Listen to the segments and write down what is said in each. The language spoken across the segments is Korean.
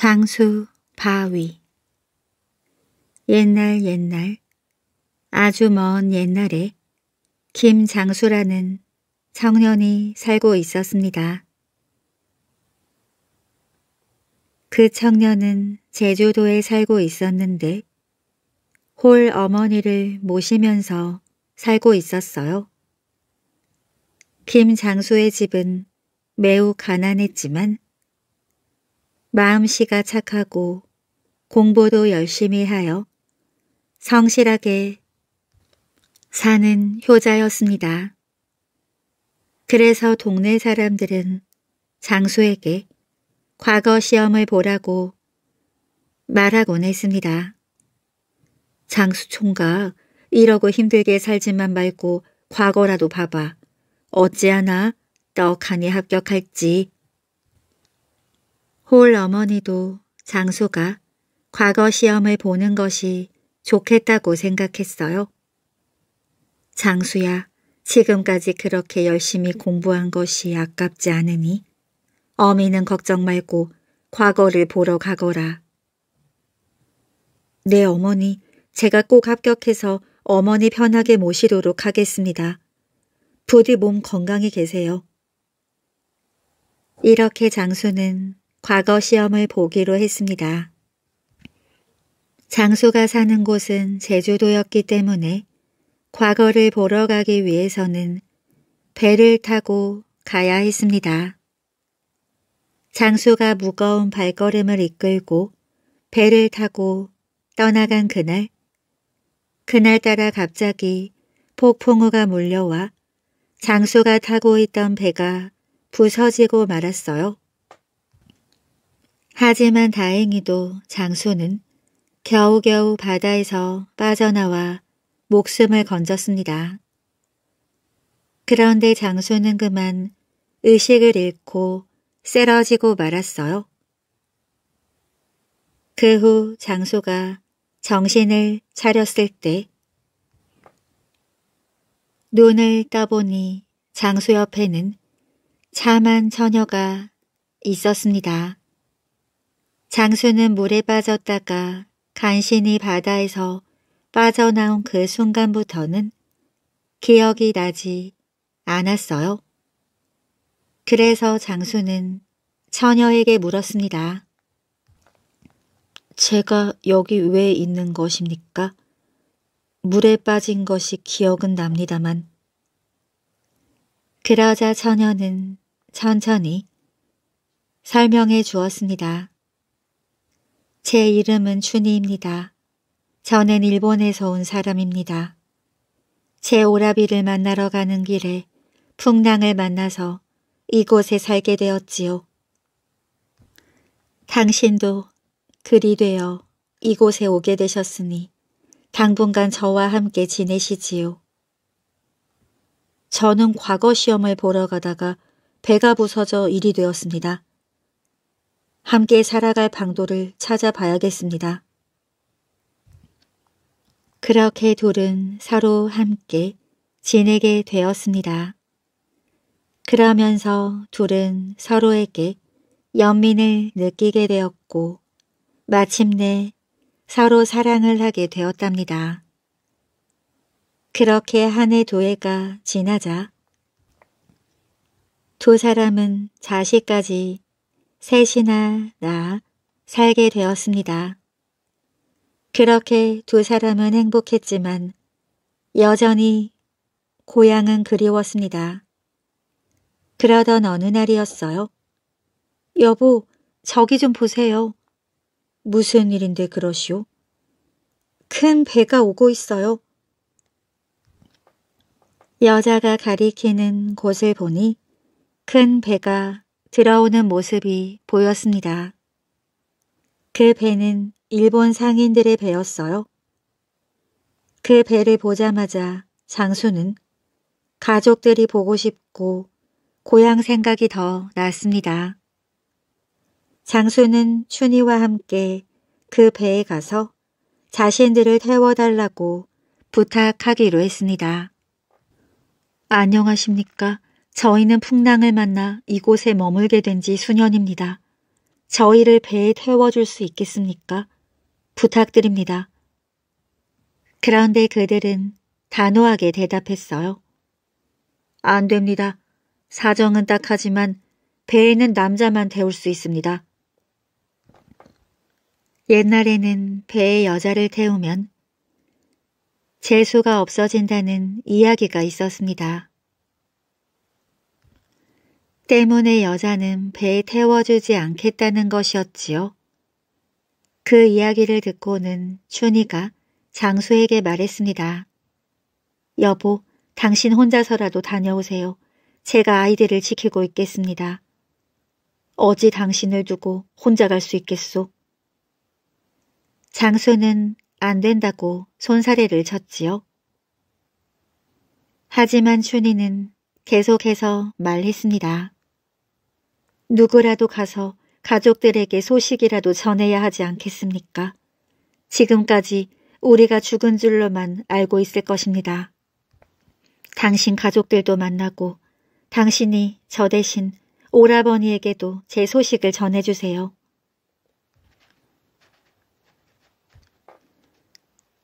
장수 바위 옛날 옛날 아주 먼 옛날에 김장수라는 청년이 살고 있었습니다. 그 청년은 제주도에 살고 있었는데 홀 어머니를 모시면서 살고 있었어요. 김장수의 집은 매우 가난했지만 마음씨가 착하고 공부도 열심히 하여 성실하게 사는 효자였습니다. 그래서 동네 사람들은 장수에게 과거 시험을 보라고 말하곤 했습니다. 장수 총각 이러고 힘들게 살지만 말고 과거라도 봐봐. 어찌하나 떡하니 합격할지 홀 어머니도 장소가 과거 시험을 보는 것이 좋겠다고 생각했어요. 장수야, 지금까지 그렇게 열심히 공부한 것이 아깝지 않으니 어미는 걱정 말고 과거를 보러 가거라. 네, 어머니. 제가 꼭 합격해서 어머니 편하게 모시도록 하겠습니다. 부디 몸 건강히 계세요. 이렇게 장수는 과거 시험을 보기로 했습니다. 장소가 사는 곳은 제주도였기 때문에 과거를 보러 가기 위해서는 배를 타고 가야 했습니다. 장수가 무거운 발걸음을 이끌고 배를 타고 떠나간 그날 그날따라 갑자기 폭풍우가 몰려와 장수가 타고 있던 배가 부서지고 말았어요. 하지만 다행히도 장수는 겨우겨우 바다에서 빠져나와 목숨을 건졌습니다. 그런데 장수는 그만 의식을 잃고 쓰러지고 말았어요. 그 후 장수가 정신을 차렸을 때 눈을 떠보니 장수 옆에는 참한 처녀가 있었습니다. 장수는 물에 빠졌다가 간신히 바다에서 빠져나온 그 순간부터는 기억이 나지 않았어요. 그래서 장수는 처녀에게 물었습니다. 제가 여기 왜 있는 것입니까? 물에 빠진 것이 기억은 납니다만. 그러자 처녀는 천천히 설명해 주었습니다. 제 이름은 준이입니다. 저는 일본에서 온 사람입니다. 제 오라비를 만나러 가는 길에 풍랑을 만나서 이곳에 살게 되었지요. 당신도 그리 되어 이곳에 오게 되셨으니 당분간 저와 함께 지내시지요. 저는 과거 시험을 보러 가다가 배가 부서져 일이 되었습니다. 함께 살아갈 방도를 찾아봐야겠습니다. 그렇게 둘은 서로 함께 지내게 되었습니다. 그러면서 둘은 서로에게 연민을 느끼게 되었고 마침내 서로 사랑을 하게 되었답니다. 그렇게 한 해 두 해가 지나자 두 사람은 자식까지 셋이나 나 살게 되었습니다. 그렇게 두 사람은 행복했지만 여전히 고향은 그리웠습니다. 그러던 어느 날이었어요. 여보, 저기 좀 보세요. 무슨 일인데 그러시오? 큰 배가 오고 있어요. 여자가 가리키는 곳을 보니 큰 배가 들어오는 모습이 보였습니다. 그 배는 일본 상인들의 배였어요. 그 배를 보자마자 장수는 가족들이 보고 싶고 고향 생각이 더 났습니다. 장수는 춘희와 함께 그 배에 가서 자신들을 태워달라고 부탁하기로 했습니다. 안녕하십니까? 저희는 풍랑을 만나 이곳에 머물게 된 지 수년입니다. 저희를 배에 태워줄 수 있겠습니까? 부탁드립니다. 그런데 그들은 단호하게 대답했어요. 안 됩니다. 사정은 딱하지만 배에는 남자만 태울 수 있습니다. 옛날에는 배에 여자를 태우면 재수가 없어진다는 이야기가 있었습니다. 때문에 여자는 배에 태워주지 않겠다는 것이었지요. 그 이야기를 듣고는 춘희가 장수에게 말했습니다. 여보, 당신 혼자서라도 다녀오세요. 제가 아이들을 지키고 있겠습니다. 어찌 당신을 두고 혼자 갈 수 있겠소? 장수는 안 된다고 손사래를 쳤지요. 하지만 춘희는 계속해서 말했습니다. 누구라도 가서 가족들에게 소식이라도 전해야 하지 않겠습니까? 지금까지 우리가 죽은 줄로만 알고 있을 것입니다. 당신 가족들도 만나고 당신이 저 대신 오라버니에게도 제 소식을 전해주세요.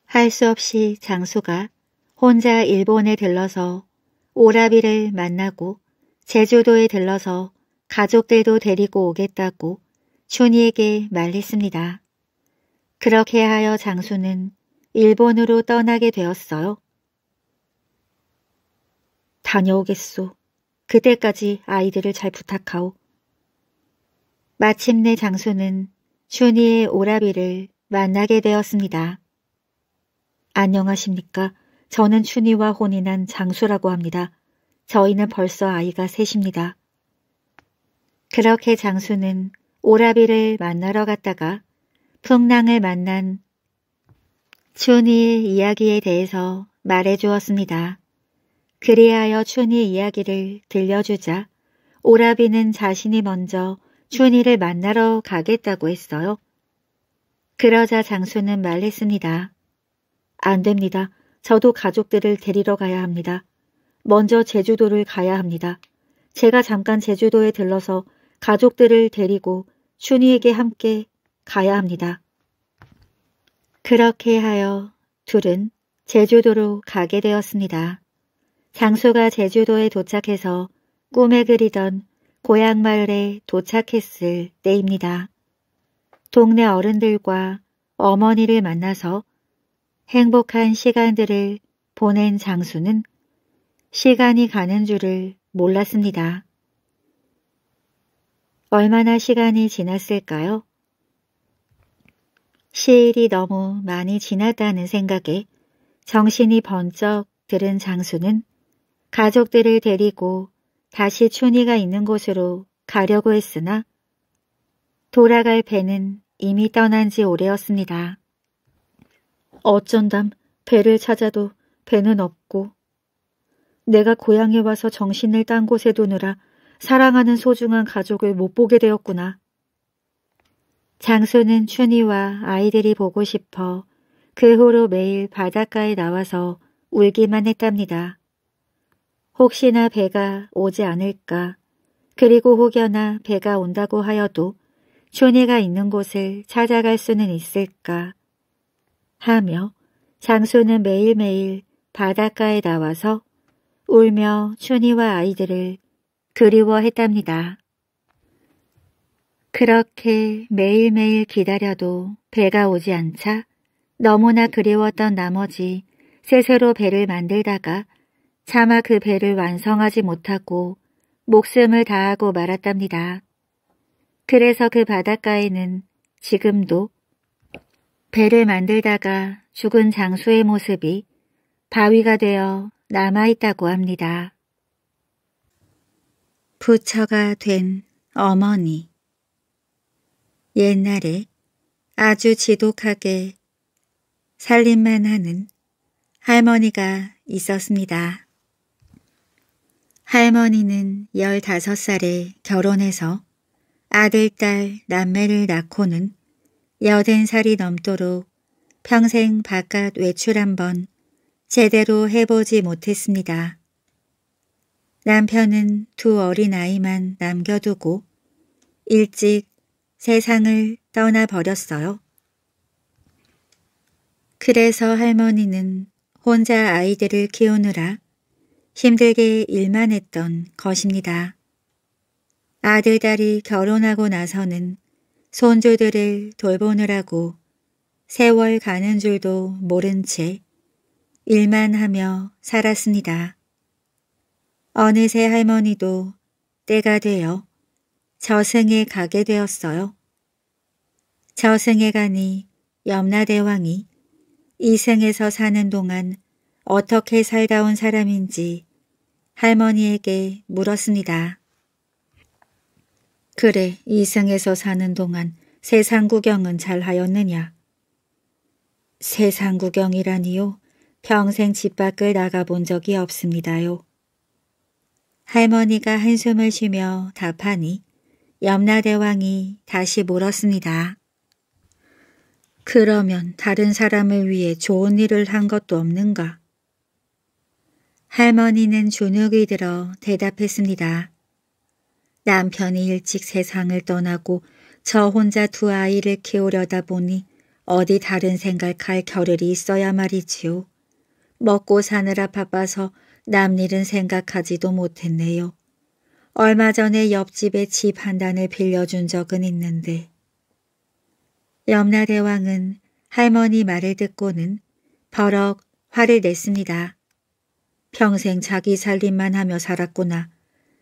할 수 없이 장수가 혼자 일본에 들러서 오라비를 만나고 제주도에 들러서 가족들도 데리고 오겠다고 촌이에게 말했습니다. 그렇게 하여 장수는 일본으로 떠나게 되었어요. 다녀오겠소. 그때까지 아이들을 잘 부탁하오. 마침내 장수는 춘희의 오라비를 만나게 되었습니다. 안녕하십니까. 저는 춘희와 혼인한 장수라고 합니다. 저희는 벌써 아이가 셋입니다. 그렇게 장수는 오라비를 만나러 갔다가 풍랑을 만난 춘희의 이야기에 대해서 말해주었습니다. 그리하여 춘희 이야기를 들려주자 오라비는 자신이 먼저 춘희를 만나러 가겠다고 했어요. 그러자 장수는 말했습니다. 안 됩니다. 저도 가족들을 데리러 가야 합니다. 먼저 제주도를 가야 합니다. 제가 잠깐 제주도에 들러서 가족들을 데리고 슈니에게 함께 가야 합니다. 그렇게 하여 둘은 제주도로 가게 되었습니다. 장소가 제주도에 도착해서 꿈에 그리던 고향 마을에 도착했을 때입니다. 동네 어른들과 어머니를 만나서 행복한 시간들을 보낸 장수는 시간이 가는 줄을 몰랐습니다. 얼마나 시간이 지났을까요? 시일이 너무 많이 지났다는 생각에 정신이 번쩍 들은 장수는 가족들을 데리고 다시 춘희가 있는 곳으로 가려고 했으나 돌아갈 배는 이미 떠난 지 오래였습니다. 어쩐담 배를 찾아도 배는 없고 내가 고향에 와서 정신을 딴 곳에 두느라 사랑하는 소중한 가족을 못 보게 되었구나. 장수는 춘희와 아이들이 보고 싶어 그 후로 매일 바닷가에 나와서 울기만 했답니다. 혹시나 배가 오지 않을까 그리고 혹여나 배가 온다고 하여도 춘희가 있는 곳을 찾아갈 수는 있을까 하며 장수는 매일매일 바닷가에 나와서 울며 춘희와 아이들을 그리워했답니다. 그렇게 매일매일 기다려도 배가 오지 않자 너무나 그리웠던 나머지 새새로 배를 만들다가 차마 그 배를 완성하지 못하고 목숨을 다하고 말았답니다. 그래서 그 바닷가에는 지금도 배를 만들다가 죽은 장수의 모습이 바위가 되어 남아있다고 합니다. 부처가 된 어머니 옛날에 아주 지독하게 살림만 하는 할머니가 있었습니다. 할머니는 15살에 결혼해서 아들, 딸, 남매를 낳고는 여든 살이 넘도록 평생 바깥 외출 한번 제대로 해보지 못했습니다. 남편은 두 어린아이만 남겨두고 일찍 세상을 떠나버렸어요. 그래서 할머니는 혼자 아이들을 키우느라 힘들게 일만 했던 것입니다. 아들, 딸이 결혼하고 나서는 손주들을 돌보느라고 세월 가는 줄도 모른 채 일만 하며 살았습니다. 어느새 할머니도 때가 되어 저승에 가게 되었어요. 저승에 가니 염라대왕이 이승에서 사는 동안 어떻게 살다 온 사람인지 할머니에게 물었습니다. 그래, 이승에서 사는 동안 세상 구경은 잘 하였느냐? 세상 구경이라니요? 평생 집 밖을 나가본 적이 없습니다요. 할머니가 한숨을 쉬며 답하니 염라대왕이 다시 물었습니다. 그러면 다른 사람을 위해 좋은 일을 한 것도 없는가? 할머니는 주눅이 들어 대답했습니다. 남편이 일찍 세상을 떠나고 저 혼자 두 아이를 키우려다 보니 어디 다른 생각할 겨를이 있어야 말이지요. 먹고 사느라 바빠서 남일은 생각하지도 못했네요. 얼마 전에 옆집에 집 한 단을 빌려준 적은 있는데 염라대왕은 할머니 말을 듣고는 버럭 화를 냈습니다. 평생 자기 살림만 하며 살았구나.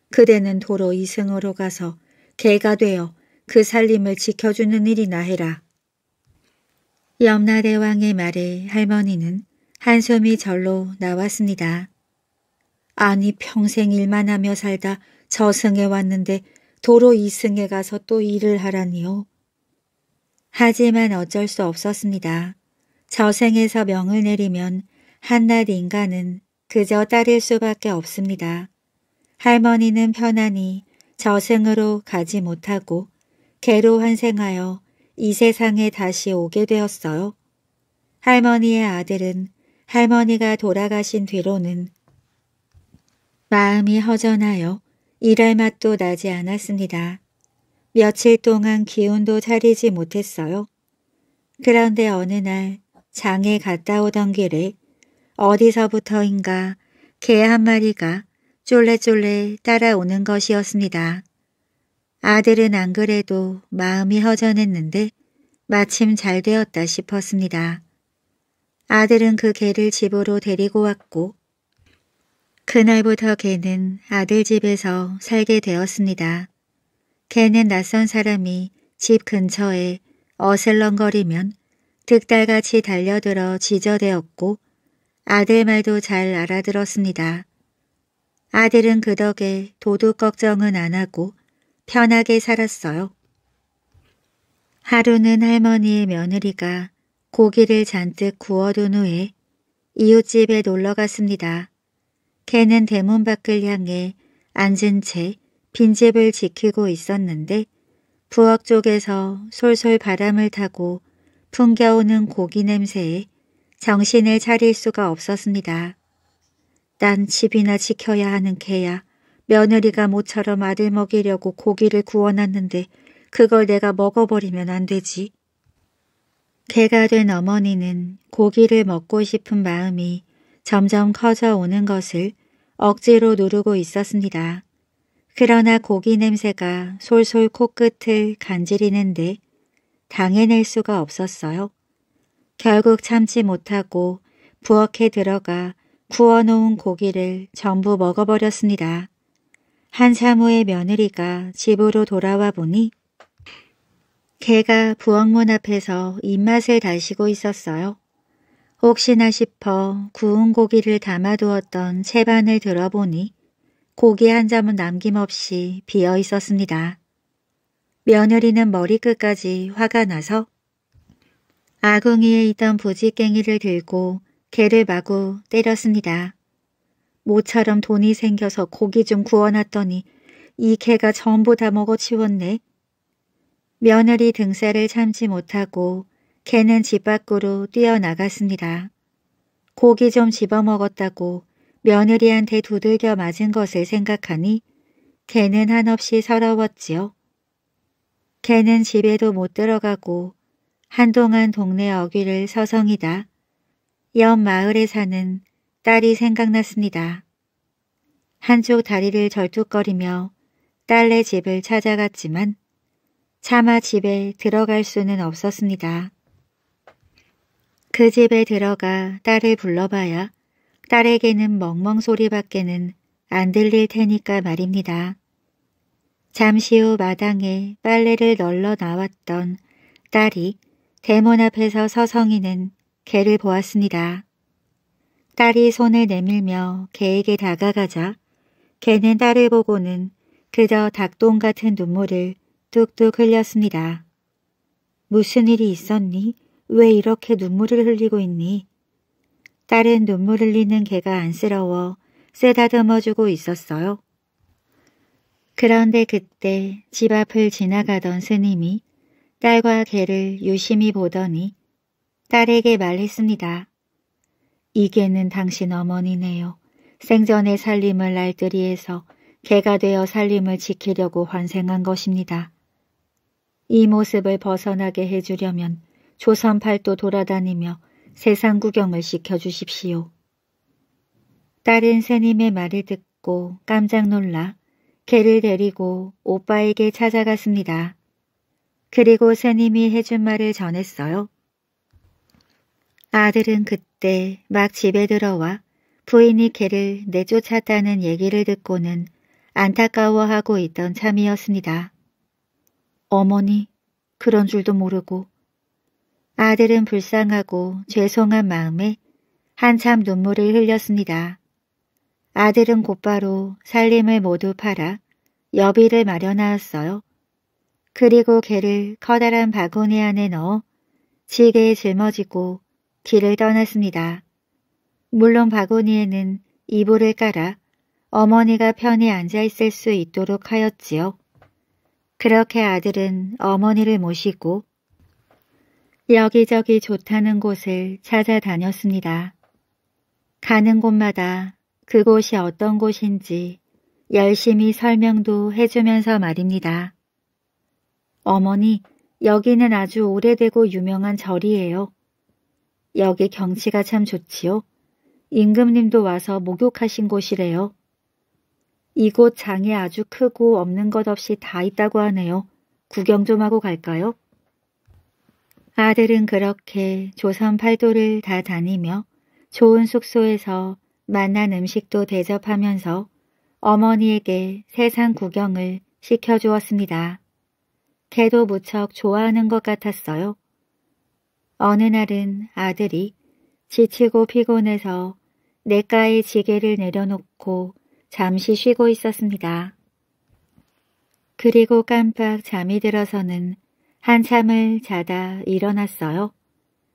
그대는 도로 이승으로 가서 개가 되어 그 살림을 지켜주는 일이나 해라. 염라대왕의 말에 할머니는 한숨이 절로 나왔습니다. 아니 평생 일만 하며 살다 저승에 왔는데 도로 이승에 가서 또 일을 하라니요. 하지만 어쩔 수 없었습니다. 저승에서 명을 내리면 한낱 인간은 그저 따를 수밖에 없습니다. 할머니는 편안히 저승으로 가지 못하고 개로 환생하여 이 세상에 다시 오게 되었어요. 할머니의 아들은 할머니가 돌아가신 뒤로는 마음이 허전하여 일할 맛도 나지 않았습니다. 며칠 동안 기운도 차리지 못했어요. 그런데 어느 날 장에 갔다 오던 길에 어디서부터인가 개 한 마리가 쫄래쫄래 따라오는 것이었습니다. 아들은 안 그래도 마음이 허전했는데 마침 잘 되었다 싶었습니다. 아들은 그 개를 집으로 데리고 왔고 그날부터 개는 아들 집에서 살게 되었습니다. 개는 낯선 사람이 집 근처에 어슬렁거리면 득달같이 달려들어 지저대었고 아들 말도 잘 알아들었습니다. 아들은 그 덕에 도둑 걱정은 안 하고 편하게 살았어요. 하루는 할머니의 며느리가 고기를 잔뜩 구워둔 후에 이웃집에 놀러 갔습니다. 개는 대문 밖을 향해 앉은 채 빈집을 지키고 있었는데 부엌 쪽에서 솔솔 바람을 타고 풍겨오는 고기 냄새에 정신을 차릴 수가 없었습니다. 난 집이나 지켜야 하는 개야. 며느리가 모처럼 아들 먹이려고 고기를 구워놨는데 그걸 내가 먹어버리면 안 되지. 개가 된 어머니는 고기를 먹고 싶은 마음이 점점 커져오는 것을 억지로 누르고 있었습니다. 그러나 고기 냄새가 솔솔 코끝을 간지리는데 당해낼 수가 없었어요. 결국 참지 못하고 부엌에 들어가 구워놓은 고기를 전부 먹어버렸습니다. 한사모의 며느리가 집으로 돌아와 보니 개가 부엌문 앞에서 입맛을 다시고 있었어요. 혹시나 싶어 구운 고기를 담아두었던 채반을 들어보니 고기 한 점은 남김없이 비어 있었습니다. 며느리는 머리끝까지 화가 나서 아궁이에 있던 부지깽이를 들고 개를 마구 때렸습니다. 모처럼 돈이 생겨서 고기 좀 구워놨더니 이 개가 전부 다 먹어치웠네. 며느리 등살을 참지 못하고 개는 집 밖으로 뛰어나갔습니다. 고기 좀 집어먹었다고 며느리한테 두들겨 맞은 것을 생각하니 개는 한없이 서러웠지요. 개는 집에도 못 들어가고 한동안 동네 어귀를 서성이다. 옆 마을에 사는 딸이 생각났습니다. 한쪽 다리를 절뚝거리며 딸네 집을 찾아갔지만 차마 집에 들어갈 수는 없었습니다. 그 집에 들어가 딸을 불러봐야 딸에게는 멍멍 소리밖에는 안 들릴 테니까 말입니다. 잠시 후 마당에 빨래를 널러 나왔던 딸이 대문 앞에서 서성이는 개를 보았습니다. 딸이 손을 내밀며 개에게 다가가자 개는 딸을 보고는 그저 닭똥 같은 눈물을 뚝뚝 흘렸습니다. 무슨 일이 있었니? 왜 이렇게 눈물을 흘리고 있니? 딸은 눈물 흘리는 개가 안쓰러워 쓰다듬어주고 있었어요. 그런데 그때 집 앞을 지나가던 스님이 딸과 개를 유심히 보더니 딸에게 말했습니다. 이 개는 당신 어머니네요. 생전에 살림을 날들이해서 개가 되어 살림을 지키려고 환생한 것입니다. 이 모습을 벗어나게 해주려면 조선팔도 돌아다니며 세상 구경을 시켜주십시오. 딸은 새님의 말을 듣고 깜짝 놀라 개를 데리고 오빠에게 찾아갔습니다. 그리고 새님이 해준 말을 전했어요. 아들은 그때 막 집에 들어와 부인이 개를 내쫓았다는 얘기를 듣고는 안타까워하고 있던 참이었습니다. 어머니, 그런 줄도 모르고 아들은 불쌍하고 죄송한 마음에 한참 눈물을 흘렸습니다. 아들은 곧바로 살림을 모두 팔아 여비를 마련하였어요. 그리고 개를 커다란 바구니 안에 넣어 지게에 짊어지고 길을 떠났습니다. 물론 바구니에는 이불을 깔아 어머니가 편히 앉아있을 수 있도록 하였지요. 그렇게 아들은 어머니를 모시고 여기저기 좋다는 곳을 찾아다녔습니다. 가는 곳마다 그곳이 어떤 곳인지 열심히 설명도 해주면서 말입니다. 어머니, 여기는 아주 오래되고 유명한 절이에요. 여기 경치가 참 좋지요. 임금님도 와서 목욕하신 곳이래요. 이곳 장이 아주 크고 없는 것 없이 다 있다고 하네요. 구경 좀 하고 갈까요? 아들은 그렇게 조선 팔도를 다 다니며 좋은 숙소에서 만난 음식도 대접하면서 어머니에게 세상 구경을 시켜주었습니다. 개도 무척 좋아하는 것 같았어요. 어느 날은 아들이 지치고 피곤해서 냇가의 지게를 내려놓고 잠시 쉬고 있었습니다. 그리고 깜빡 잠이 들어서는 한참을 자다 일어났어요.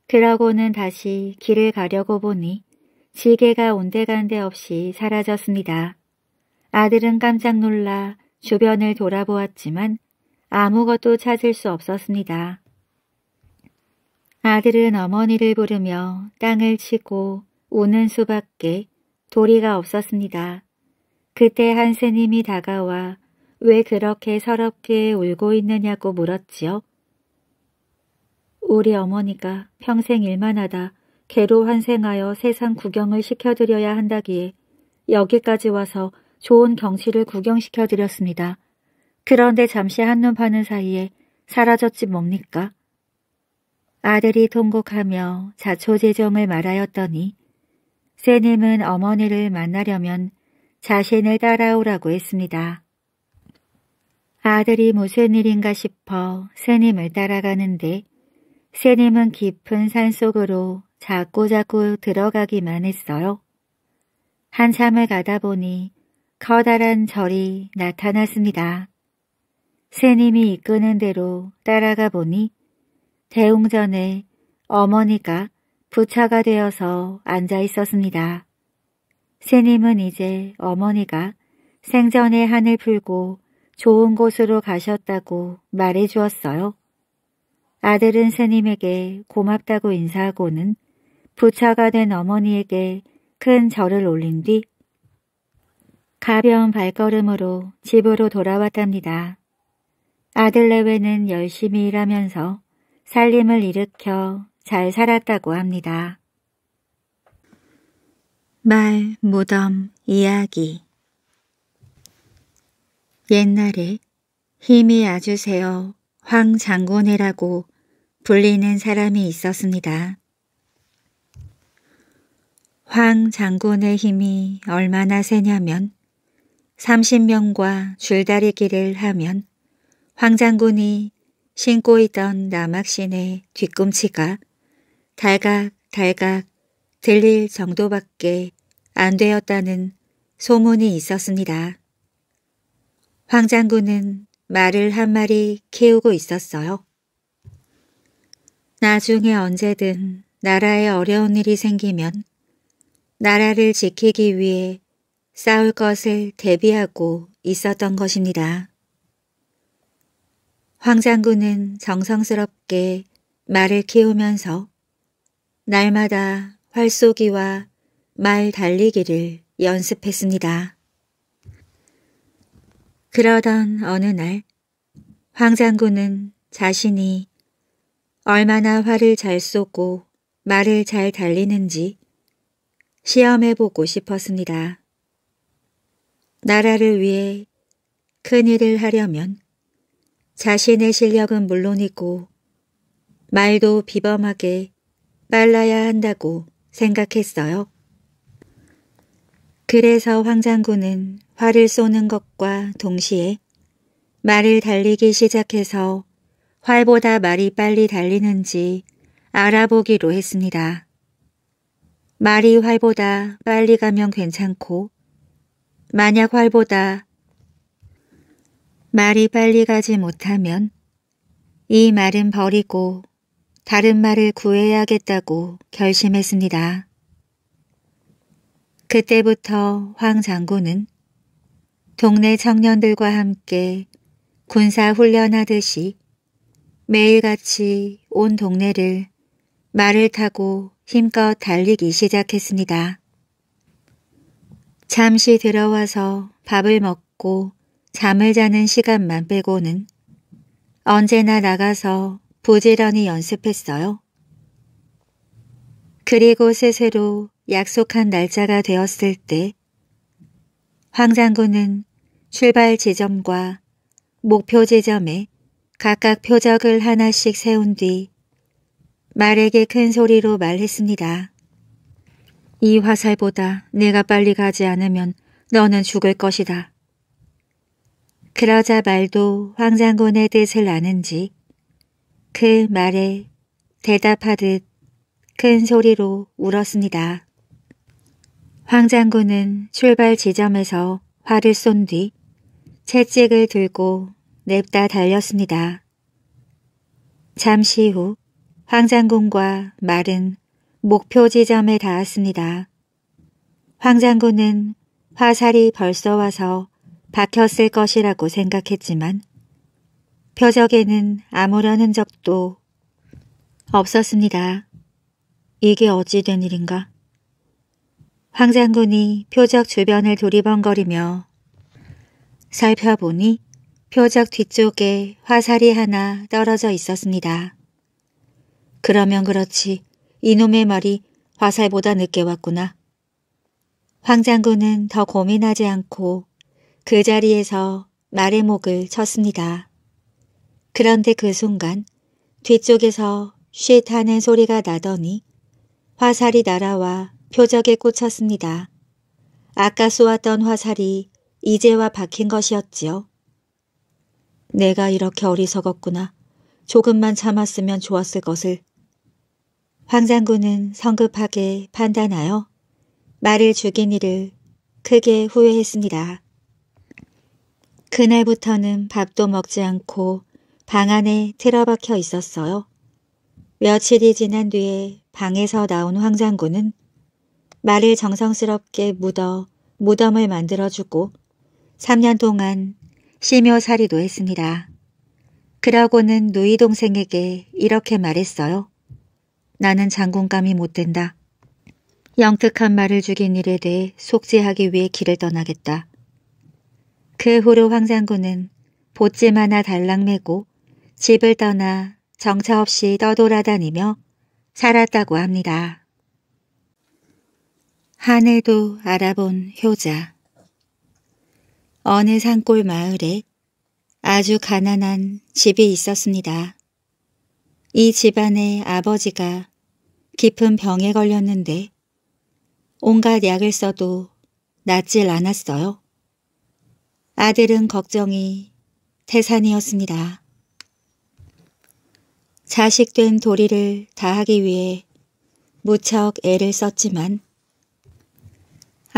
그러고는 다시 길을 가려고 보니 지게가 온데간데 없이 사라졌습니다. 아들은 깜짝 놀라 주변을 돌아보았지만 아무것도 찾을 수 없었습니다. 아들은 어머니를 부르며 땅을 치고 우는 수밖에 도리가 없었습니다. 그때 한 스님이 다가와 왜 그렇게 서럽게 울고 있느냐고 물었지요. 우리 어머니가 평생 일만 하다 개로 환생하여 세상 구경을 시켜드려야 한다기에 여기까지 와서 좋은 경치를 구경시켜드렸습니다. 그런데 잠시 한눈 파는 사이에 사라졌지 뭡니까? 아들이 통곡하며 자초재정을 말하였더니 세님은 어머니를 만나려면 자신을 따라오라고 했습니다. 아들이 무슨 일인가 싶어 스님을 따라가는데 새님은 깊은 산속으로 자꾸자꾸 들어가기만 했어요. 한참을 가다 보니 커다란 절이 나타났습니다. 새님이 이끄는 대로 따라가 보니 대웅전에 어머니가 부차가 되어서 앉아 있었습니다. 스님은 이제 어머니가 생전에 한을 풀고 좋은 곳으로 가셨다고 말해 주었어요. 아들은 스님에게 고맙다고 인사하고는 부처가 된 어머니에게 큰 절을 올린 뒤 가벼운 발걸음으로 집으로 돌아왔답니다. 아들 내외는 열심히 일하면서 살림을 일으켜 잘 살았다고 합니다. 말, 무덤, 이야기 옛날에 힘이 아주세요 황 장군이라고 불리는 사람이 있었습니다. 황 장군의 힘이 얼마나 세냐면 30명과 줄다리기를 하면 황 장군이 신고 있던 남학신의 뒤꿈치가 달각달각 들릴 정도밖에 안 되었다는 소문이 있었습니다. 황 장군은 말을 한 마리 키우고 있었어요. 나중에 언제든 나라에 어려운 일이 생기면 나라를 지키기 위해 싸울 것을 대비하고 있었던 것입니다. 황 장군은 정성스럽게 말을 키우면서 날마다 활쏘기와 말 달리기를 연습했습니다. 그러던 어느 날 황장군은 자신이 얼마나 화를 잘 쏘고 말을 잘 달리는지 시험해보고 싶었습니다. 나라를 위해 큰일을 하려면 자신의 실력은 물론이고 말도 비범하게 빨라야 한다고 생각했어요. 그래서 황장군은 활을 쏘는 것과 동시에 말을 달리기 시작해서 활보다 말이 빨리 달리는지 알아보기로 했습니다. 말이 활보다 빨리 가면 괜찮고 만약 활보다 말이 빨리 가지 못하면 이 말은 버리고 다른 말을 구해야겠다고 결심했습니다. 그때부터 황 장군은 동네 청년들과 함께 군사 훈련하듯이 매일같이 온 동네를 말을 타고 힘껏 달리기 시작했습니다. 잠시 들어와서 밥을 먹고 잠을 자는 시간만 빼고는 언제나 나가서 부지런히 연습했어요. 그리고 스스로 약속한 날짜가 되었을 때 황장군은 출발 지점과 목표 지점에 각각 표적을 하나씩 세운 뒤 말에게 큰 소리로 말했습니다. 이 화살보다 내가 빨리 가지 않으면 너는 죽을 것이다. 그러자 말도 황장군의 뜻을 아는지 그 말에 대답하듯 큰 소리로 울었습니다. 황 장군은 출발 지점에서 활을 쏜 뒤 채찍을 들고 냅다 달렸습니다. 잠시 후 황장군과 말은 목표 지점에 닿았습니다. 황장군은 화살이 벌써 와서 박혔을 것이라고 생각했지만 표적에는 아무런 흔적도 없었습니다. 이게 어찌 된 일인가? 황 장군이 표적 주변을 두리번거리며 살펴보니 표적 뒤쪽에 화살이 하나 떨어져 있었습니다. 그러면 그렇지 이놈의 말이 화살보다 늦게 왔구나. 황 장군은 더 고민하지 않고 그 자리에서 말의 목을 쳤습니다. 그런데 그 순간 뒤쪽에서 쉿 하는 소리가 나더니 화살이 날아와 표적에 꽂혔습니다. 아까 쏘았던 화살이 이제와 박힌 것이었지요. 내가 이렇게 어리석었구나. 조금만 참았으면 좋았을 것을. 황 장군은 성급하게 판단하여 말을 죽인 일을 크게 후회했습니다. 그날부터는 밥도 먹지 않고 방 안에 틀어박혀 있었어요. 며칠이 지난 뒤에 방에서 나온 황 장군은 말을 정성스럽게 묻어 무덤을 만들어주고 3년 동안 심여살이도 했습니다. 그러고는 누이 동생에게 이렇게 말했어요. 나는 장군감이 못된다. 영특한 말을 죽인 일에 대해 속죄하기 위해 길을 떠나겠다. 그 후로 황장군은 보찜 마나 달랑 메고 집을 떠나 정차 없이 떠돌아다니며 살았다고 합니다. 한해도 알아본 효자 어느 산골 마을에 아주 가난한 집이 있었습니다. 이 집안의 아버지가 깊은 병에 걸렸는데 온갖 약을 써도 낫질 않았어요. 아들은 걱정이 태산이었습니다. 자식된 도리를 다하기 위해 무척 애를 썼지만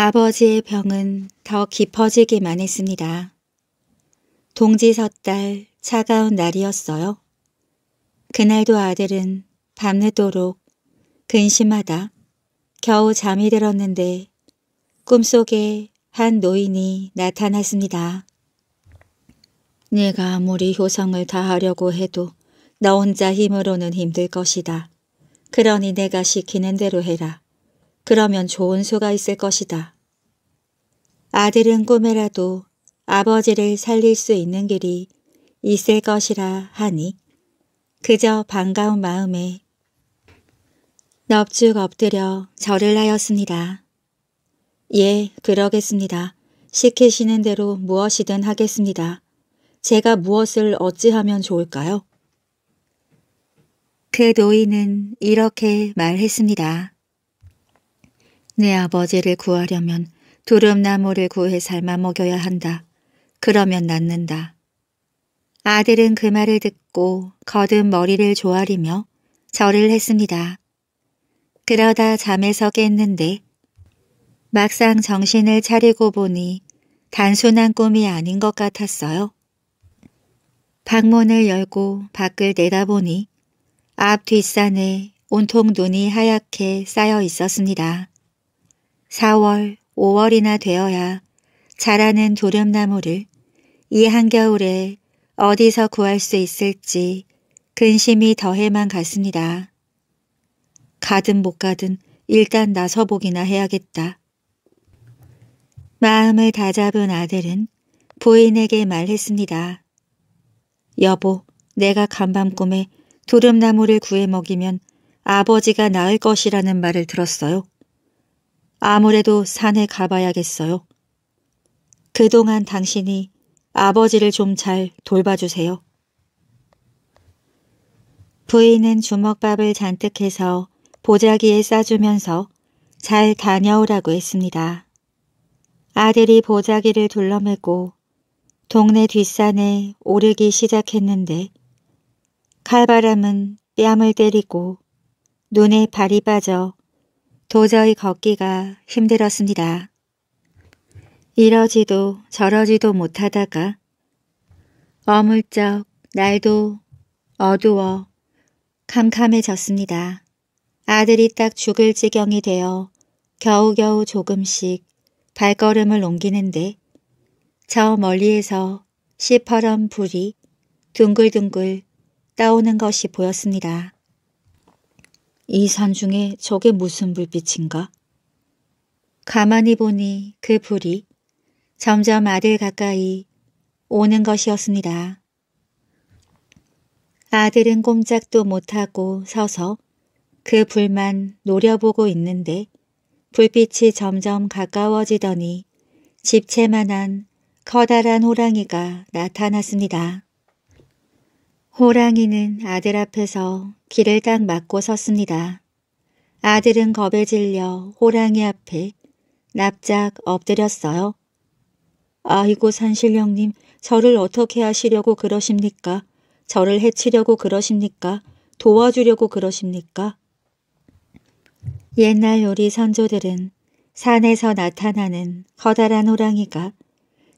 아버지의 병은 더 깊어지기만 했습니다. 동지 섣달 차가운 날이었어요. 그날도 아들은 밤늦도록 근심하다 겨우 잠이 들었는데 꿈속에 한 노인이 나타났습니다. 네가 아무리 효성을 다하려고 해도 너 혼자 힘으로는 힘들 것이다. 그러니 내가 시키는 대로 해라. 그러면 좋은 수가 있을 것이다. 아들은 꿈에라도 아버지를 살릴 수 있는 길이 있을 것이라 하니 그저 반가운 마음에 넙죽 엎드려 절을 하였습니다. 예, 그러겠습니다. 시키시는 대로 무엇이든 하겠습니다. 제가 무엇을 어찌하면 좋을까요? 그 노인은 이렇게 말했습니다. 내 아버지를 구하려면 두릅나무를 구해 삶아 먹여야 한다. 그러면 낫는다. 아들은 그 말을 듣고 거듭 머리를 조아리며 절을 했습니다. 그러다 잠에서 깼는데 막상 정신을 차리고 보니 단순한 꿈이 아닌 것 같았어요. 방문을 열고 밖을 내다보니 앞 뒷산에 온통 눈이 하얗게 쌓여 있었습니다. 4월, 5월이나 되어야 자라는 도렴나무를 이 한겨울에 어디서 구할 수 있을지 근심이 더해만 갔습니다. 가든 못 가든 일단 나서보기나 해야겠다. 마음을 다잡은 아들은 부인에게 말했습니다. 여보, 내가 간밤 꿈에 도름나무를 구해 먹이면 아버지가 나을 것이라는 말을 들었어요. 아무래도 산에 가봐야겠어요. 그동안 당신이 아버지를 좀 잘 돌봐주세요. 부인은 주먹밥을 잔뜩 해서 보자기에 싸주면서 잘 다녀오라고 했습니다. 아들이 보자기를 둘러매고 동네 뒷산에 오르기 시작했는데 칼바람은 뺨을 때리고 눈에 발이 빠져 도저히 걷기가 힘들었습니다. 이러지도 저러지도 못하다가 어물쩍 날도 어두워 캄캄해졌습니다. 아들이 딱 죽을 지경이 되어 겨우겨우 조금씩 발걸음을 옮기는데 저 멀리에서 시퍼런 불이 둥글둥글 떠오는 것이 보였습니다. 이 산중에 저게 무슨 불빛인가? 가만히 보니 그 불이 점점 아들 가까이 오는 것이었습니다. 아들은 꼼짝도 못하고 서서 그 불만 노려보고 있는데 불빛이 점점 가까워지더니 집채만한 커다란 호랑이가 나타났습니다. 호랑이는 아들 앞에서 길을 딱 막고 섰습니다. 아들은 겁에 질려 호랑이 앞에 납작 엎드렸어요. 아이고 산신령님 저를 어떻게 하시려고 그러십니까? 저를 해치려고 그러십니까? 도와주려고 그러십니까? 옛날 요리 선조들은 산에서 나타나는 커다란 호랑이가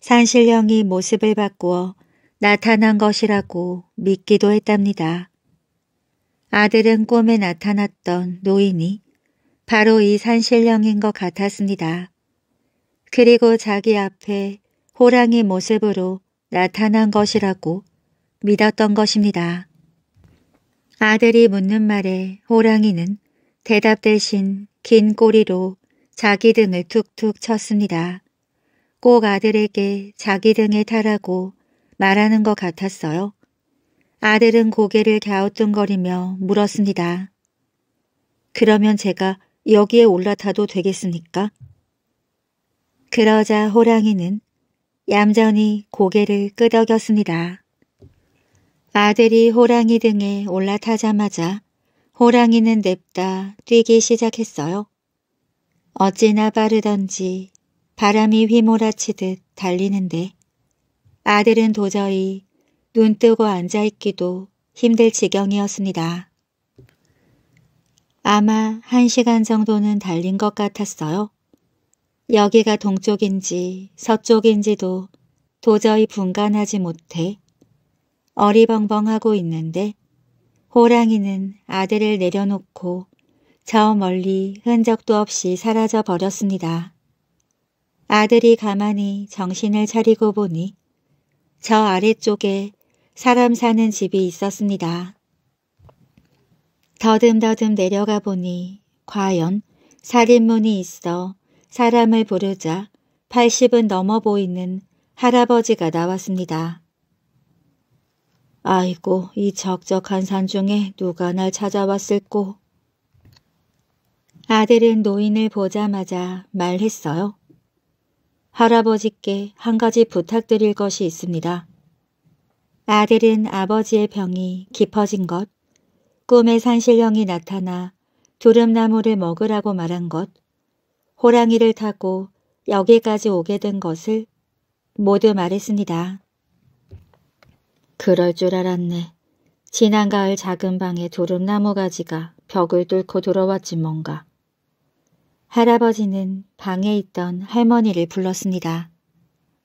산신령이 모습을 바꾸어 나타난 것이라고 믿기도 했답니다. 아들은 꿈에 나타났던 노인이 바로 이 산신령인 것 같았습니다. 그리고 자기 앞에 호랑이 모습으로 나타난 것이라고 믿었던 것입니다. 아들이 묻는 말에 호랑이는 대답 대신 긴 꼬리로 자기 등을 툭툭 쳤습니다. 꼭 아들에게 자기 등에 타라고 말하는 것 같았어요. 아들은 고개를 갸우뚱거리며 물었습니다. 그러면 제가 여기에 올라타도 되겠습니까? 그러자 호랑이는 얌전히 고개를 끄덕였습니다. 아들이 호랑이 등에 올라타자마자 호랑이는 냅다 뛰기 시작했어요. 어찌나 빠르던지 바람이 휘몰아치듯 달리는데 아들은 도저히 눈뜨고 앉아있기도 힘들 지경이었습니다. 아마 한 시간 정도는 달린 것 같았어요. 여기가 동쪽인지 서쪽인지도 도저히 분간하지 못해 어리벙벙하고 있는데 호랑이는 아들을 내려놓고 저 멀리 흔적도 없이 사라져 버렸습니다. 아들이 가만히 정신을 차리고 보니 저 아래쪽에 사람 사는 집이 있었습니다. 더듬더듬 내려가 보니 과연 살인문이 있어 사람을 부르자 80은 넘어 보이는 할아버지가 나왔습니다. 아이고 이 적적한 산 중에 누가 날 찾아왔을꼬. 아들은 노인을 보자마자 말했어요. 할아버지께 한 가지 부탁드릴 것이 있습니다. 아들은 아버지의 병이 깊어진 것, 꿈의 산신령이 나타나 두릅나무를 먹으라고 말한 것, 호랑이를 타고 여기까지 오게 된 것을 모두 말했습니다. 그럴 줄 알았네. 지난 가을 작은 방에 두릅나무 가지가 벽을 뚫고 들어왔지 뭔가. 할아버지는 방에 있던 할머니를 불렀습니다.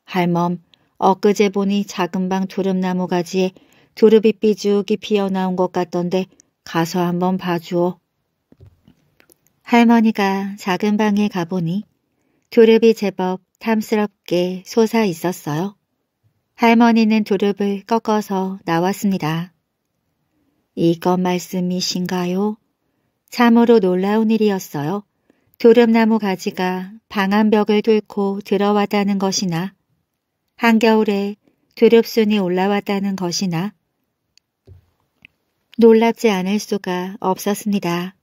할멈, 엊그제 보니 작은 방 두릅나무 가지에 두릅이 삐죽이 피어나온 것 같던데 가서 한번 봐주오. 할머니가 작은 방에 가보니 두릅이 제법 탐스럽게 솟아 있었어요. 할머니는 두릅을 꺾어서 나왔습니다. 이것 말씀이신가요? 참으로 놀라운 일이었어요. 도름나무 가지가 방한벽을 뚫고 들어왔다는 것이나 한겨울에 두릅순이 올라왔다는 것이나 놀랍지 않을 수가 없었습니다.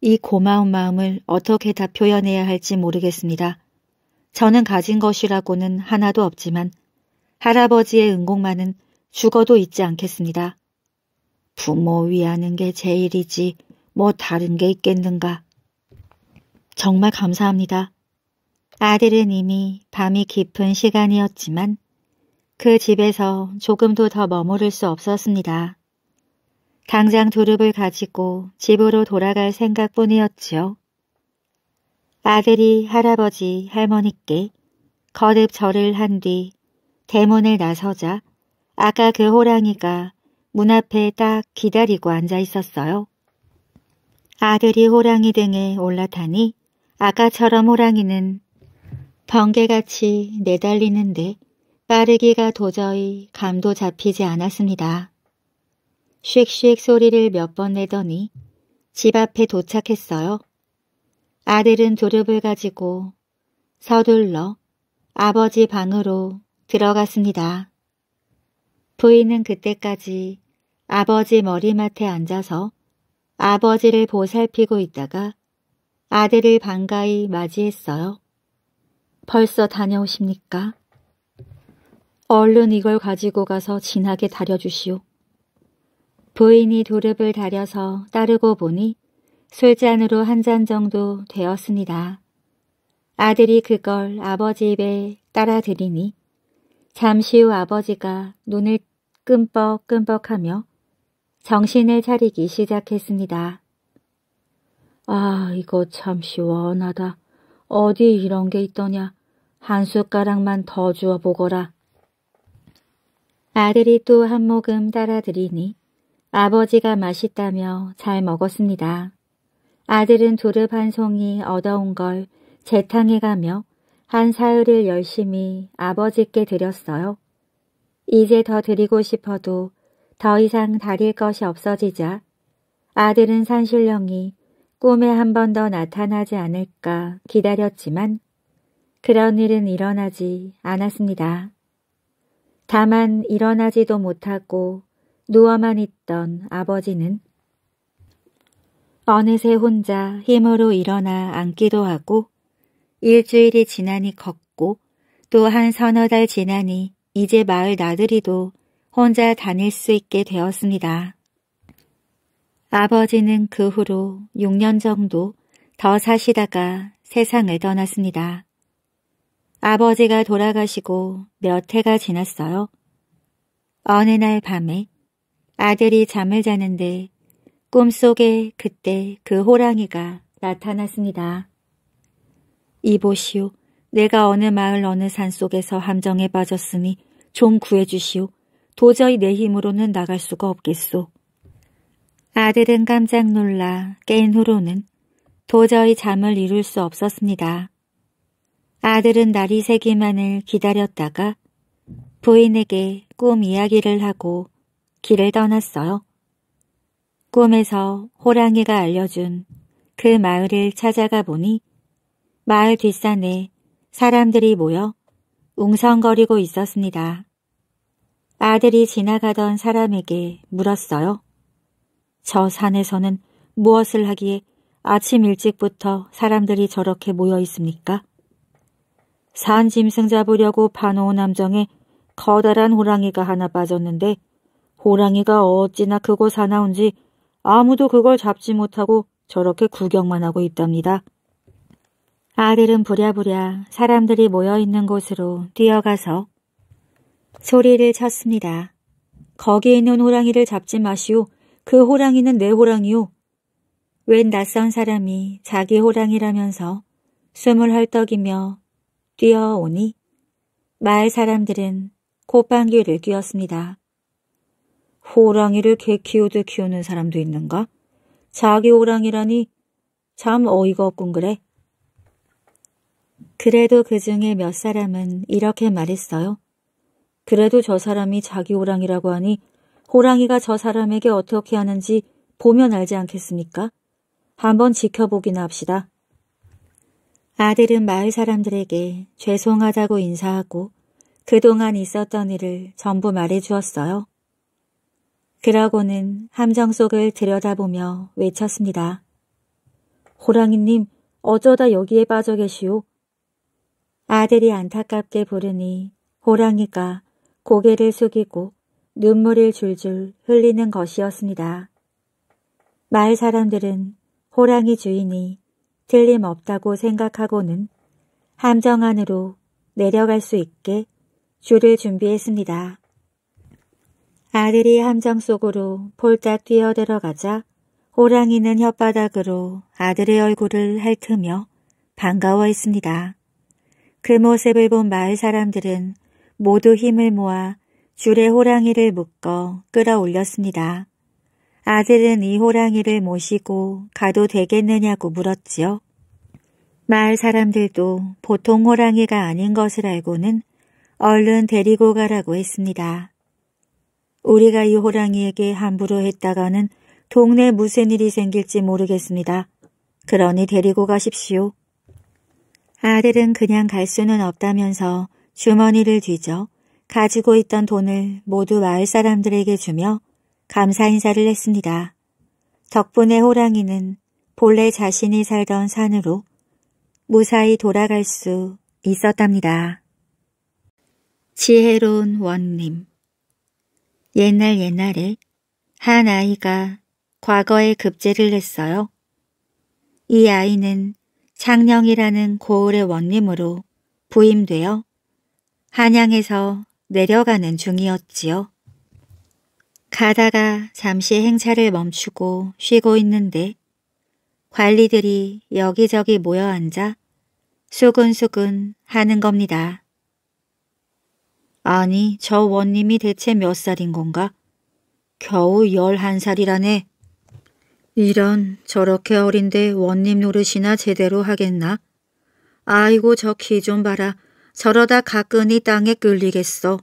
이 고마운 마음을 어떻게 다 표현해야 할지 모르겠습니다. 저는 가진 것이라고는 하나도 없지만 할아버지의 은곡만은 죽어도 잊지 않겠습니다. 부모 위하는 게 제일이지 뭐 다른 게 있겠는가. 정말 감사합니다. 아들은 이미 밤이 깊은 시간이었지만 그 집에서 조금도 더 머무를 수 없었습니다. 당장 두릅을 가지고 집으로 돌아갈 생각뿐이었지요. 아들이 할아버지 할머니께 거듭 절을 한 뒤 대문을 나서자 아까 그 호랑이가 문 앞에 딱 기다리고 앉아 있었어요. 아들이 호랑이 등에 올라타니 아까처럼 호랑이는 번개같이 내달리는데 빠르기가 도저히 감도 잡히지 않았습니다. 쉑쉑 소리를 몇 번 내더니 집 앞에 도착했어요. 아들은 두릅을 가지고 서둘러 아버지 방으로 들어갔습니다. 부인은 그때까지 아버지 머리맡에 앉아서 아버지를 보살피고 있다가 아들을 반가이 맞이했어요. 벌써 다녀오십니까? 얼른 이걸 가지고 가서 진하게 다려주시오. 부인이 도릅을 다려서 따르고 보니 술잔으로 한 잔 정도 되었습니다. 아들이 그걸 아버지 입에 따라 드리니 잠시 후 아버지가 눈을 끔뻑끔뻑하며 정신을 차리기 시작했습니다. 아, 이거 참 시원하다. 어디 이런 게 있더냐. 한 숟가락만 더 주어 보거라. 아들이 또 한 모금 따라드리니 아버지가 맛있다며 잘 먹었습니다. 아들은 두릅 한 송이 얻어온 걸재탕해 가며 한 사흘을 열심히 아버지께 드렸어요. 이제 더 드리고 싶어도 더 이상 다릴 것이 없어지자 아들은 산신령이 꿈에 한 번 더 나타나지 않을까 기다렸지만 그런 일은 일어나지 않았습니다. 다만 일어나지도 못하고 누워만 있던 아버지는 어느새 혼자 힘으로 일어나 앉기도 하고 일주일이 지나니 걷고 또 한 서너 달 지나니 이제 마을 나들이도 혼자 다닐 수 있게 되었습니다. 아버지는 그 후로 6년 정도 더 사시다가 세상을 떠났습니다. 아버지가 돌아가시고 몇 해가 지났어요. 어느 날 밤에 아들이 잠을 자는데 꿈속에 그때 그 호랑이가 나타났습니다. 이보시오, 내가 어느 마을 어느 산속에서 함정에 빠졌으니 좀 구해주시오. 도저히 내 힘으로는 나갈 수가 없겠소. 아들은 깜짝 놀라 깬 후로는 도저히 잠을 이룰 수 없었습니다. 아들은 날이 새기만을 기다렸다가 부인에게 꿈 이야기를 하고 길을 떠났어요. 꿈에서 호랑이가 알려준 그 마을을 찾아가 보니 마을 뒷산에 사람들이 모여 웅성거리고 있었습니다. 아들이 지나가던 사람에게 물었어요. 저 산에서는 무엇을 하기에 아침 일찍부터 사람들이 저렇게 모여 있습니까? 산 짐승 잡으려고 파놓은 함정에 커다란 호랑이가 하나 빠졌는데 호랑이가 어찌나 크고 사나운지 아무도 그걸 잡지 못하고 저렇게 구경만 하고 있답니다. 아들은 부랴부랴 사람들이 모여 있는 곳으로 뛰어가서 소리를 쳤습니다. 거기 있는 호랑이를 잡지 마시오. 그 호랑이는 내 호랑이요. 웬 낯선 사람이 자기 호랑이라면서 숨을 헐떡이며 뛰어오니 마을 사람들은 콧방귀를 뀌었습니다. 호랑이를 개 키우듯 키우는 사람도 있는가? 자기 호랑이라니 참 어이가 없군 그래. 그래도 그 중에 몇 사람은 이렇게 말했어요. 그래도 저 사람이 자기 호랑이라고 하니 호랑이가 저 사람에게 어떻게 하는지 보면 알지 않겠습니까? 한번 지켜보기나 합시다. 아들은 마을 사람들에게 죄송하다고 인사하고 그동안 있었던 일을 전부 말해주었어요. 그러고는 함정 속을 들여다보며 외쳤습니다. 호랑이님, 어쩌다 여기에 빠져 계시오? 아들이 안타깝게 부르니 호랑이가 고개를 숙이고 눈물을 줄줄 흘리는 것이었습니다. 마을 사람들은 호랑이 주인이 틀림없다고 생각하고는 함정 안으로 내려갈 수 있게 줄을 준비했습니다. 아들이 함정 속으로 폴짝 뛰어들어가자 호랑이는 혓바닥으로 아들의 얼굴을 핥으며 반가워했습니다. 그 모습을 본 마을 사람들은 모두 힘을 모아 줄에 호랑이를 묶어 끌어올렸습니다. 아들은 이 호랑이를 모시고 가도 되겠느냐고 물었지요. 마을 사람들도 보통 호랑이가 아닌 것을 알고는 얼른 데리고 가라고 했습니다. 우리가 이 호랑이에게 함부로 했다가는 동네 무슨 일이 생길지 모르겠습니다. 그러니 데리고 가십시오. 아들은 그냥 갈 수는 없다면서 주머니를 뒤져 가지고 있던 돈을 모두 마을 사람들에게 주며 감사 인사를 했습니다. 덕분에 호랑이는 본래 자신이 살던 산으로 무사히 돌아갈 수 있었답니다. 지혜로운 원님 옛날 옛날에 한 아이가 과거에 급제를 했어요. 이 아이는 창령이라는 고을의 원님으로 부임되어 한양에서 내려가는 중이었지요. 가다가 잠시 행차를 멈추고 쉬고 있는데 관리들이 여기저기 모여 앉아 수근수근 하는 겁니다. 아니 저 원님이 대체 몇 살인 건가? 겨우 열한 살이라네 이런 저렇게 어린데 원님 노릇이나 제대로 하겠나? 아이고 저 키 좀 봐라. 저러다 가끈히 땅에 끌리겠어.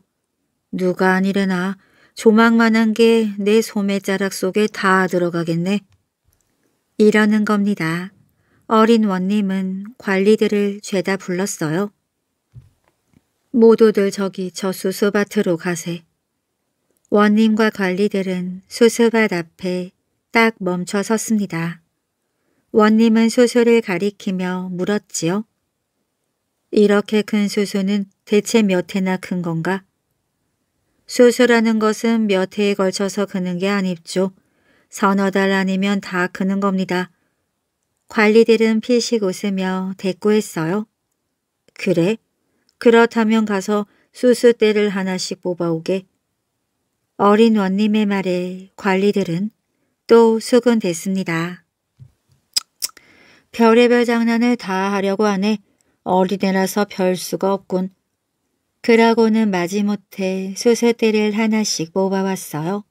누가 아니래나 조망만한 게 내 소매자락 속에 다 들어가겠네. 이러는 겁니다. 어린 원님은 관리들을 죄다 불렀어요. 모두들 저기 저 수수밭으로 가세. 원님과 관리들은 수수밭 앞에 딱 멈춰 섰습니다. 원님은 수수를 가리키며 물었지요. 이렇게 큰 수소는 대체 몇 해나 큰 건가? 수소라는 것은 몇 해에 걸쳐서 크는 게 아닙죠. 서너 달 아니면 다 크는 겁니다. 관리들은 피식 웃으며 대꾸했어요. 그래? 그렇다면 가서 수수대를 하나씩 뽑아오게. 어린 원님의 말에 관리들은 또 수근됐습니다. 별의별 장난을 다 하려고 하네. 어린애라서 별 수가 없군. 그러고는 마지못해 수수대를 하나씩 뽑아왔어요.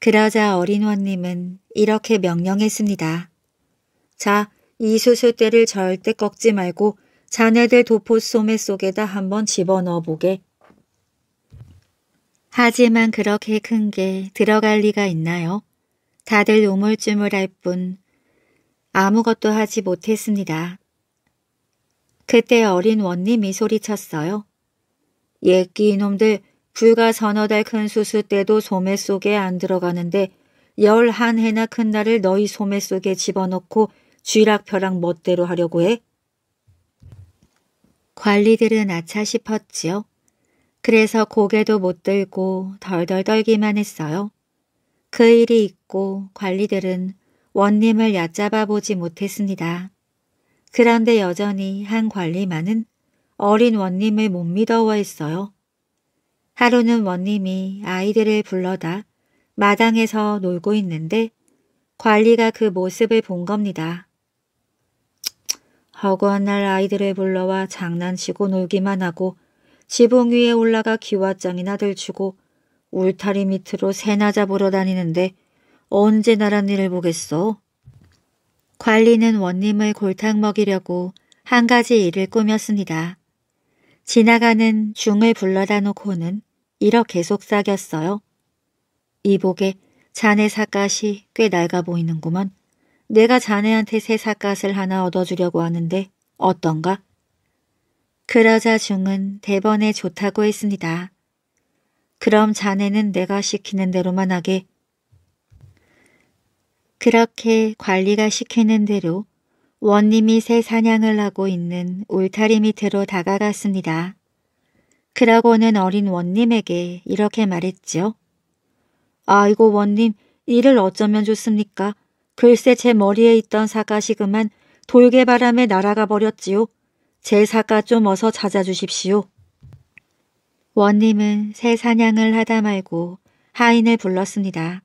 그러자 어린 원님은 이렇게 명령했습니다. 자, 이 수수대를 절대 꺾지 말고 자네들 도포 소매 속에다 한번 집어넣어 보게. 하지만 그렇게 큰 게 들어갈 리가 있나요? 다들 우물쭈물할 뿐 아무것도 하지 못했습니다. 그때 어린 원님이 소리쳤어요. 예끼 이놈들 불과 서너 달 큰 수수 때도 소매 속에 안 들어가는데 열 한 해나 큰 날을 너희 소매 속에 집어넣고 쥐락펴락 멋대로 하려고 해? 관리들은 아차 싶었지요. 그래서 고개도 못 들고 덜덜 떨기만 했어요. 그 일이 있고 관리들은 원님을 얕잡아 보지 못했습니다. 그런데 여전히 한 관리만은 어린 원님을 못믿어와했어요 하루는 원님이 아이들을 불러다 마당에서 놀고 있는데 관리가 그 모습을 본 겁니다. 허구한 날 아이들을 불러와 장난치고 놀기만 하고 지붕 위에 올라가 기와장이나 들추고 울타리 밑으로 새나 잡으러 다니는데 언제 나란 일을 보겠어? 관리는 원님을 골탕 먹이려고 한 가지 일을 꾸몄습니다. 지나가는 중을 불러다 놓고는 이렇게 속삭였어요. 이복에 자네 삿갓이 꽤 낡아 보이는구먼. 내가 자네한테 새 삿갓을 하나 얻어주려고 하는데 어떤가? 그러자 중은 대번에 좋다고 했습니다. 그럼 자네는 내가 시키는 대로만 하게 그렇게 관리가 시키는 대로 원님이 새 사냥을 하고 있는 울타리 밑으로 다가갔습니다. 그러고는 어린 원님에게 이렇게 말했지요. 아이고 원님, 이를 어쩌면 좋습니까? 글쎄 제 머리에 있던 사가시 그만 돌개 바람에 날아가 버렸지요. 제 사가 좀 어서 찾아주십시오. 원님은 새 사냥을 하다 말고 하인을 불렀습니다.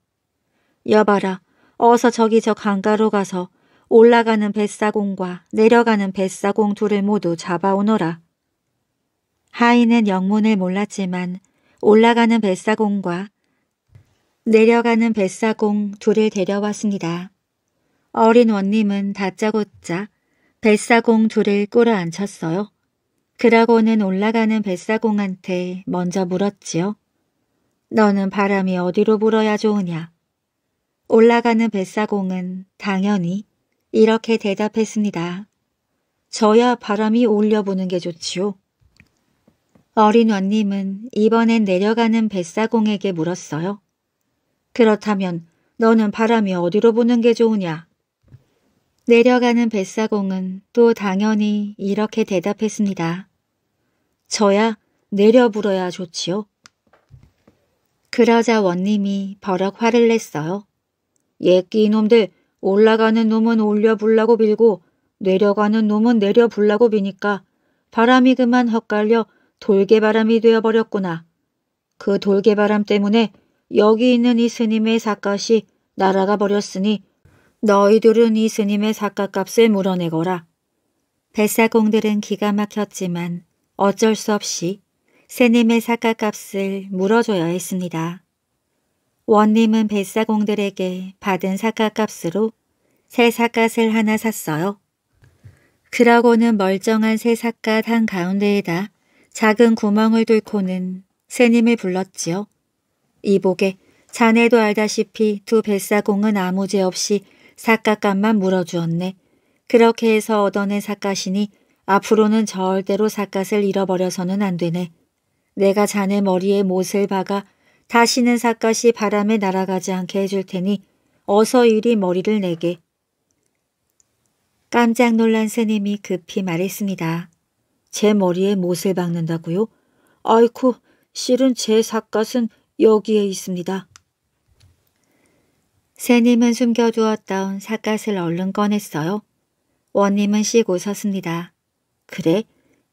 여봐라, 어서 저기 저 강가로 가서 올라가는 뱃사공과 내려가는 뱃사공 둘을 모두 잡아오너라. 하인은 영문을 몰랐지만 올라가는 뱃사공과 내려가는 뱃사공 둘을 데려왔습니다. 어린 원님은 다짜고짜 뱃사공 둘을 끌어안쳤어요. 그러고는 올라가는 뱃사공한테 먼저 물었지요. 너는 바람이 어디로 불어야 좋으냐? 올라가는 뱃사공은 당연히 이렇게 대답했습니다. 저야 바람이 올려보는 게 좋지요. 어린 원님은 이번엔 내려가는 뱃사공에게 물었어요. 그렇다면 너는 바람이 어디로 부는 게 좋으냐? 내려가는 뱃사공은 또 당연히 이렇게 대답했습니다. 저야 내려 불어야 좋지요. 그러자 원님이 버럭 화를 냈어요. 예끼 이놈들 올라가는 놈은 올려 불라고 빌고 내려가는 놈은 내려 불라고 비니까 바람이 그만 헛갈려 돌개바람이 되어버렸구나. 그 돌개바람 때문에 여기 있는 이 스님의 사갓이 날아가 버렸으니 너희들은 이 스님의 사갓값을 물어내거라. 뱃사공들은 기가 막혔지만 어쩔 수 없이 스님의 사갓값을 물어줘야 했습니다. 원님은 뱃사공들에게 받은 사과값으로 새 사갓을 하나 샀어요. 그러고는 멀쩡한 새 사갓 한가운데에다 작은 구멍을 뚫고는 새님을 불렀지요. 이보게 자네도 알다시피 두 뱃사공은 아무 죄 없이 사갓값만 물어주었네. 그렇게 해서 얻어낸 사갓시니 앞으로는 절대로 사갓을 잃어버려서는 안 되네. 내가 자네 머리에 못을 박아 다시는 사가시 바람에 날아가지 않게 해줄 테니 어서 이리 머리를 내게. 깜짝 놀란 새님이 급히 말했습니다. 제 머리에 못을 박는다고요? 아이쿠, 실은 제 삿갓은 여기에 있습니다. 새님은 숨겨두었다온 삿갓을 얼른 꺼냈어요. 원님은 씩 웃었습니다. 그래?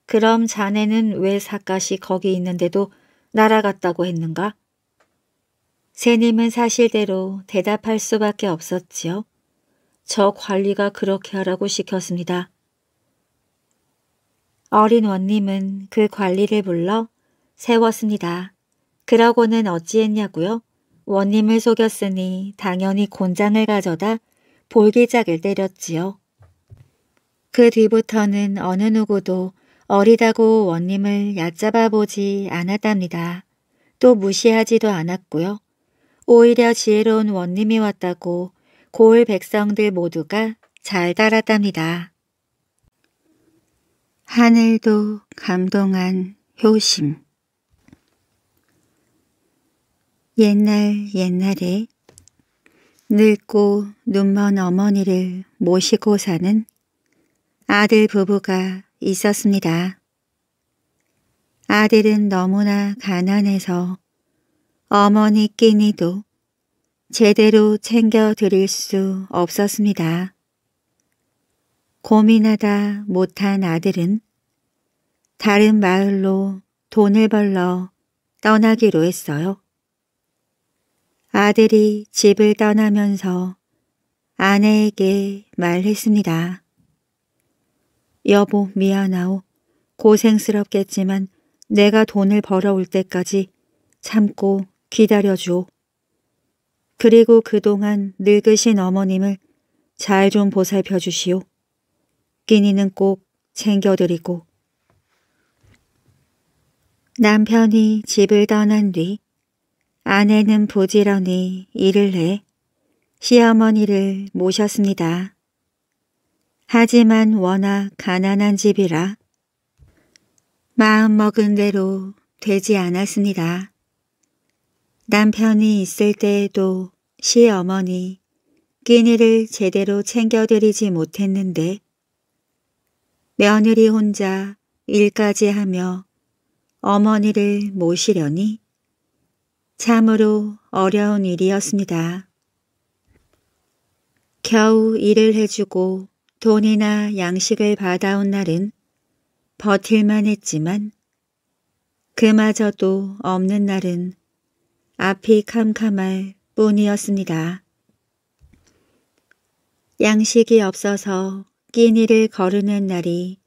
그럼 자네는 왜 삿갓이 거기 있는데도 날아갔다고 했는가? 새님은 사실대로 대답할 수밖에 없었지요. 저 관리가 그렇게 하라고 시켰습니다. 어린 원님은 그 관리를 불러 세웠습니다. 그러고는 어찌했냐고요? 원님을 속였으니 당연히 곤장을 가져다 볼기짝을 때렸지요. 그 뒤부터는 어느 누구도 어리다고 원님을 얕잡아보지 않았답니다. 또 무시하지도 않았고요. 오히려 지혜로운 원님이 왔다고 고을 백성들 모두가 잘 달았답니다. 하늘도 감동한 효심 옛날 옛날에 늙고 눈먼 어머니를 모시고 사는 아들 부부가 있었습니다. 아들은 너무나 가난해서 어머니끼니도 제대로 챙겨드릴 수 없었습니다. 고민하다 못한 아들은 다른 마을로 돈을 벌러 떠나기로 했어요. 아들이 집을 떠나면서 아내에게 말했습니다. 여보 미안하오. 고생스럽겠지만 내가 돈을 벌어올 때까지 참고 기다려줘 그리고 그동안 늙으신 어머님을 잘 좀 보살펴 주시오. 끼니는 꼭 챙겨드리고. 남편이 집을 떠난 뒤 아내는 부지런히 일을 해 시어머니를 모셨습니다. 하지만 워낙 가난한 집이라 마음먹은 대로 되지 않았습니다. 남편이 있을 때에도 시어머니 끼니를 제대로 챙겨드리지 못했는데 며느리 혼자 일까지 하며 어머니를 모시려니 참으로 어려운 일이었습니다. 겨우 일을 해주고 돈이나 양식을 받아온 날은 버틸만 했지만 그마저도 없는 날은 앞이 캄캄할 뿐이었습니다. 양식이 없어서 끼니를 거르는 날이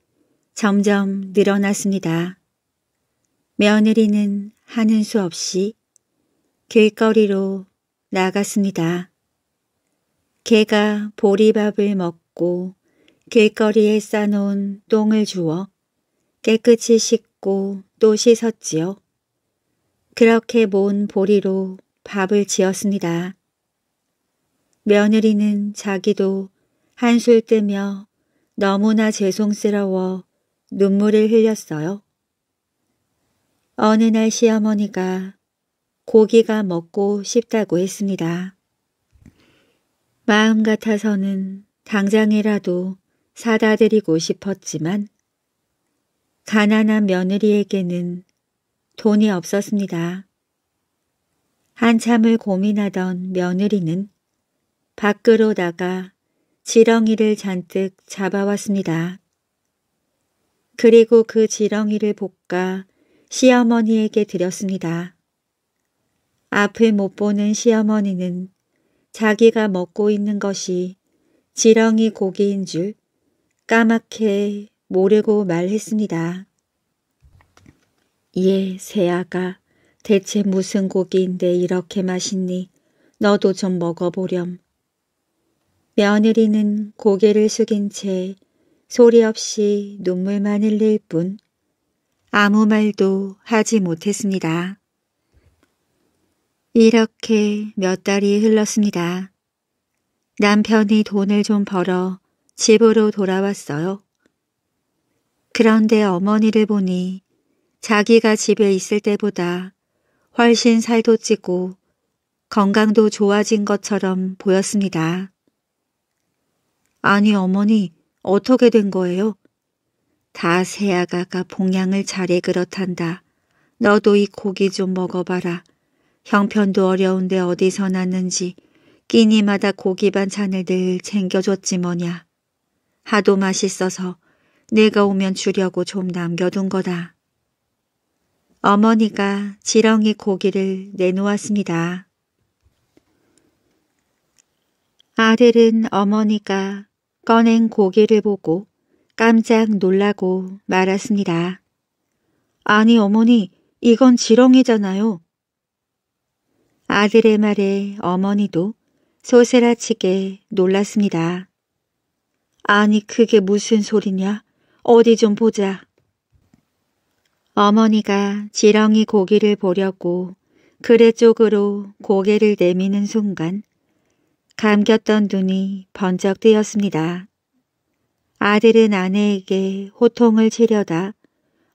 점점 늘어났습니다. 며느리는 하는 수 없이 길거리로 나갔습니다. 개가 보리밥을 먹고 길거리에 싸놓은 똥을 주워 깨끗이 씻고 또 씻었지요. 그렇게 모은 보리로 밥을 지었습니다. 며느리는 자기도 한술 뜨며 너무나 죄송스러워 눈물을 흘렸어요. 어느 날 시어머니가 고기가 먹고 싶다고 했습니다. 마음 같아서는 당장이라도 사다 드리고 싶었지만 가난한 며느리에게는 돈이 없었습니다. 한참을 고민하던 며느리는 밖으로 나가 지렁이를 잔뜩 잡아왔습니다. 그리고 그 지렁이를 볶아 시어머니에게 드렸습니다. 앞을 못 보는 시어머니는 자기가 먹고 있는 것이 지렁이 고기인 줄 까맣게 모르고 말했습니다. 예, 새아가 대체 무슨 고기인데 이렇게 맛있니? 너도 좀 먹어보렴. 며느리는 고개를 숙인 채 소리 없이 눈물만 흘릴 뿐 아무 말도 하지 못했습니다. 이렇게 몇 달이 흘렀습니다. 남편이 돈을 좀 벌어 집으로 돌아왔어요. 그런데 어머니를 보니 자기가 집에 있을 때보다 훨씬 살도 찌고 건강도 좋아진 것처럼 보였습니다. 아니 어머니 어떻게 된 거예요? 다 새아가가 봉양을 잘해 그렇단다. 너도 이 고기 좀 먹어봐라. 형편도 어려운데 어디서 났는지 끼니마다 고기 반찬을 늘 챙겨줬지 뭐냐. 하도 맛있어서 내가 오면 주려고 좀 남겨둔 거다. 어머니가 지렁이 고기를 내놓았습니다. 아들은 어머니가 꺼낸 고기를 보고 깜짝 놀라고 말았습니다. 아니 어머니 이건 지렁이잖아요. 아들의 말에 어머니도 소세라치게 놀랐습니다. 아니 그게 무슨 소리냐? 어디 좀 보자. 어머니가 지렁이 고기를 보려고 그레 쪽으로 고개를 내미는 순간 감겼던 눈이 번쩍 뜨였습니다. 아들은 아내에게 호통을 치려다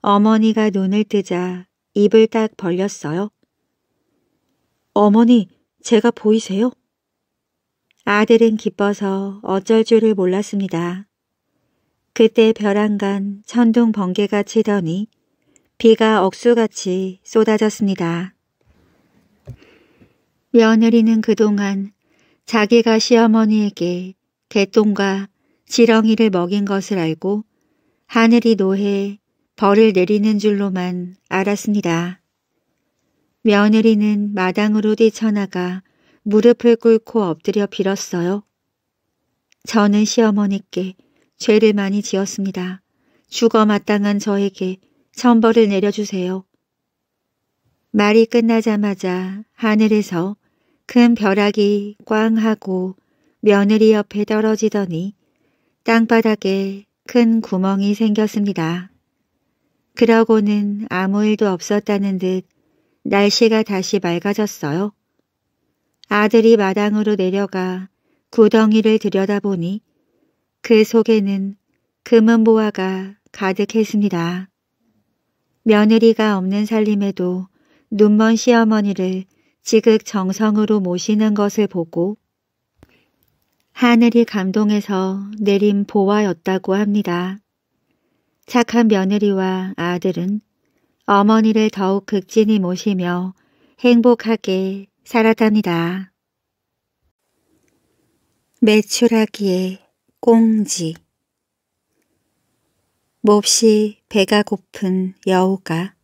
어머니가 눈을 뜨자 입을 딱 벌렸어요. 어머니, 제가 보이세요? 아들은 기뻐서 어쩔 줄을 몰랐습니다. 그때 벼랑간 천둥 번개가 치더니 비가 억수같이 쏟아졌습니다. 며느리는 그동안 자기가 시어머니에게 대똥과 지렁이를 먹인 것을 알고 하늘이 노해 벌을 내리는 줄로만 알았습니다. 며느리는 마당으로 뛰쳐나가 무릎을 꿇고 엎드려 빌었어요. 저는 시어머니께 죄를 많이 지었습니다. 죽어 마땅한 저에게 천벌을 내려주세요. 말이 끝나자마자 하늘에서 큰 벼락이 꽝 하고 며느리 옆에 떨어지더니 땅바닥에 큰 구멍이 생겼습니다. 그러고는 아무 일도 없었다는 듯 날씨가 다시 맑아졌어요. 아들이 마당으로 내려가 구덩이를 들여다보니 그 속에는 금은보화가 가득했습니다. 며느리가 없는 살림에도 눈먼 시어머니를 지극정성으로 모시는 것을 보고 하늘이 감동해서 내린 보화였다고 합니다. 착한 며느리와 아들은 어머니를 더욱 극진히 모시며 행복하게 살았답니다. 매출하기에 꽁지 몹시 배가 고픈 여우가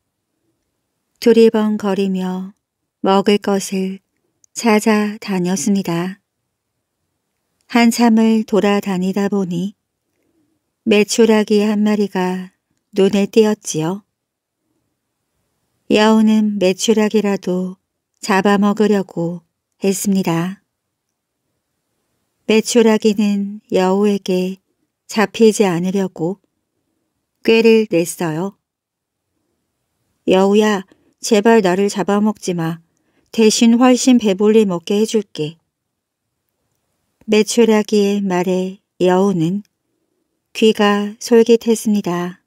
두리번거리며 먹을 것을 찾아다녔습니다. 한참을 돌아다니다 보니 메추라기 한 마리가 눈에 띄었지요. 여우는 메추라기라도 잡아먹으려고 했습니다. 메추라기는 여우에게 잡히지 않으려고 꾀를 냈어요. 여우야, 제발 나를 잡아먹지 마. 대신 훨씬 배불리 먹게 해줄게. 매출하기의 말에 여우는 귀가 솔깃했습니다.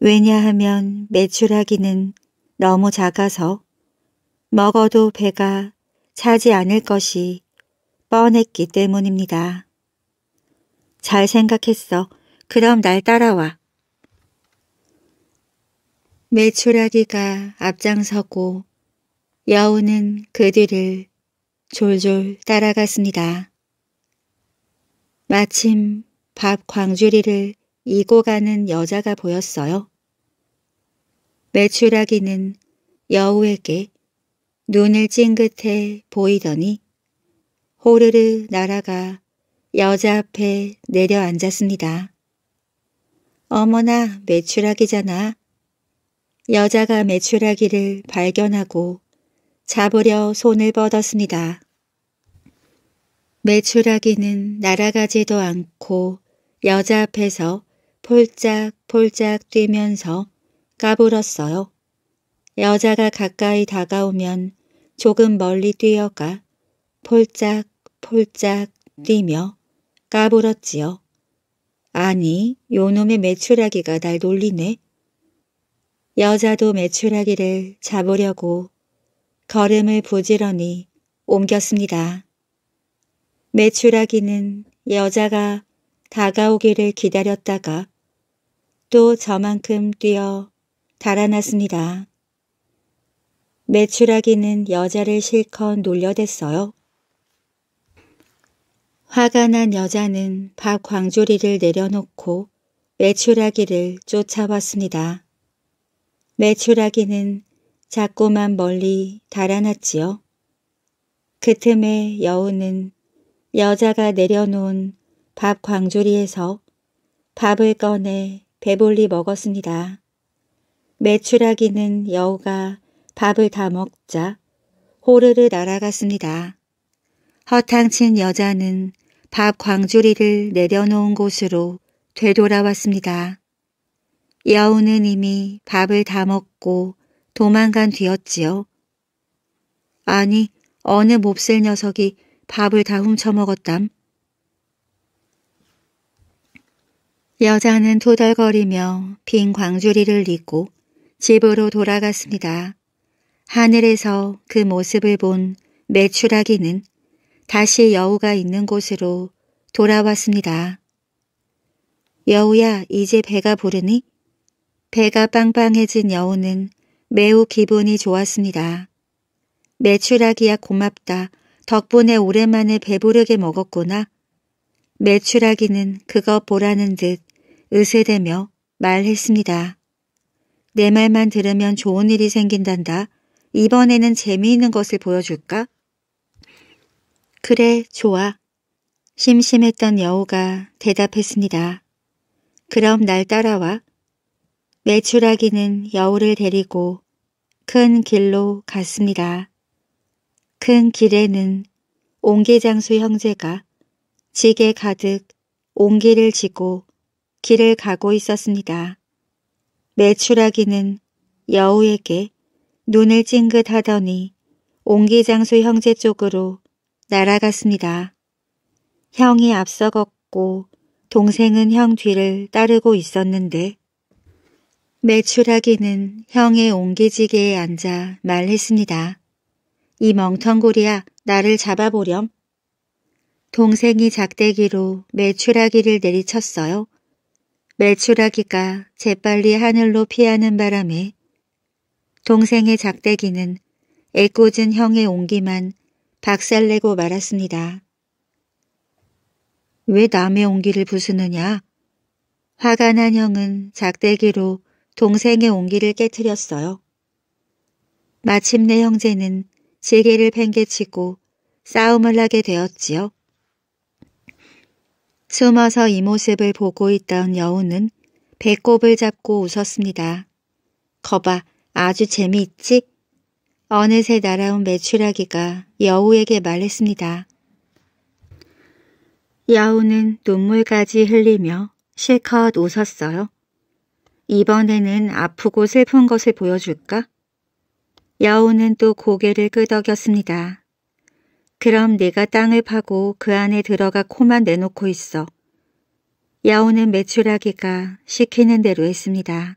왜냐하면 매출하기는 너무 작아서 먹어도 배가 차지 않을 것이 뻔했기 때문입니다. 잘 생각했어. 그럼 날 따라와. 메추라기가 앞장서고 여우는 그 뒤를 졸졸 따라갔습니다. 마침 밥 광주리를 이고 가는 여자가 보였어요. 메추라기는 여우에게 눈을 찡긋해 보이더니 호르르 날아가 여자 앞에 내려앉았습니다. 어머나 메추라기잖아. 여자가 매출하기를 발견하고 잡으려 손을 뻗었습니다. 매출하기는 날아가지도 않고 여자 앞에서 폴짝폴짝 뛰면서 까불었어요. 여자가 가까이 다가오면 조금 멀리 뛰어가 폴짝폴짝 뛰며 까불었지요. 아니 요놈의 매출하기가 날 놀리네. 여자도 매출하기를 잡으려고 걸음을 부지런히 옮겼습니다. 매출하기는 여자가 다가오기를 기다렸다가 또 저만큼 뛰어 달아났습니다. 매출하기는 여자를 실컷 놀려댔어요. 화가 난 여자는 밥광조리를 내려놓고 매출하기를 쫓아왔습니다. 매출하기는 자꾸만 멀리 달아났지요. 그 틈에 여우는 여자가 내려놓은 밥 광조리에서 밥을 꺼내 배불리 먹었습니다. 매출하기는 여우가 밥을 다 먹자 호르르 날아갔습니다. 허탕친 여자는 밥 광주리를 내려놓은 곳으로 되돌아왔습니다. 여우는 이미 밥을 다 먹고 도망간 뒤였지요. 아니, 어느 몹쓸 녀석이 밥을 다 훔쳐먹었담. 여자는 토덜거리며 빈 광주리를 이고 집으로 돌아갔습니다. 하늘에서 그 모습을 본 메추라기는 다시 여우가 있는 곳으로 돌아왔습니다. 여우야, 이제 배가 부르니? 배가 빵빵해진 여우는 매우 기분이 좋았습니다. 매출하기야 고맙다. 덕분에 오랜만에 배부르게 먹었구나. 매출하기는 그거 보라는 듯 으세대며 말했습니다. 내 말만 들으면 좋은 일이 생긴단다. 이번에는 재미있는 것을 보여줄까? 그래, 좋아. 심심했던 여우가 대답했습니다. 그럼 날 따라와. 매추라기는 여우를 데리고 큰 길로 갔습니다. 큰 길에는 옹기장수 형제가 지게 가득 옹기를 지고 길을 가고 있었습니다. 매추라기는 여우에게 눈을 찡긋하더니 옹기장수 형제 쪽으로 날아갔습니다. 형이 앞서 걷고 동생은 형 뒤를 따르고 있었는데 매추라기는 형의 옹기지게에 앉아 말했습니다. 이 멍텅구리야 나를 잡아보렴. 동생이 작대기로 매추라기를 내리쳤어요. 매추라기가 재빨리 하늘로 피하는 바람에 동생의 작대기는 애꿎은 형의 옹기만 박살내고 말았습니다. 왜 남의 옹기를 부수느냐? 화가 난 형은 작대기로 동생의 온기를 깨뜨렸어요. 마침내 형제는 제게를 팽개치고 싸움을 하게 되었지요. 숨어서 이 모습을 보고 있던 여우는 배꼽을 잡고 웃었습니다. 거봐, 아주 재미있지? 어느새 날아온 매출하기가 여우에게 말했습니다. 여우는 눈물까지 흘리며 실컷 웃었어요. 이번에는 아프고 슬픈 것을 보여줄까? 여우는 또 고개를 끄덕였습니다. 그럼 네가 땅을 파고 그 안에 들어가 코만 내놓고 있어. 여우는 매출하기가 시키는 대로 했습니다.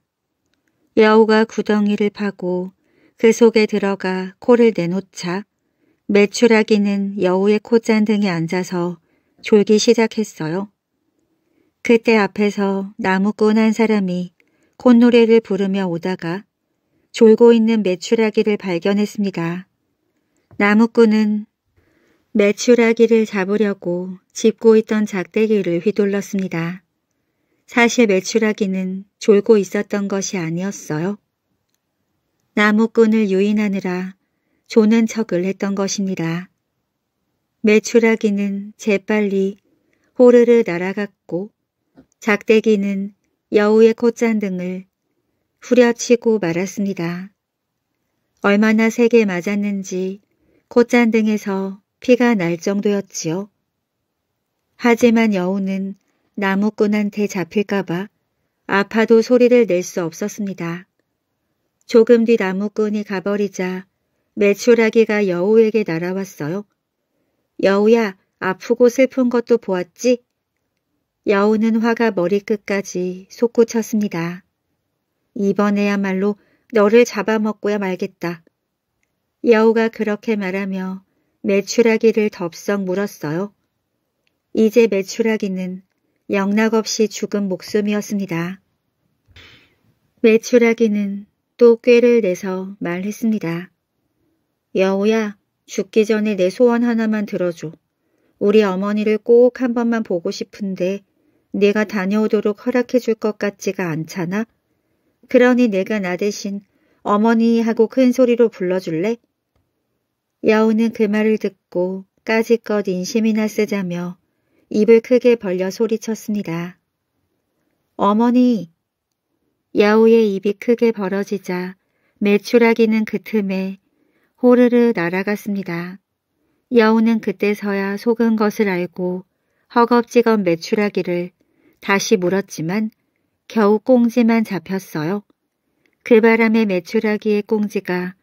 여우가 구덩이를 파고 그 속에 들어가 코를 내놓자 매출하기는 여우의 콧잔 등에 앉아서 졸기 시작했어요. 그때 앞에서 나무꾼 한 사람이 콧노래를 부르며 오다가 졸고 있는 매출하기를 발견했습니다. 나무꾼은 매출하기를 잡으려고 짚고 있던 작대기를 휘둘렀습니다. 사실 매출하기는 졸고 있었던 것이 아니었어요. 나무꾼을 유인하느라 조는 척을 했던 것입니다. 매출하기는 재빨리 호르르 날아갔고 작대기는 여우의 콧잔 등을 후려치고 말았습니다. 얼마나 세게 맞았는지 콧잔 등에서 피가 날 정도였지요. 하지만 여우는 나무꾼한테 잡힐까봐 아파도 소리를 낼 수 없었습니다. 조금 뒤 나무꾼이 가버리자 매출하기가 여우에게 날아왔어요. 여우야, 아프고 슬픈 것도 보았지? 여우는 화가 머리끝까지 솟구쳤습니다. 이번에야말로 너를 잡아먹고야 말겠다. 여우가 그렇게 말하며 매출하기를 덥석 물었어요. 이제 매출하기는 영락없이 죽은 목숨이었습니다. 매출하기는또 꾀를 내서 말했습니다. 여우야, 죽기 전에 내 소원 하나만 들어줘. 우리 어머니를 꼭 한 번만 보고 싶은데 내가 다녀오도록 허락해 줄 것 같지가 않잖아. 그러니 내가 나 대신 어머니 하고 큰 소리로 불러줄래? 여우는 그 말을 듣고 까짓것 인심이나 쓰자며 입을 크게 벌려 소리쳤습니다. 어머니! 야우의 입이 크게 벌어지자 매출하기는 그 틈에 호르르 날아갔습니다. 여우는 그때서야 속은 것을 알고 허겁지겁 매출하기를 다시 물었지만 겨우 꽁지만 잡혔어요. 그 바람에 매출하기의 꽁지가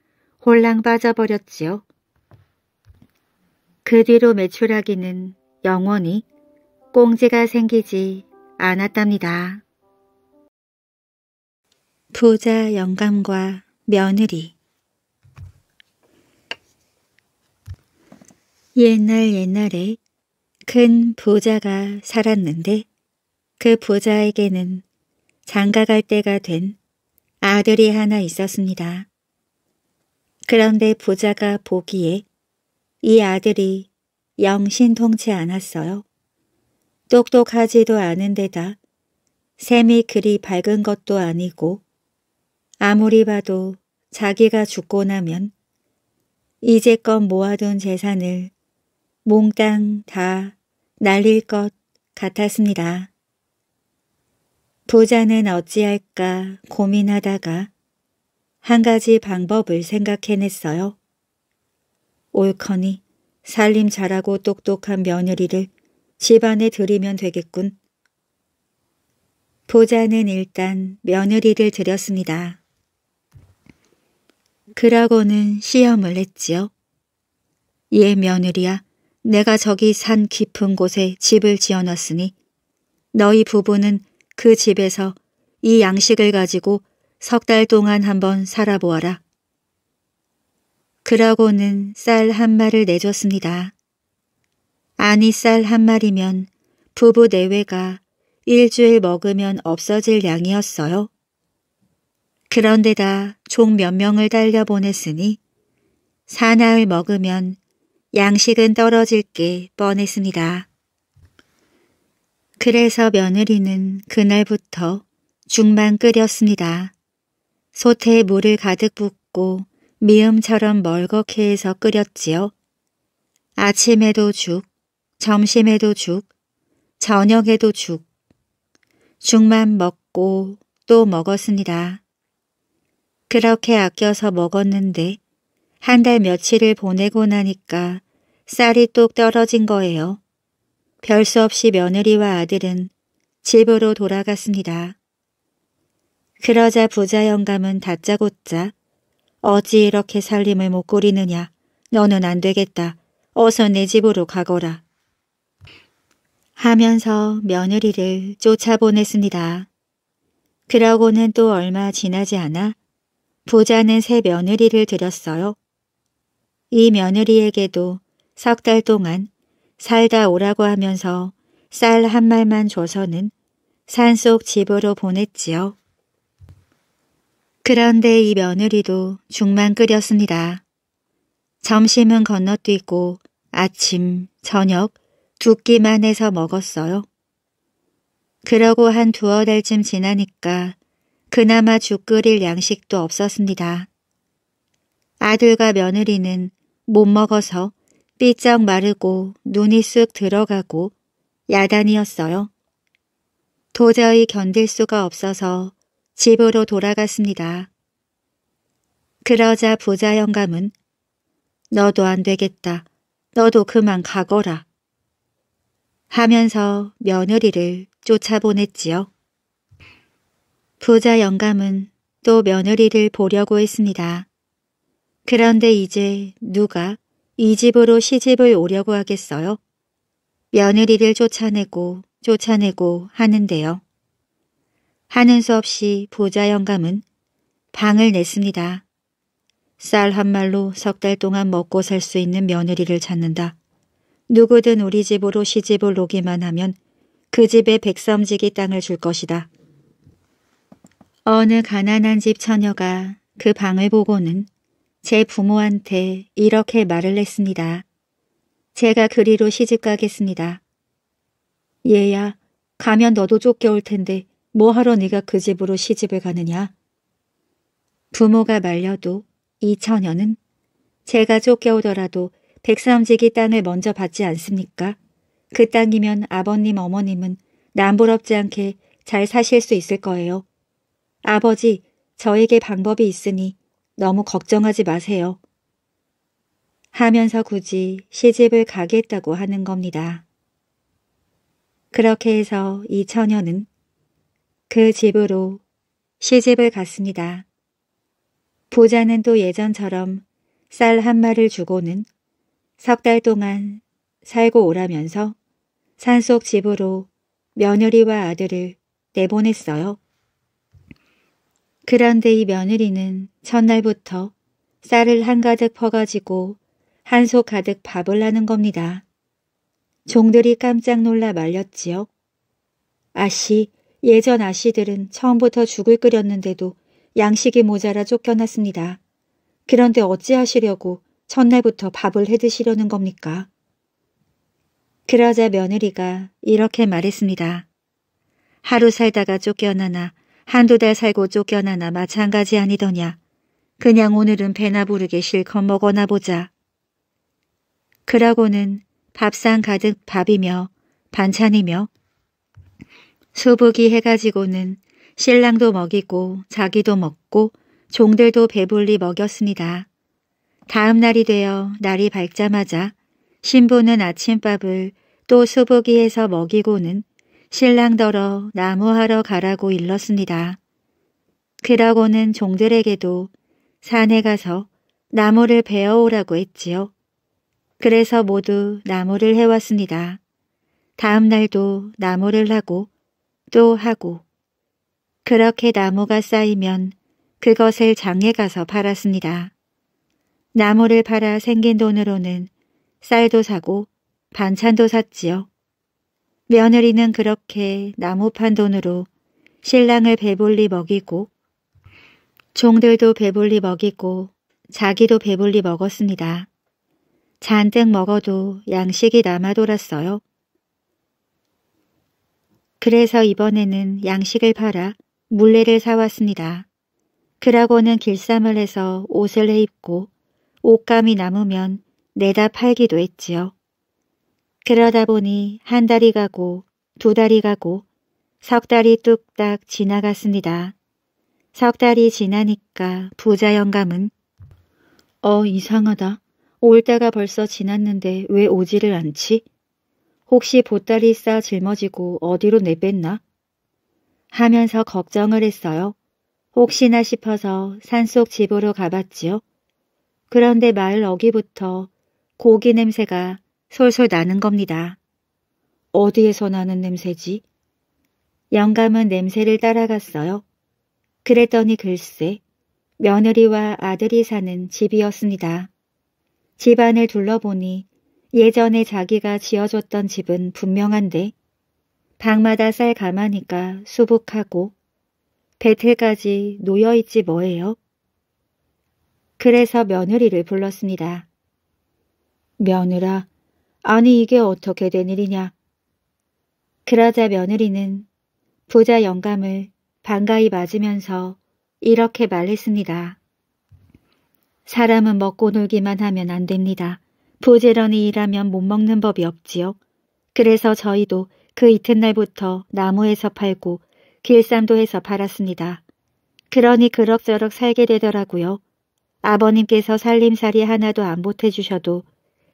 홀랑 빠져버렸지요. 그 뒤로 매출하기는 영원히 꽁지가 생기지 않았답니다. 부자 영감과 며느리 옛날 옛날에 큰 부자가 살았는데 그 부자에게는 장가갈 때가 된 아들이 하나 있었습니다. 그런데 부자가 보기에 이 아들이 영신통치 않았어요. 똑똑하지도 않은데다 샘이 그리 밝은 것도 아니고 아무리 봐도 자기가 죽고 나면 이제껏 모아둔 재산을 몽땅 다 날릴 것 같았습니다. 부자는 어찌할까 고민하다가 한 가지 방법을 생각해냈어요. 옳거니 살림 잘하고 똑똑한 며느리를 집안에 들이면 되겠군. 부자는 일단 며느리를 들였습니다. 그러고는 시험을 했지요. 예 며느리야 내가 저기 산 깊은 곳에 집을 지어놨으니 너희 부부는 그 집에서 이 양식을 가지고 석 달 동안 한번 살아보아라. 그러고는 쌀 한 마를 리 내줬습니다. 아니 쌀 한 마리면 부부 내외가 일주일 먹으면 없어질 양이었어요. 그런데다 총 몇 명을 달려 보냈으니 사나흘 먹으면 양식은 떨어질 게 뻔했습니다. 그래서 며느리는 그날부터 죽만 끓였습니다. 소태에 물을 가득 붓고 미음처럼 멀겋게 해서 끓였지요. 아침에도 죽, 점심에도 죽, 저녁에도 죽. 죽만 먹고 또 먹었습니다. 그렇게 아껴서 먹었는데 한 달 며칠을 보내고 나니까 쌀이 똑 떨어진 거예요. 별수 없이 며느리와 아들은 집으로 돌아갔습니다. 그러자 부자 영감은 다짜고짜 어찌 이렇게 살림을 못 꾸리느냐 너는 안 되겠다 어서 내 집으로 가거라 하면서 며느리를 쫓아보냈습니다. 그러고는 또 얼마 지나지 않아 부자는 새 며느리를 들였어요. 이 며느리에게도 석 달 동안 살다 오라고 하면서 쌀 한 말만 줘서는 산속 집으로 보냈지요. 그런데 이 며느리도 죽만 끓였습니다. 점심은 건너뛰고 아침, 저녁 두 끼만 해서 먹었어요. 그러고 한 두어 달쯤 지나니까 그나마 죽 끓일 양식도 없었습니다. 아들과 며느리는 못 먹어서 삐쩍 마르고 눈이 쑥 들어가고 야단이었어요. 도저히 견딜 수가 없어서 집으로 돌아갔습니다. 그러자 부자 영감은 너도 안 되겠다. 너도 그만 가거라. 하면서 며느리를 쫓아보냈지요. 부자 영감은 또 며느리를 보려고 했습니다. 그런데 이제 누가 이 집으로 시집을 오려고 하겠어요? 며느리를 쫓아내고 쫓아내고 하는데요. 하는 수 없이 보자 영감은 방을 냈습니다. 쌀 한 말로 석 달 동안 먹고 살 수 있는 며느리를 찾는다. 누구든 우리 집으로 시집을 오기만 하면 그 집에 백섬지기 땅을 줄 것이다. 어느 가난한 집 처녀가 그 방을 보고는 제 부모한테 이렇게 말을 했습니다. 제가 그리로 시집 가겠습니다. 얘야, 가면 너도 쫓겨올 텐데 뭐하러 네가 그 집으로 시집을 가느냐? 부모가 말려도 이 처녀는 제가 쫓겨오더라도 백삼지기 땅을 먼저 받지 않습니까? 그 땅이면 아버님 어머님은 남부럽지 않게 잘 사실 수 있을 거예요. 아버지, 저에게 방법이 있으니 너무 걱정하지 마세요. 하면서 굳이 시집을 가겠다고 하는 겁니다. 그렇게 해서 이 처녀는 그 집으로 시집을 갔습니다. 부자는 또 예전처럼 쌀 한 마를 리 주고는 석 달 동안 살고 오라면서 산속 집으로 며느리와 아들을 내보냈어요. 그런데 이 며느리는 첫날부터 쌀을 한가득 퍼가지고 한소 가득 밥을 하는 겁니다. 종들이 깜짝 놀라 말렸지요. 아씨, 예전 아씨들은 처음부터 죽을 끓였는데도 양식이 모자라 쫓겨났습니다. 그런데 어찌하시려고 첫날부터 밥을 해드시려는 겁니까? 그러자 며느리가 이렇게 말했습니다. 하루 살다가 쫓겨나나 한두 달 살고 쫓겨나나 마찬가지 아니더냐. 그냥 오늘은 배나 부르게 실컷 먹어나 보자. 그라고는 밥상 가득 밥이며 반찬이며 수북이 해가지고는 신랑도 먹이고 자기도 먹고 종들도 배불리 먹였습니다. 다음 날이 되어 날이 밝자마자 신부는 아침밥을 또 수북이에서 먹이고는 신랑더러 나무하러 가라고 일렀습니다. 그러고는 종들에게도 산에 가서 나무를 베어오라고 했지요. 그래서 모두 나무를 해왔습니다. 다음 날도 나무를 하고 또 하고 그렇게 나무가 쌓이면 그것을 장에 가서 팔았습니다. 나무를 팔아 생긴 돈으로는 쌀도 사고 반찬도 샀지요. 며느리는 그렇게 나무판 돈으로 신랑을 배불리 먹이고 종들도 배불리 먹이고 자기도 배불리 먹었습니다. 잔뜩 먹어도 양식이 남아 돌았어요. 그래서 이번에는 양식을 팔아 물레를 사왔습니다. 그라고는 길쌈을 해서 옷을 해입고 옷감이 남으면 내다 팔기도 했지요. 그러다 보니 한 달이 가고 두 달이 가고 석 달이 뚝딱 지나갔습니다. 석 달이 지나니까 부자 영감은 어 이상하다. 올 때가 벌써 지났는데 왜 오지를 않지? 혹시 보따리 싸 짊어지고 어디로 내뺐나? 하면서 걱정을 했어요. 혹시나 싶어서 산속 집으로 가봤지요. 그런데 마을 어기부터 고기 냄새가 솔솔 나는 겁니다. 어디에서 나는 냄새지? 영감은 냄새를 따라갔어요. 그랬더니 글쎄 며느리와 아들이 사는 집이었습니다. 집안을 둘러보니 예전에 자기가 지어줬던 집은 분명한데 방마다 쌀 가마니까 수북하고 배틀까지 놓여있지 뭐예요? 그래서 며느리를 불렀습니다. 며느라, 아니 이게 어떻게 된 일이냐. 그러자 며느리는 부자 영감을 반가이 맞으면서 이렇게 말했습니다. 사람은 먹고 놀기만 하면 안 됩니다. 부지런히 일하면 못 먹는 법이 없지요. 그래서 저희도 그 이튿날부터 나무에서 팔고 길쌈도에서 팔았습니다. 그러니 그럭저럭 살게 되더라고요. 아버님께서 살림살이 하나도 안 보태주셔도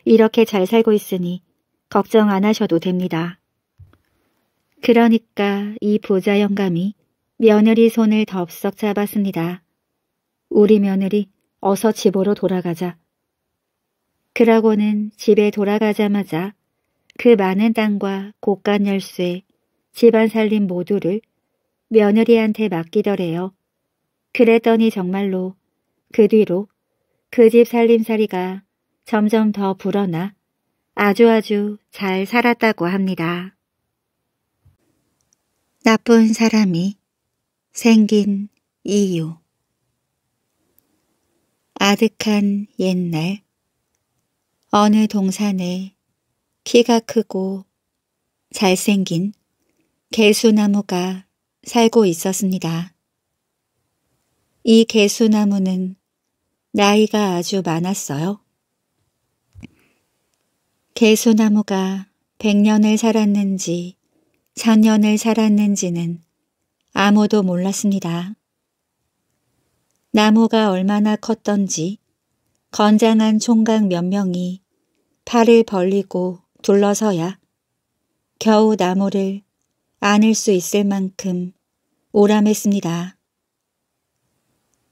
이렇게 잘 살고 있으니 걱정 안 하셔도 됩니다. 그러니까 이 부자 영감이 며느리 손을 덥석 잡았습니다. 우리 며느리 어서 집으로 돌아가자. 그러고는 집에 돌아가자마자 그 많은 땅과 곳간 열쇠, 집안 살림 모두를 며느리한테 맡기더래요. 그랬더니 정말로 그 뒤로 그 집 살림살이가 점점 더 불어나 아주아주 아주 잘 살았다고 합니다. 나쁜 사람이 생긴 이유 아득한 옛날 어느 동산에 키가 크고 잘생긴 개수나무가 살고 있었습니다. 이 개수나무는 나이가 아주 많았어요. 개소나무가 백년을 살았는지 천년을 살았는지는 아무도 몰랐습니다. 나무가 얼마나 컸던지 건장한 총각 몇 명이 팔을 벌리고 둘러서야 겨우 나무를 안을 수 있을 만큼 오람했습니다.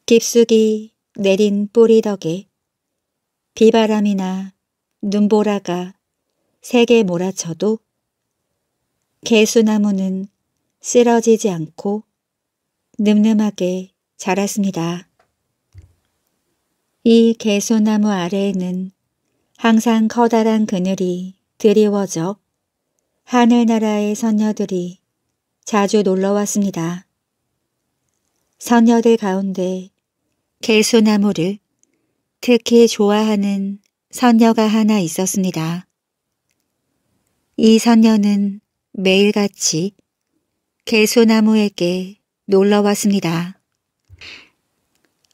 깊숙이 내린 뿌리 덕에 비바람이나 눈보라가 세게 몰아쳐도 개수나무는 쓰러지지 않고 늠름하게 자랐습니다. 이개소나무 아래에는 항상 커다란 그늘이 드리워져 하늘나라의 선녀들이 자주 놀러왔습니다. 선녀들 가운데 개소나무를 특히 좋아하는 선녀가 하나 있었습니다. 이 선녀는 매일같이 개소나무에게 놀러 왔습니다.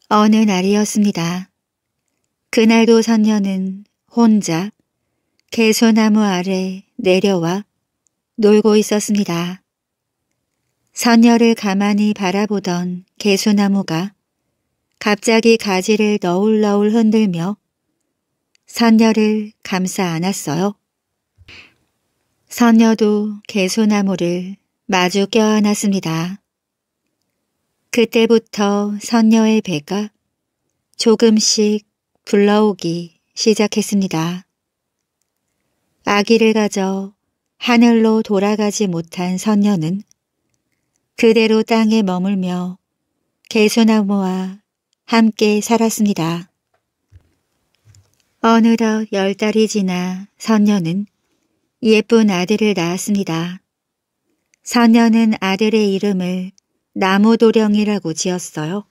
어느 날이었습니다. 그날도 선녀는 혼자 개소나무 아래 내려와 놀고 있었습니다. 선녀를 가만히 바라보던 개소나무가 갑자기 가지를 너울너울 흔들며 선녀를 감싸 안았어요. 선녀도 개소나무를 마주 껴안았습니다. 그때부터 선녀의 배가 조금씩 불러오기 시작했습니다. 아기를 가져 하늘로 돌아가지 못한 선녀는 그대로 땅에 머물며 개소나무와 함께 살았습니다. 어느덧 열 달이 지나 선녀는 예쁜 아들을 낳았습니다. 선녀는 아들의 이름을 나무도령이라고 지었어요.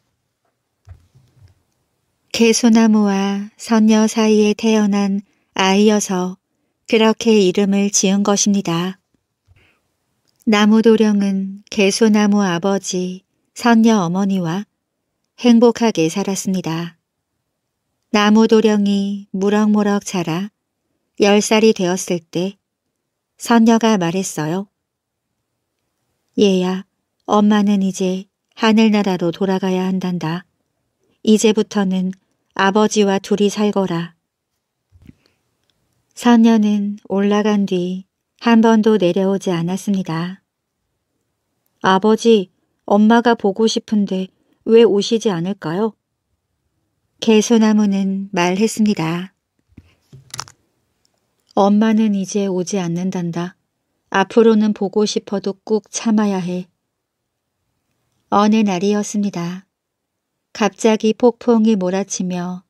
개소나무와 선녀 사이에 태어난 아이여서 그렇게 이름을 지은 것입니다. 나무도령은 개소나무 아버지, 선녀 어머니와 행복하게 살았습니다. 나무 도령이 무럭무럭 자라 열 살이 되었을 때 선녀가 말했어요. 얘야, 엄마는 이제 하늘나라로 돌아가야 한단다. 이제부터는 아버지와 둘이 살거라. 선녀는 올라간 뒤 한 번도 내려오지 않았습니다. 아버지, 엄마가 보고 싶은데 왜 오시지 않을까요? 개소나무는 말했습니다. 엄마는 이제 오지 않는단다. 앞으로는 보고 싶어도 꾹 참아야 해. 어느 날이었습니다. 갑자기 폭풍이 몰아치며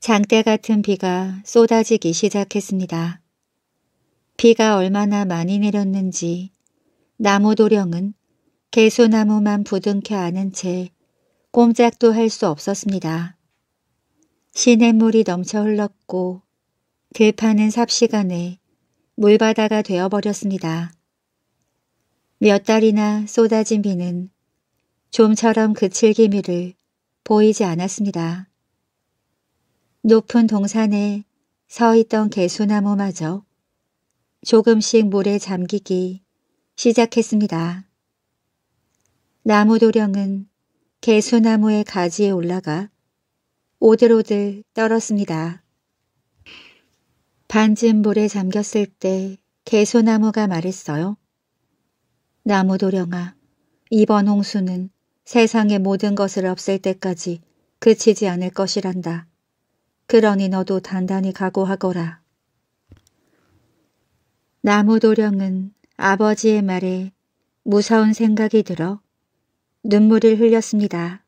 장대 같은 비가 쏟아지기 시작했습니다. 비가 얼마나 많이 내렸는지 나무 도령은 개소나무만 부둥켜 안은 채 꼼짝도 할 수 없었습니다. 시냇물이 넘쳐 흘렀고 들판은 그 삽시간에 물바다가 되어버렸습니다. 몇 달이나 쏟아진 비는 좀처럼 그칠 기미를 보이지 않았습니다. 높은 동산에 서 있던 개수나무마저 조금씩 물에 잠기기 시작했습니다. 나무도령은 개수나무의 가지에 올라가 오들오들 떨었습니다. 반진물에 잠겼을 때 개소나무가 말했어요. 나무도령아, 이번 홍수는 세상의 모든 것을 없앨 때까지 그치지 않을 것이란다. 그러니 너도 단단히 각오하거라. 나무도령은 아버지의 말에 무서운 생각이 들어 눈물을 흘렸습니다.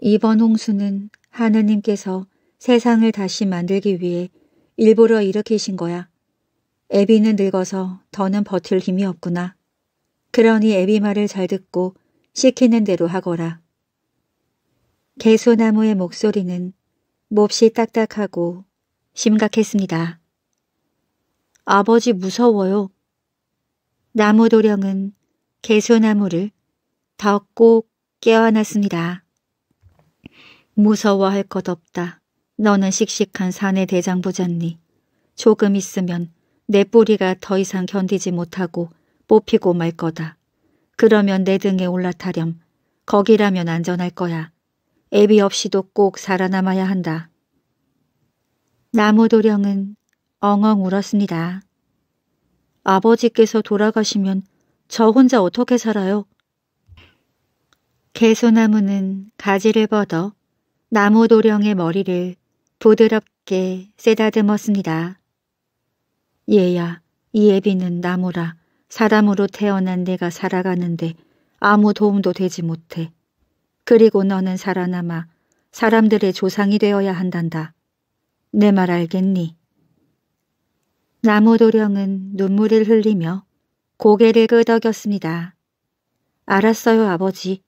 이번 홍수는 하느님께서 세상을 다시 만들기 위해 일부러 일으키신 거야. 애비는 늙어서 더는 버틸 힘이 없구나. 그러니 애비 말을 잘 듣고 시키는 대로 하거라. 개수나무의 목소리는 몹시 딱딱하고 심각했습니다. 아버지 무서워요. 나무 도령은 개수나무를 덮고 깨어났습니다. 무서워할 것 없다. 너는 씩씩한 사내 대장부잖니. 조금 있으면 내 뿌리가 더 이상 견디지 못하고 뽑히고 말 거다. 그러면 내 등에 올라타렴. 거기라면 안전할 거야. 애비 없이도 꼭 살아남아야 한다. 나무도령은 엉엉 울었습니다. 아버지께서 돌아가시면 저 혼자 어떻게 살아요? 개소나무는 가지를 뻗어 나무 도령의 머리를 부드럽게 쓰다듬었습니다. 얘야, 이 애비는 나무라 사람으로 태어난 내가 살아가는데 아무 도움도 되지 못해. 그리고 너는 살아남아 사람들의 조상이 되어야 한단다. 내 말 알겠니? 나무 도령은 눈물을 흘리며 고개를 끄덕였습니다. 알았어요, 아버지.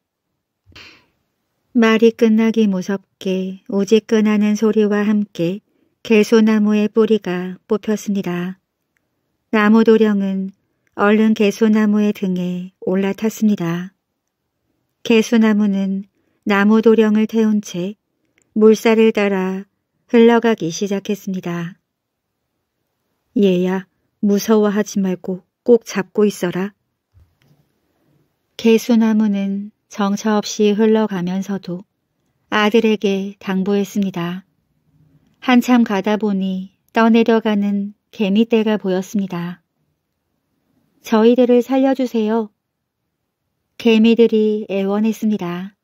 말이 끝나기 무섭게 오직 끝나는 소리와 함께 개소나무의 뿌리가 뽑혔습니다. 나무 도령은 얼른 개소나무의 등에 올라탔습니다. 개소나무는 나무 도령을 태운 채 물살을 따라 흘러가기 시작했습니다. 얘야, 무서워하지 말고 꼭 잡고 있어라. 개소나무는 정처 없이 흘러가면서도 아들에게 당부했습니다. 한참 가다 보니 떠내려가는 개미떼가 보였습니다. 저희들을 살려주세요. 개미들이 애원했습니다.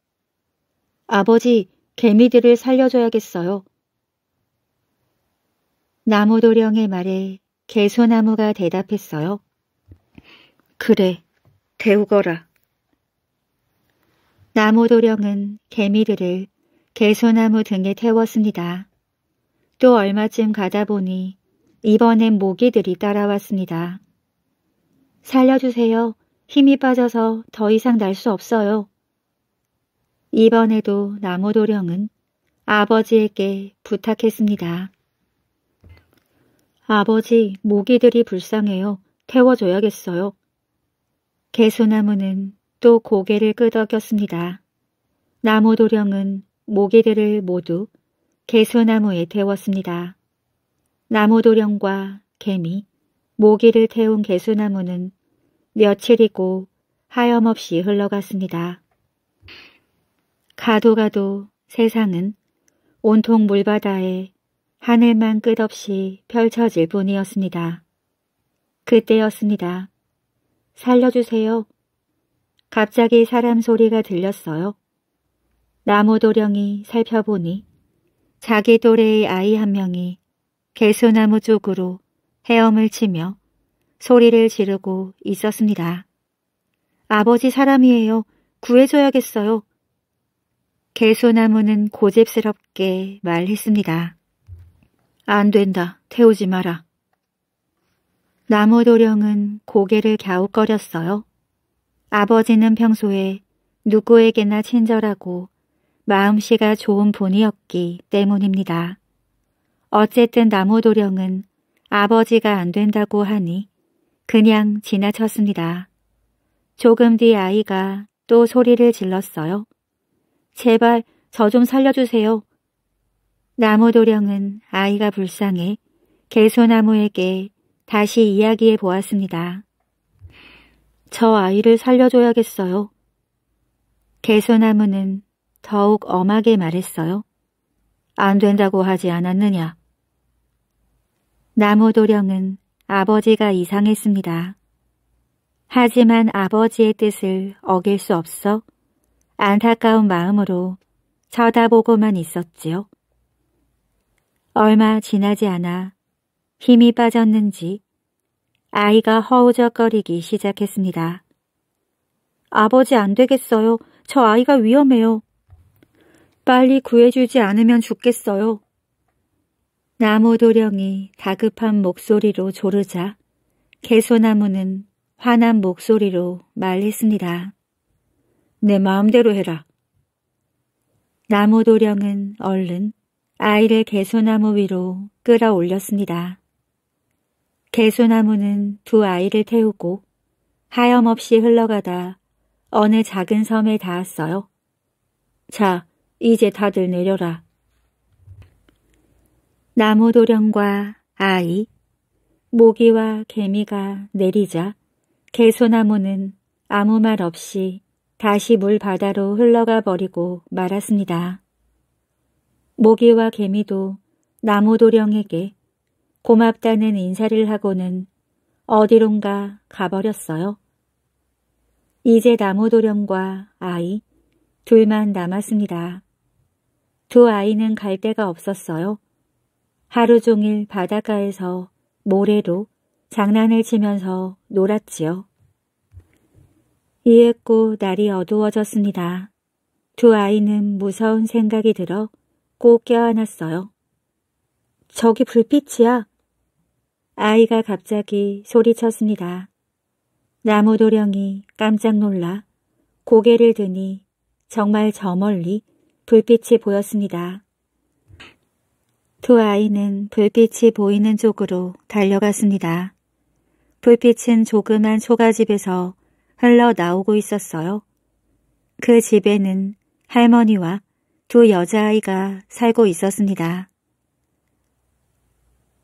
아버지, 개미들을 살려줘야겠어요. 나무도령의 말에 개소나무가 대답했어요. 그래, 데우거라. 나무도령은 개미들을 개소나무 등에 태웠습니다. 또 얼마쯤 가다 보니 이번엔 모기들이 따라왔습니다. 살려주세요. 힘이 빠져서 더 이상 날 수 없어요. 이번에도 나무도령은 아버지에게 부탁했습니다. 아버지, 모기들이 불쌍해요. 태워줘야겠어요. 개소나무는 또 고개를 끄덕였습니다. 나무 도령은 모기들을 모두 개소나무에 태웠습니다. 나무 도령과 개미, 모기를 태운 개소나무는 며칠이고 하염없이 흘러갔습니다. 가도 가도 세상은 온통 물바다에 하늘만 끝없이 펼쳐질 뿐이었습니다. 그때였습니다. 살려주세요. 갑자기 사람 소리가 들렸어요. 나무 도령이 살펴보니 자기 또래의 아이 한 명이 개수나무 쪽으로 헤엄을 치며 소리를 지르고 있었습니다. 아버지 사람이에요. 구해줘야겠어요. 개수나무는 고집스럽게 말했습니다. 안 된다. 태우지 마라. 나무 도령은 고개를 갸웃거렸어요. 아버지는 평소에 누구에게나 친절하고 마음씨가 좋은 분이었기 때문입니다. 어쨌든 나무 도령은 아버지가 안 된다고 하니 그냥 지나쳤습니다. 조금 뒤 아이가 또 소리를 질렀어요. 제발 저 좀 살려주세요. 나무 도령은 아이가 불쌍해 개소나무에게 다시 이야기해 보았습니다. 저 아이를 살려줘야겠어요. 개소나무는 더욱 엄하게 말했어요. 안 된다고 하지 않았느냐. 나무 도령은 아버지가 이상했습니다. 하지만 아버지의 뜻을 어길 수 없어 안타까운 마음으로 쳐다보고만 있었지요. 얼마 지나지 않아 힘이 빠졌는지 아이가 허우적거리기 시작했습니다. 아버지 안 되겠어요. 저 아이가 위험해요. 빨리 구해주지 않으면 죽겠어요. 나무도령이 다급한 목소리로 조르자 개소나무는 화난 목소리로 말했습니다. 내 마음대로 해라. 나무도령은 얼른 아이를 개소나무 위로 끌어올렸습니다. 개소나무는두 아이를 태우고 하염없이 흘러가다 어느 작은 섬에 닿았어요. 자, 이제 다들 내려라. 나무 도령과 아이, 모기와 개미가 내리자 개소나무는 아무 말 없이 다시 물바다로 흘러가 버리고 말았습니다. 모기와 개미도 나무 도령에게 고맙다는 인사를 하고는 어디론가 가버렸어요. 이제 나무도령과 아이 둘만 남았습니다. 두 아이는 갈 데가 없었어요. 하루 종일 바닷가에서 모래로 장난을 치면서 놀았지요. 이윽고 날이 어두워졌습니다. 두 아이는 무서운 생각이 들어 꼭 껴안았어요. 저기 불빛이야. 아이가 갑자기 소리쳤습니다. 나무 도령이 깜짝 놀라 고개를 드니 정말 저 멀리 불빛이 보였습니다. 두 아이는 불빛이 보이는 쪽으로 달려갔습니다. 불빛은 조그만 초가집에서 흘러나오고 있었어요. 그 집에는 할머니와 두 여자아이가 살고 있었습니다.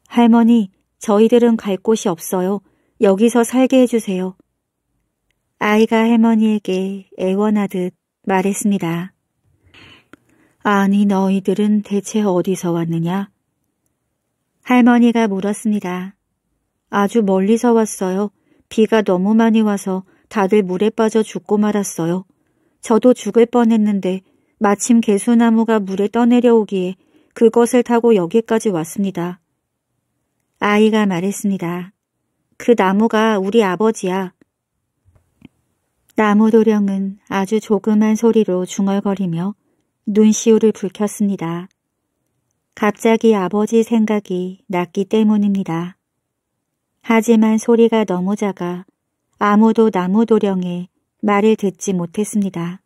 할머니, 저희들은 갈 곳이 없어요. 여기서 살게 해주세요. 아이가 할머니에게 애원하듯 말했습니다. 아니, 너희들은 대체 어디서 왔느냐? 할머니가 물었습니다. 아주 멀리서 왔어요. 비가 너무 많이 와서 다들 물에 빠져 죽고 말았어요. 저도 죽을 뻔했는데 마침 개수나무가 물에 떠내려오기에 그것을 타고 여기까지 왔습니다. 아이가 말했습니다. 그 나무가 우리 아버지야. 나무 도령은 아주 조그만 소리로 중얼거리며 눈시울을 붉혔습니다. 갑자기 아버지 생각이 났기 때문입니다. 하지만 소리가 너무 작아 아무도 나무 도령의 말을 듣지 못했습니다.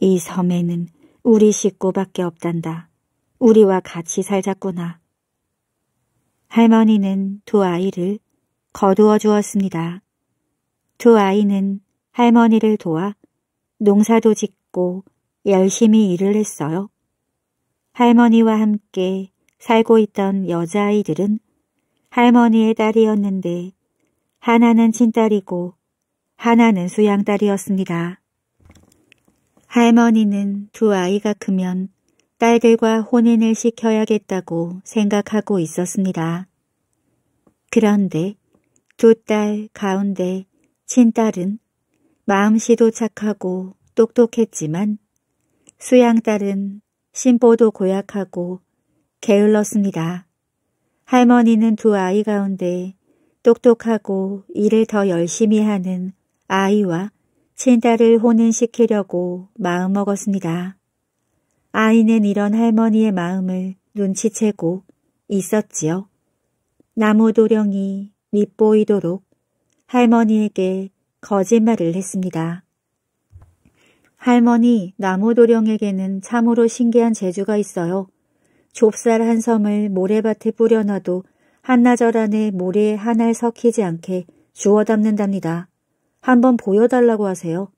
이 섬에는 우리 식구밖에 없단다. 우리와 같이 살자꾸나. 할머니는 두 아이를 거두어 주었습니다. 두 아이는 할머니를 도와 농사도 짓고 열심히 일을 했어요. 할머니와 함께 살고 있던 여자아이들은 할머니의 딸이었는데 하나는 친딸이고 하나는 수양딸이었습니다. 할머니는 두 아이가 크면 딸들과 혼인을 시켜야겠다고 생각하고 있었습니다. 그런데 두 딸 가운데 친딸은 마음씨도 착하고 똑똑했지만 수양딸은 심보도 고약하고 게을렀습니다. 할머니는 두 아이 가운데 똑똑하고 일을 더 열심히 하는 아이와 친딸을 혼인시키려고 마음먹었습니다. 아이는 이런 할머니의 마음을 눈치채고 있었지요. 나무 도령이 밉보이도록 할머니에게 거짓말을 했습니다. 할머니 나무 도령에게는 참으로 신기한 재주가 있어요. 좁쌀 한 섬을 모래밭에 뿌려놔도 한나절 안에 모래에 한알 섞이지 않게 주워 담는답니다. 한번 보여달라고 하세요.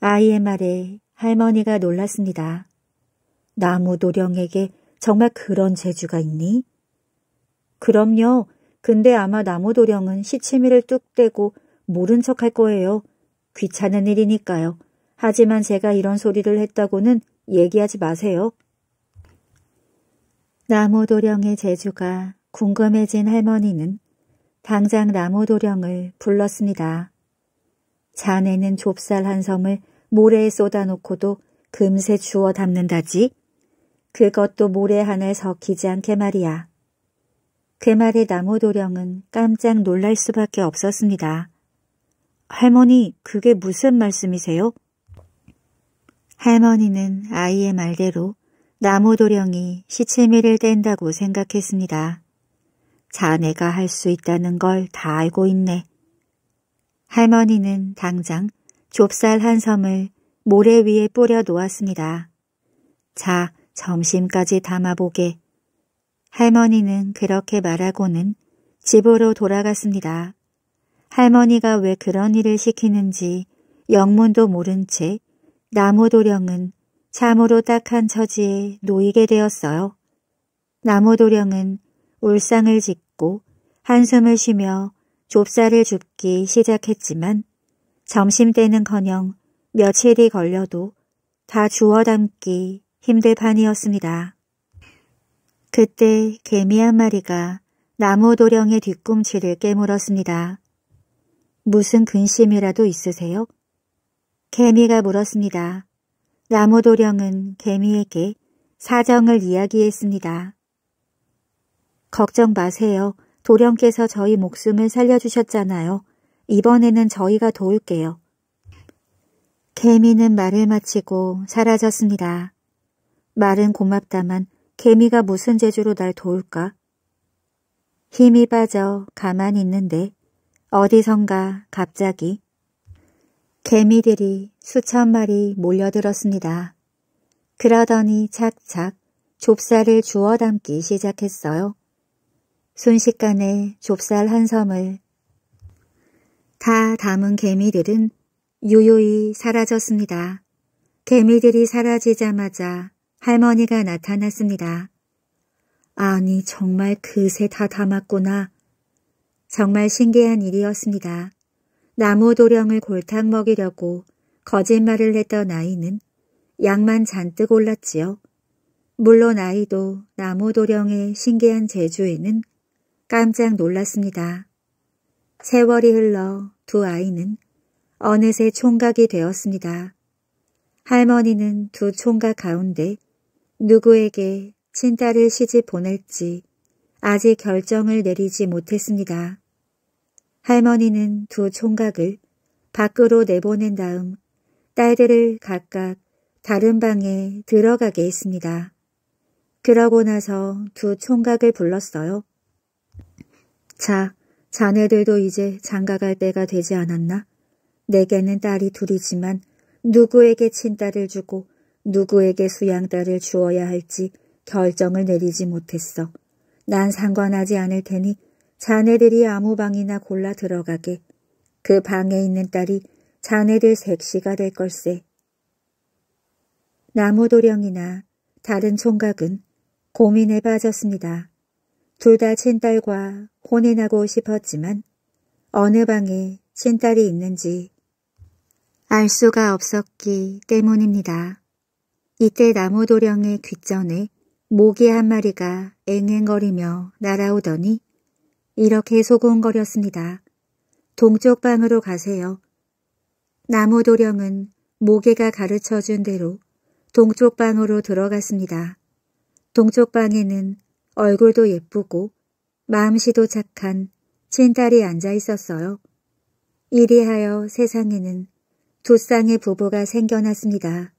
아이의 말에 할머니가 놀랐습니다. 나무 도령에게 정말 그런 재주가 있니? 그럼요. 근데 아마 나무 도령은 시치미를 뚝 떼고 모른 척할 거예요. 귀찮은 일이니까요. 하지만 제가 이런 소리를 했다고는 얘기하지 마세요. 나무도령의 재주가 궁금해진 할머니는 당장 나무도령을 불렀습니다. 자네는 좁쌀 한 섬을 모래에 쏟아놓고도 금세 주워 담는다지. 그것도 모래 하나에 섞이지 않게 말이야. 그 말에 나무도령은 깜짝 놀랄 수밖에 없었습니다. 할머니, 그게 무슨 말씀이세요? 할머니는 아이의 말대로 나무도령이 시치미를 뗀다고 생각했습니다. 자네가 할 수 있다는 걸 다 알고 있네. 할머니는 당장 좁쌀 한 섬을 모래 위에 뿌려 놓았습니다. 자, 점심까지 담아보게. 할머니는 그렇게 말하고는 집으로 돌아갔습니다. 할머니가 왜 그런 일을 시키는지 영문도 모른 채 나무도령은 참으로 딱한 처지에 놓이게 되었어요. 나무도령은 울상을 짓고 한숨을 쉬며 좁쌀을 줍기 시작했지만 점심때는커녕 며칠이 걸려도 다 주워 담기 힘들 판이었습니다. 그때 개미 한 마리가 나무 도령의 뒤꿈치를 깨물었습니다. 무슨 근심이라도 있으세요? 개미가 물었습니다. 나무 도령은 개미에게 사정을 이야기했습니다. 걱정 마세요. 도령께서 저희 목숨을 살려주셨잖아요. 이번에는 저희가 도울게요. 개미는 말을 마치고 사라졌습니다. 말은 고맙다만 개미가 무슨 재주로 날 도울까? 힘이 빠져 가만히 있는데 어디선가 갑자기 개미들이 수천 마리 몰려들었습니다. 그러더니 착착 좁쌀을 주워 담기 시작했어요. 순식간에 좁쌀 한 섬을 다 담은 개미들은 유요히 사라졌습니다. 개미들이 사라지자마자 할머니가 나타났습니다. 아니 정말 그새 다 담았구나. 정말 신기한 일이었습니다. 나무 도령을 골탕 먹이려고 거짓말을 했던 아이는 약만 잔뜩 올랐지요. 물론 아이도 나무 도령의 신기한 재주에는 깜짝 놀랐습니다. 세월이 흘러 두 아이는 어느새 총각이 되었습니다. 할머니는 두 총각 가운데 누구에게 친딸을 시집 보낼지 아직 결정을 내리지 못했습니다. 할머니는 두 총각을 밖으로 내보낸 다음 딸들을 각각 다른 방에 들어가게 했습니다. 그러고 나서 두 총각을 불렀어요. 자, 자네들도 이제 장가갈 때가 되지 않았나? 내게는 딸이 둘이지만 누구에게 친딸을 주고 누구에게 수양딸을 주어야 할지 결정을 내리지 못했어. 난 상관하지 않을 테니 자네들이 아무 방이나 골라 들어가게. 그 방에 있는 딸이 자네들 색시가 될 걸세. 나무도령이나 다른 총각은 고민에 빠졌습니다. 둘 다 친딸과 혼인하고 싶었지만 어느 방에 친딸이 있는지 알 수가 없었기 때문입니다. 이때 나무 도령의 귀전에 모기 한 마리가 앵앵거리며 날아오더니 이렇게 소곤거렸습니다. 동쪽 방으로 가세요. 나무 도령은 모기가 가르쳐준 대로 동쪽 방으로 들어갔습니다. 동쪽 방에는 얼굴도 예쁘고 마음씨도 착한 친딸이 앉아 있었어요. 이리하여 세상에는 두 쌍의 부부가 생겨났습니다.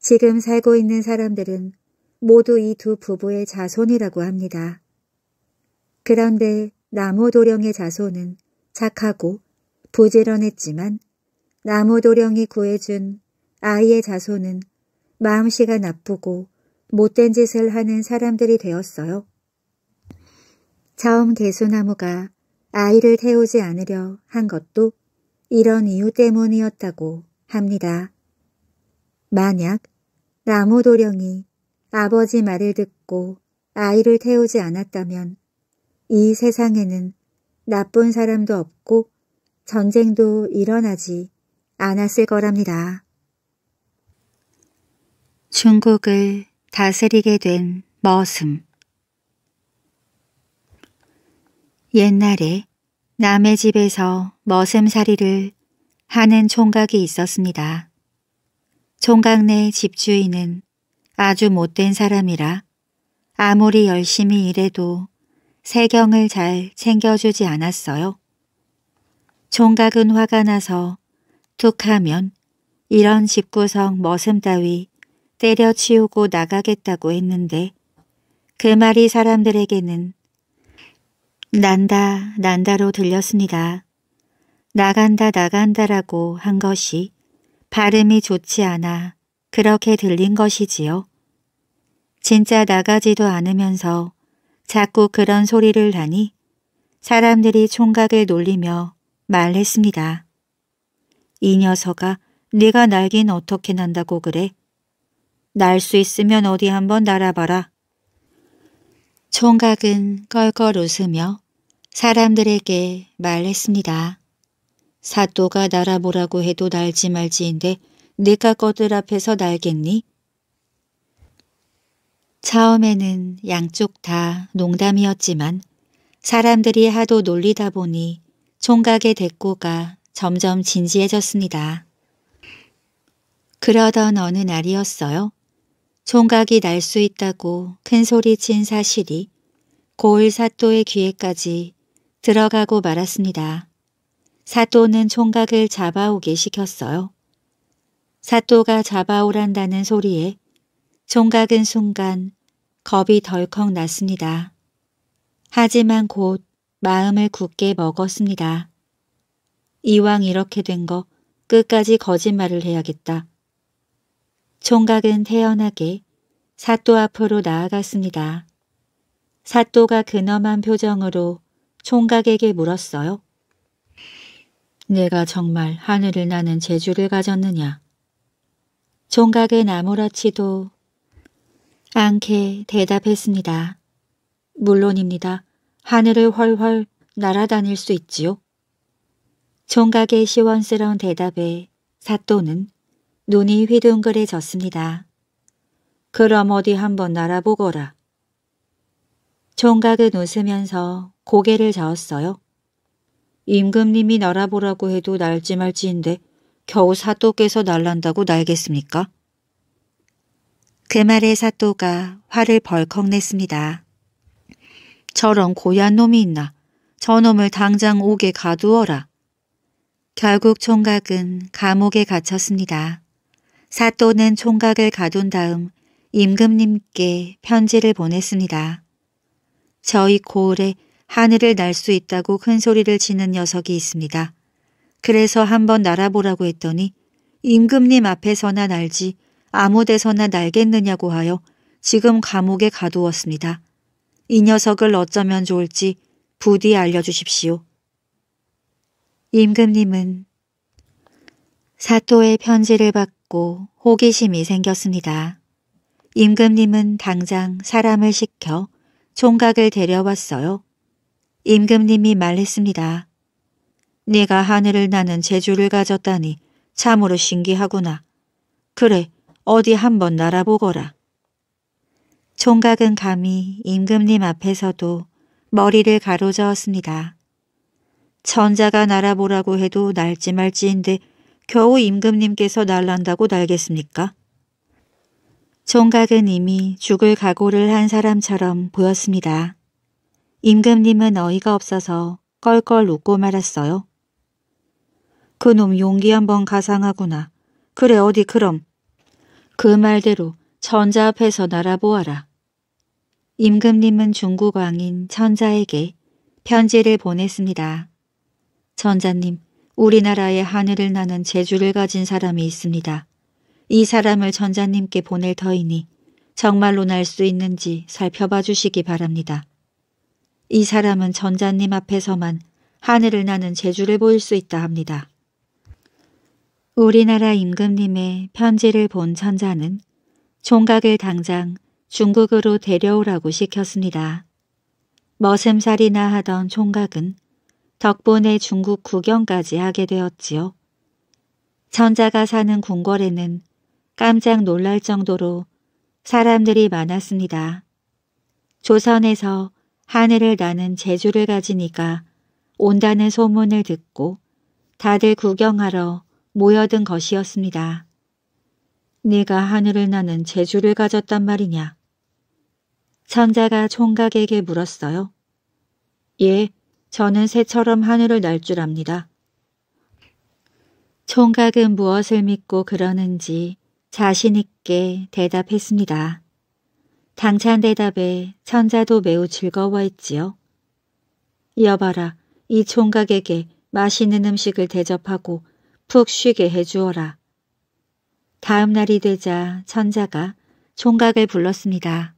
지금 살고 있는 사람들은 모두 이 두 부부의 자손이라고 합니다. 그런데 나무도령의 자손은 착하고 부지런했지만 나무도령이 구해준 아이의 자손은 마음씨가 나쁘고 못된 짓을 하는 사람들이 되었어요. 처음 개수나무가 아이를 태우지 않으려 한 것도 이런 이유 때문이었다고 합니다. 만약 나무 도령이 아버지 말을 듣고 아이를 태우지 않았다면 이 세상에는 나쁜 사람도 없고 전쟁도 일어나지 않았을 거랍니다. 중국을 다스리게 된 머슴 옛날에 남의 집에서 머슴살이를 하는 총각이 있었습니다. 총각 내 집주인은 아주 못된 사람이라 아무리 열심히 일해도 세경을 잘 챙겨주지 않았어요. 총각은 화가 나서 툭하면 이런 집구석 머슴 따위 때려치우고 나가겠다고 했는데 그 말이 사람들에게는 난다, 난다로 들렸습니다. 나간다, 나간다라고 한 것이 발음이 좋지 않아 그렇게 들린 것이지요. 진짜 나가지도 않으면서 자꾸 그런 소리를 하니 사람들이 총각을 놀리며 말했습니다. 이 녀석아 네가 날긴 어떻게 난다고 그래? 날 수 있으면 어디 한번 날아봐라. 총각은 껄껄 웃으며 사람들에게 말했습니다. 사또가 날아보라고 해도 날지 말지인데 네가 거들 앞에서 날겠니? 처음에는 양쪽 다 농담이었지만 사람들이 하도 놀리다 보니 총각의 대꾸가 점점 진지해졌습니다. 그러던 어느 날이었어요. 총각이 날 수 있다고 큰소리친 사실이 고을 사또의 귀에까지 들어가고 말았습니다. 사또는 총각을 잡아오게 시켰어요. 사또가 잡아오란다는 소리에 총각은 순간 겁이 덜컥 났습니다. 하지만 곧 마음을 굳게 먹었습니다. 이왕 이렇게 된 거 끝까지 거짓말을 해야겠다. 총각은 태연하게 사또 앞으로 나아갔습니다. 사또가 근엄한 표정으로 총각에게 물었어요. 내가 정말 하늘을 나는 재주를 가졌느냐? 총각은 아무렇지도 않게 대답했습니다. 물론입니다. 하늘을 훨훨 날아다닐 수 있지요. 총각의 시원스러운 대답에 사또는 눈이 휘둥그레졌습니다. 그럼 어디 한번 날아보거라. 총각은 웃으면서 고개를 저었어요. 임금님이 날아보라고 해도 날지 말지인데 겨우 사또께서 날란다고 날겠습니까? 그 말에 사또가 화를 벌컥 냈습니다. 저런 고얀 놈이 있나. 저놈을 당장 옥에 가두어라. 결국 총각은 감옥에 갇혔습니다. 사또는 총각을 가둔 다음 임금님께 편지를 보냈습니다. 저희 고을에 하늘을 날 수 있다고 큰 소리를 치는 녀석이 있습니다. 그래서 한번 날아보라고 했더니 임금님 앞에서나 날지 아무 데서나 날겠느냐고 하여 지금 감옥에 가두었습니다. 이 녀석을 어쩌면 좋을지 부디 알려주십시오. 임금님은 사또의 편지를 받고 싶고 호기심이 생겼습니다. 임금님은 당장 사람을 시켜 총각을 데려왔어요. 임금님이 말했습니다. 네가 하늘을 나는 재주를 가졌다니 참으로 신기하구나. 그래, 어디 한번 날아보거라. 총각은 감히 임금님 앞에서도 머리를 가로저었습니다. 천자가 날아보라고 해도 날지 말지인데 겨우 임금님께서 날란다고 날겠습니까? 종각은 이미 죽을 각오를 한 사람처럼 보였습니다. 임금님은 어이가 없어서 껄껄 웃고 말았어요. 그놈 용기 한번 가상하구나. 그래 어디 그럼. 그 말대로 천자 앞에서 날아보아라. 임금님은 중국왕인 천자에게 편지를 보냈습니다. 천자님, 우리나라에 하늘을 나는 재주를 가진 사람이 있습니다. 이 사람을 전자님께 보낼 터이니 정말로 날 수 있는지 살펴봐 주시기 바랍니다. 이 사람은 전자님 앞에서만 하늘을 나는 재주를 보일 수 있다 합니다. 우리나라 임금님의 편지를 본 천자는 총각을 당장 중국으로 데려오라고 시켰습니다. 머슴살이나 하던 총각은 덕분에 중국 구경까지 하게 되었지요. 천자가 사는 궁궐에는 깜짝 놀랄 정도로 사람들이 많았습니다. 조선에서 하늘을 나는 재주를 가지니까 온다는 소문을 듣고 다들 구경하러 모여든 것이었습니다. 네가 하늘을 나는 재주를 가졌단 말이냐? 천자가 총각에게 물었어요. 예, 저는 새처럼 하늘을 날 줄 압니다. 총각은 무엇을 믿고 그러는지 자신 있게 대답했습니다. 당찬 대답에 천자도 매우 즐거워했지요. 여봐라, 이 총각에게 맛있는 음식을 대접하고 푹 쉬게 해주어라. 다음 날이 되자 천자가 총각을 불렀습니다.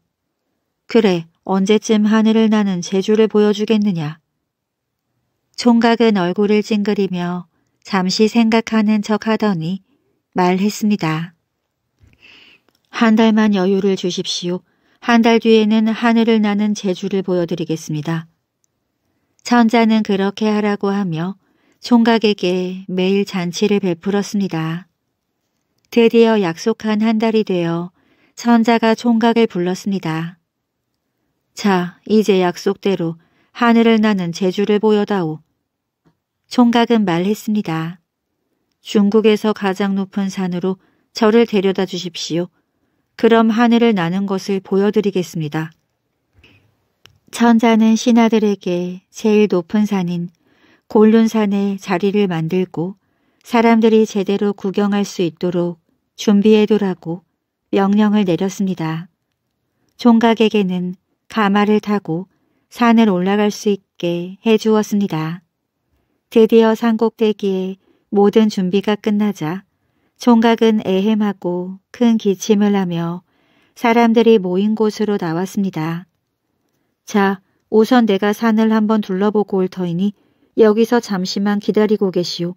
그래, 언제쯤 하늘을 나는 제주를 보여주겠느냐. 총각은 얼굴을 찡그리며 잠시 생각하는 척 하더니 말했습니다. 한 달만 여유를 주십시오. 한 달 뒤에는 하늘을 나는 제주를 보여드리겠습니다. 천자는 그렇게 하라고 하며 총각에게 매일 잔치를 베풀었습니다. 드디어 약속한 한 달이 되어 천자가 총각을 불렀습니다. 자, 이제 약속대로 하늘을 나는 제주를 보여다오. 총각은 말했습니다. 중국에서 가장 높은 산으로 저를 데려다 주십시오. 그럼 하늘을 나는 것을 보여드리겠습니다. 천자는 신하들에게 제일 높은 산인 골륜산에 자리를 만들고 사람들이 제대로 구경할 수 있도록 준비해두라고 명령을 내렸습니다. 총각에게는 가마를 타고 산을 올라갈 수 있게 해주었습니다. 드디어 산꼭대기에 모든 준비가 끝나자 총각은 애헴하고 큰 기침을 하며 사람들이 모인 곳으로 나왔습니다. 자, 우선 내가 산을 한번 둘러보고 올 터이니 여기서 잠시만 기다리고 계시오.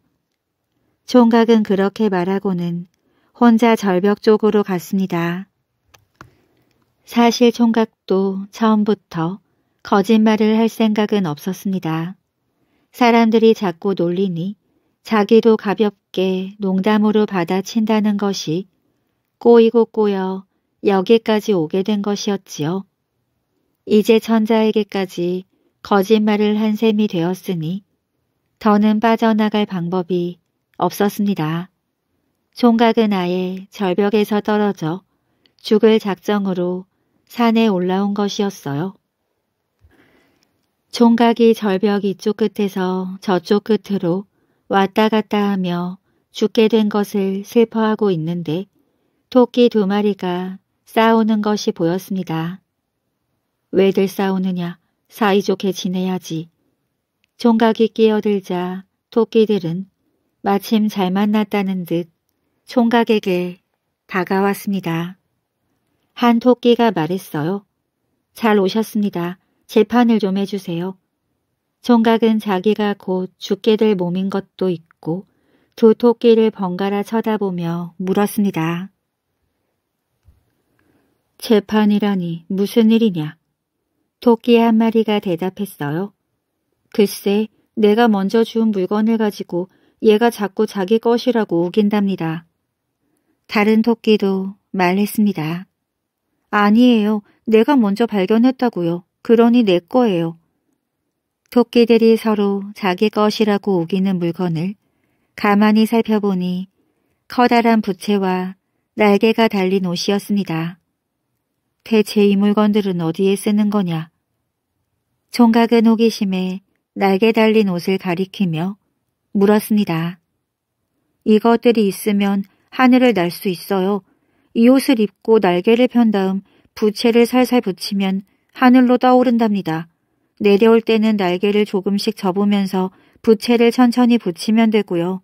총각은 그렇게 말하고는 혼자 절벽 쪽으로 갔습니다. 사실 총각도 처음부터 거짓말을 할 생각은 없었습니다. 사람들이 자꾸 놀리니 자기도 가볍게 농담으로 받아친다는 것이 꼬이고 꼬여 여기까지 오게 된 것이었지요. 이제 천자에게까지 거짓말을 한 셈이 되었으니 더는 빠져나갈 방법이 없었습니다. 총각은 아예 절벽에서 떨어져 죽을 작정으로 산에 올라온 것이었어요. 총각이 절벽 이쪽 끝에서 저쪽 끝으로 왔다 갔다 하며 죽게 된 것을 슬퍼하고 있는데 토끼 두 마리가 싸우는 것이 보였습니다. 왜들 싸우느냐 사이좋게 지내야지. 총각이 끼어들자 토끼들은 마침 잘 만났다는 듯 총각에게 다가왔습니다. 한 토끼가 말했어요. 잘 오셨습니다. 재판을 좀 해주세요. 총각은 자기가 곧 죽게 될 몸인 것도 있고 두 토끼를 번갈아 쳐다보며 물었습니다. 재판이라니 무슨 일이냐? 토끼 한 마리가 대답했어요. 글쎄, 내가 먼저 준 물건을 가지고 얘가 자꾸 자기 것이라고 우긴답니다. 다른 토끼도 말했습니다. 아니에요. 내가 먼저 발견했다고요. 그러니 내 거예요. 토끼들이 서로 자기 것이라고 우기는 물건을 가만히 살펴보니 커다란 부채와 날개가 달린 옷이었습니다. 대체 이 물건들은 어디에 쓰는 거냐? 총각은 호기심에 날개 달린 옷을 가리키며 물었습니다. 이것들이 있으면 하늘을 날 수 있어요. 이 옷을 입고 날개를 편 다음 부채를 살살 붙이면 하늘로 떠오른답니다. 내려올 때는 날개를 조금씩 접으면서 부채를 천천히 붙이면 되고요.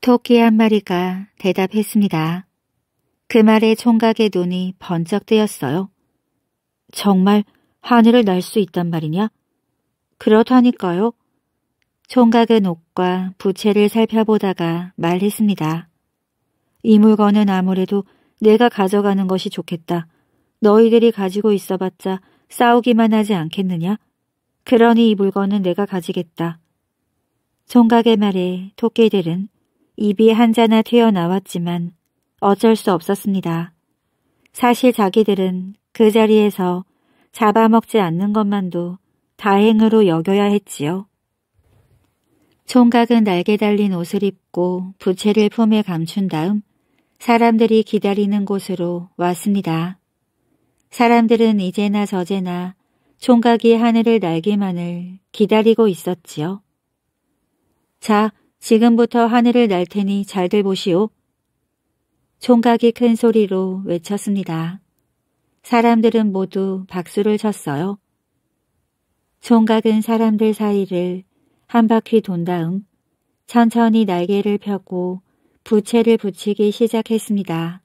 토끼 한 마리가 대답했습니다. 그 말에 총각의 눈이 번쩍 뜨였어요. 정말 하늘을 날 수 있단 말이냐? 그렇다니까요. 총각은 옷과 부채를 살펴보다가 말했습니다. 이 물건은 아무래도 내가 가져가는 것이 좋겠다. 너희들이 가지고 있어봤자 싸우기만 하지 않겠느냐? 그러니 이 물건은 내가 가지겠다. 총각의 말에 토끼들은 입이 한자나 튀어나왔지만 어쩔 수 없었습니다. 사실 자기들은 그 자리에서 잡아먹지 않는 것만도 다행으로 여겨야 했지요. 총각은 날개 달린 옷을 입고 부채를 품에 감춘 다음 사람들이 기다리는 곳으로 왔습니다. 사람들은 이제나 저제나 총각이 하늘을 날기만을 기다리고 있었지요. 자, 지금부터 하늘을 날 테니 잘들 보시오. 총각이 큰 소리로 외쳤습니다. 사람들은 모두 박수를 쳤어요. 총각은 사람들 사이를 한 바퀴 돈 다음 천천히 날개를 펴고 부채를 붙이기 시작했습니다.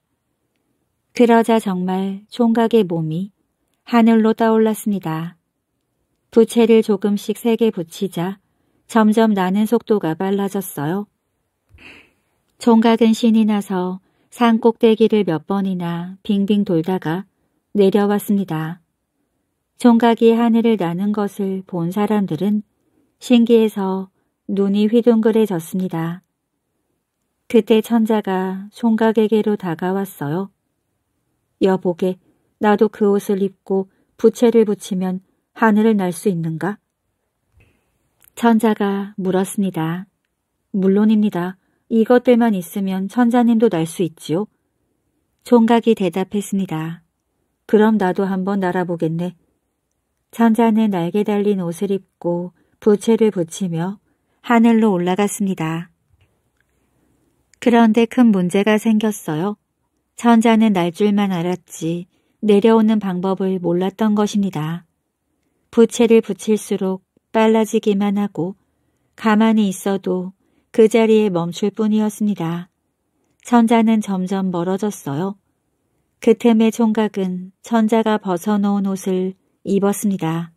그러자 정말 총각의 몸이 하늘로 떠올랐습니다. 부채를 조금씩 세게 붙이자 점점 나는 속도가 빨라졌어요. 총각은 신이 나서 산 꼭대기를 몇 번이나 빙빙 돌다가 내려왔습니다. 총각이 하늘을 나는 것을 본 사람들은 신기해서 눈이 휘둥그레졌습니다. 그때 천자가 총각에게로 다가왔어요. 여보게, 나도 그 옷을 입고 부채를 붙이면 하늘을 날 수 있는가? 천자가 물었습니다. 물론입니다. 이것들만 있으면 천자님도 날 수 있지요. 총각이 대답했습니다. 그럼 나도 한번 날아보겠네. 천자는 날개 달린 옷을 입고 부채를 붙이며 하늘로 올라갔습니다. 그런데 큰 문제가 생겼어요. 천자는 날 줄만 알았지 내려오는 방법을 몰랐던 것입니다. 부채를 붙일수록 빨라지기만 하고 가만히 있어도 그 자리에 멈출 뿐이었습니다. 천자는 점점 멀어졌어요. 그 틈에 총각은 천자가 벗어놓은 옷을 입었습니다.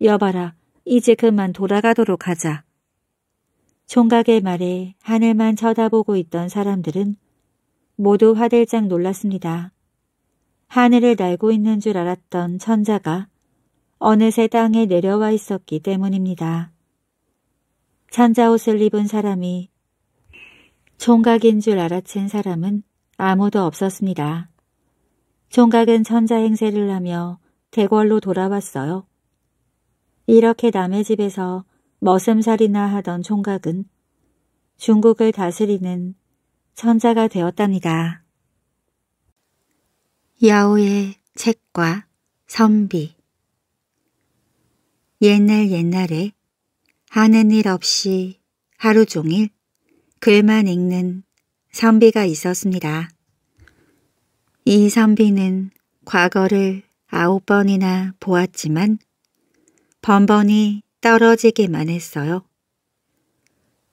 여봐라, 이제 그만 돌아가도록 하자. 총각의 말에 하늘만 쳐다보고 있던 사람들은 모두 화들짝 놀랐습니다. 하늘을 날고 있는 줄 알았던 천자가 어느새 땅에 내려와 있었기 때문입니다. 천자 옷을 입은 사람이 총각인 줄 알아챈 사람은 아무도 없었습니다. 총각은 천자 행세를 하며 대궐로 돌아왔어요. 이렇게 남의 집에서 머슴살이나 하던 총각은 중국을 다스리는 천자가 되었답니다. 야우의 책과 선비 옛날 옛날에 하는 일 없이 하루 종일 글만 읽는 선비가 있었습니다. 이 선비는 과거를 아홉 번이나 보았지만 번번이 떨어지기만 했어요.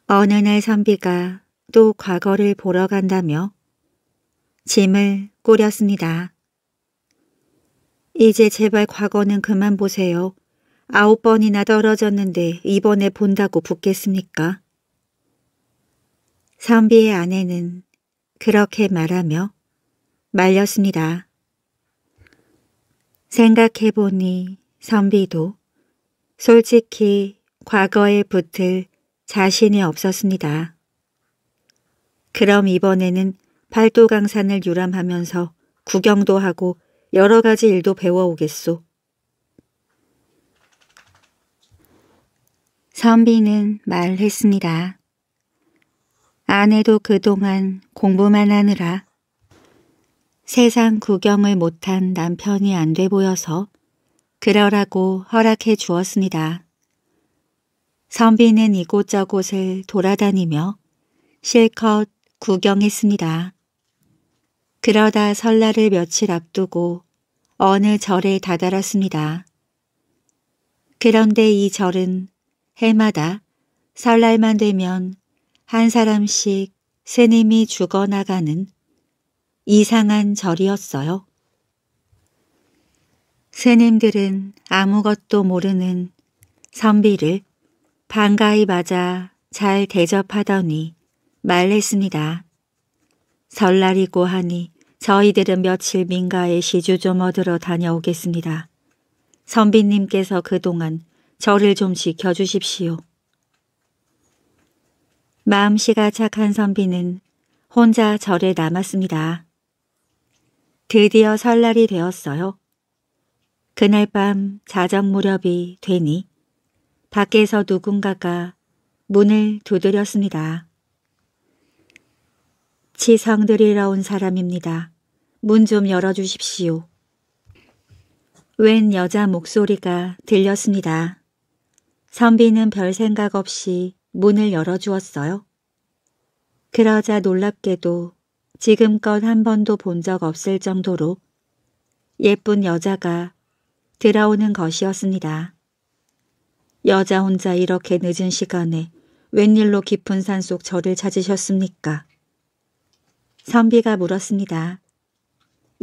어느 날 선비가 또 과거를 보러 간다며 짐을 꾸렸습니다. 이제 제발 과거는 그만 보세요. 아홉 번이나 떨어졌는데 이번에 본다고 붙겠습니까? 선비의 아내는 그렇게 말하며 말렸습니다. 생각해보니 선비도 솔직히 과거에 붙을 자신이 없었습니다. 그럼 이번에는 팔도강산을 유람하면서 구경도 하고 여러 가지 일도 배워오겠소. 선비는 말했습니다. 아내도 그동안 공부만 하느라 세상 구경을 못한 남편이 안 돼 보여서 그러라고 허락해 주었습니다. 선비는 이곳저곳을 돌아다니며 실컷 구경했습니다. 그러다 설날을 며칠 앞두고 어느 절에 다다랐습니다. 그런데 이 절은 해마다 설날만 되면 한 사람씩 스님이 죽어나가는 이상한 절이었어요. 스님들은 아무것도 모르는 선비를 반가이 맞아 잘 대접하더니 말했습니다. 설날이고 하니 저희들은 며칠 민가에 시주 좀 얻으러 다녀오겠습니다. 선비님께서 그동안 저를 좀 지켜주십시오. 마음씨가 착한 선비는 혼자 절에 남았습니다. 드디어 설날이 되었어요. 그날 밤 자정 무렵이 되니 밖에서 누군가가 문을 두드렸습니다. 치상 드리러 온 사람입니다. 문 좀 열어주십시오. 웬 여자 목소리가 들렸습니다. 선비는 별 생각 없이 문을 열어주었어요. 그러자 놀랍게도 지금껏 한 번도 본 적 없을 정도로 예쁜 여자가 들어오는 것이었습니다. 여자 혼자 이렇게 늦은 시간에 웬일로 깊은 산속 저를 찾으셨습니까? 선비가 물었습니다.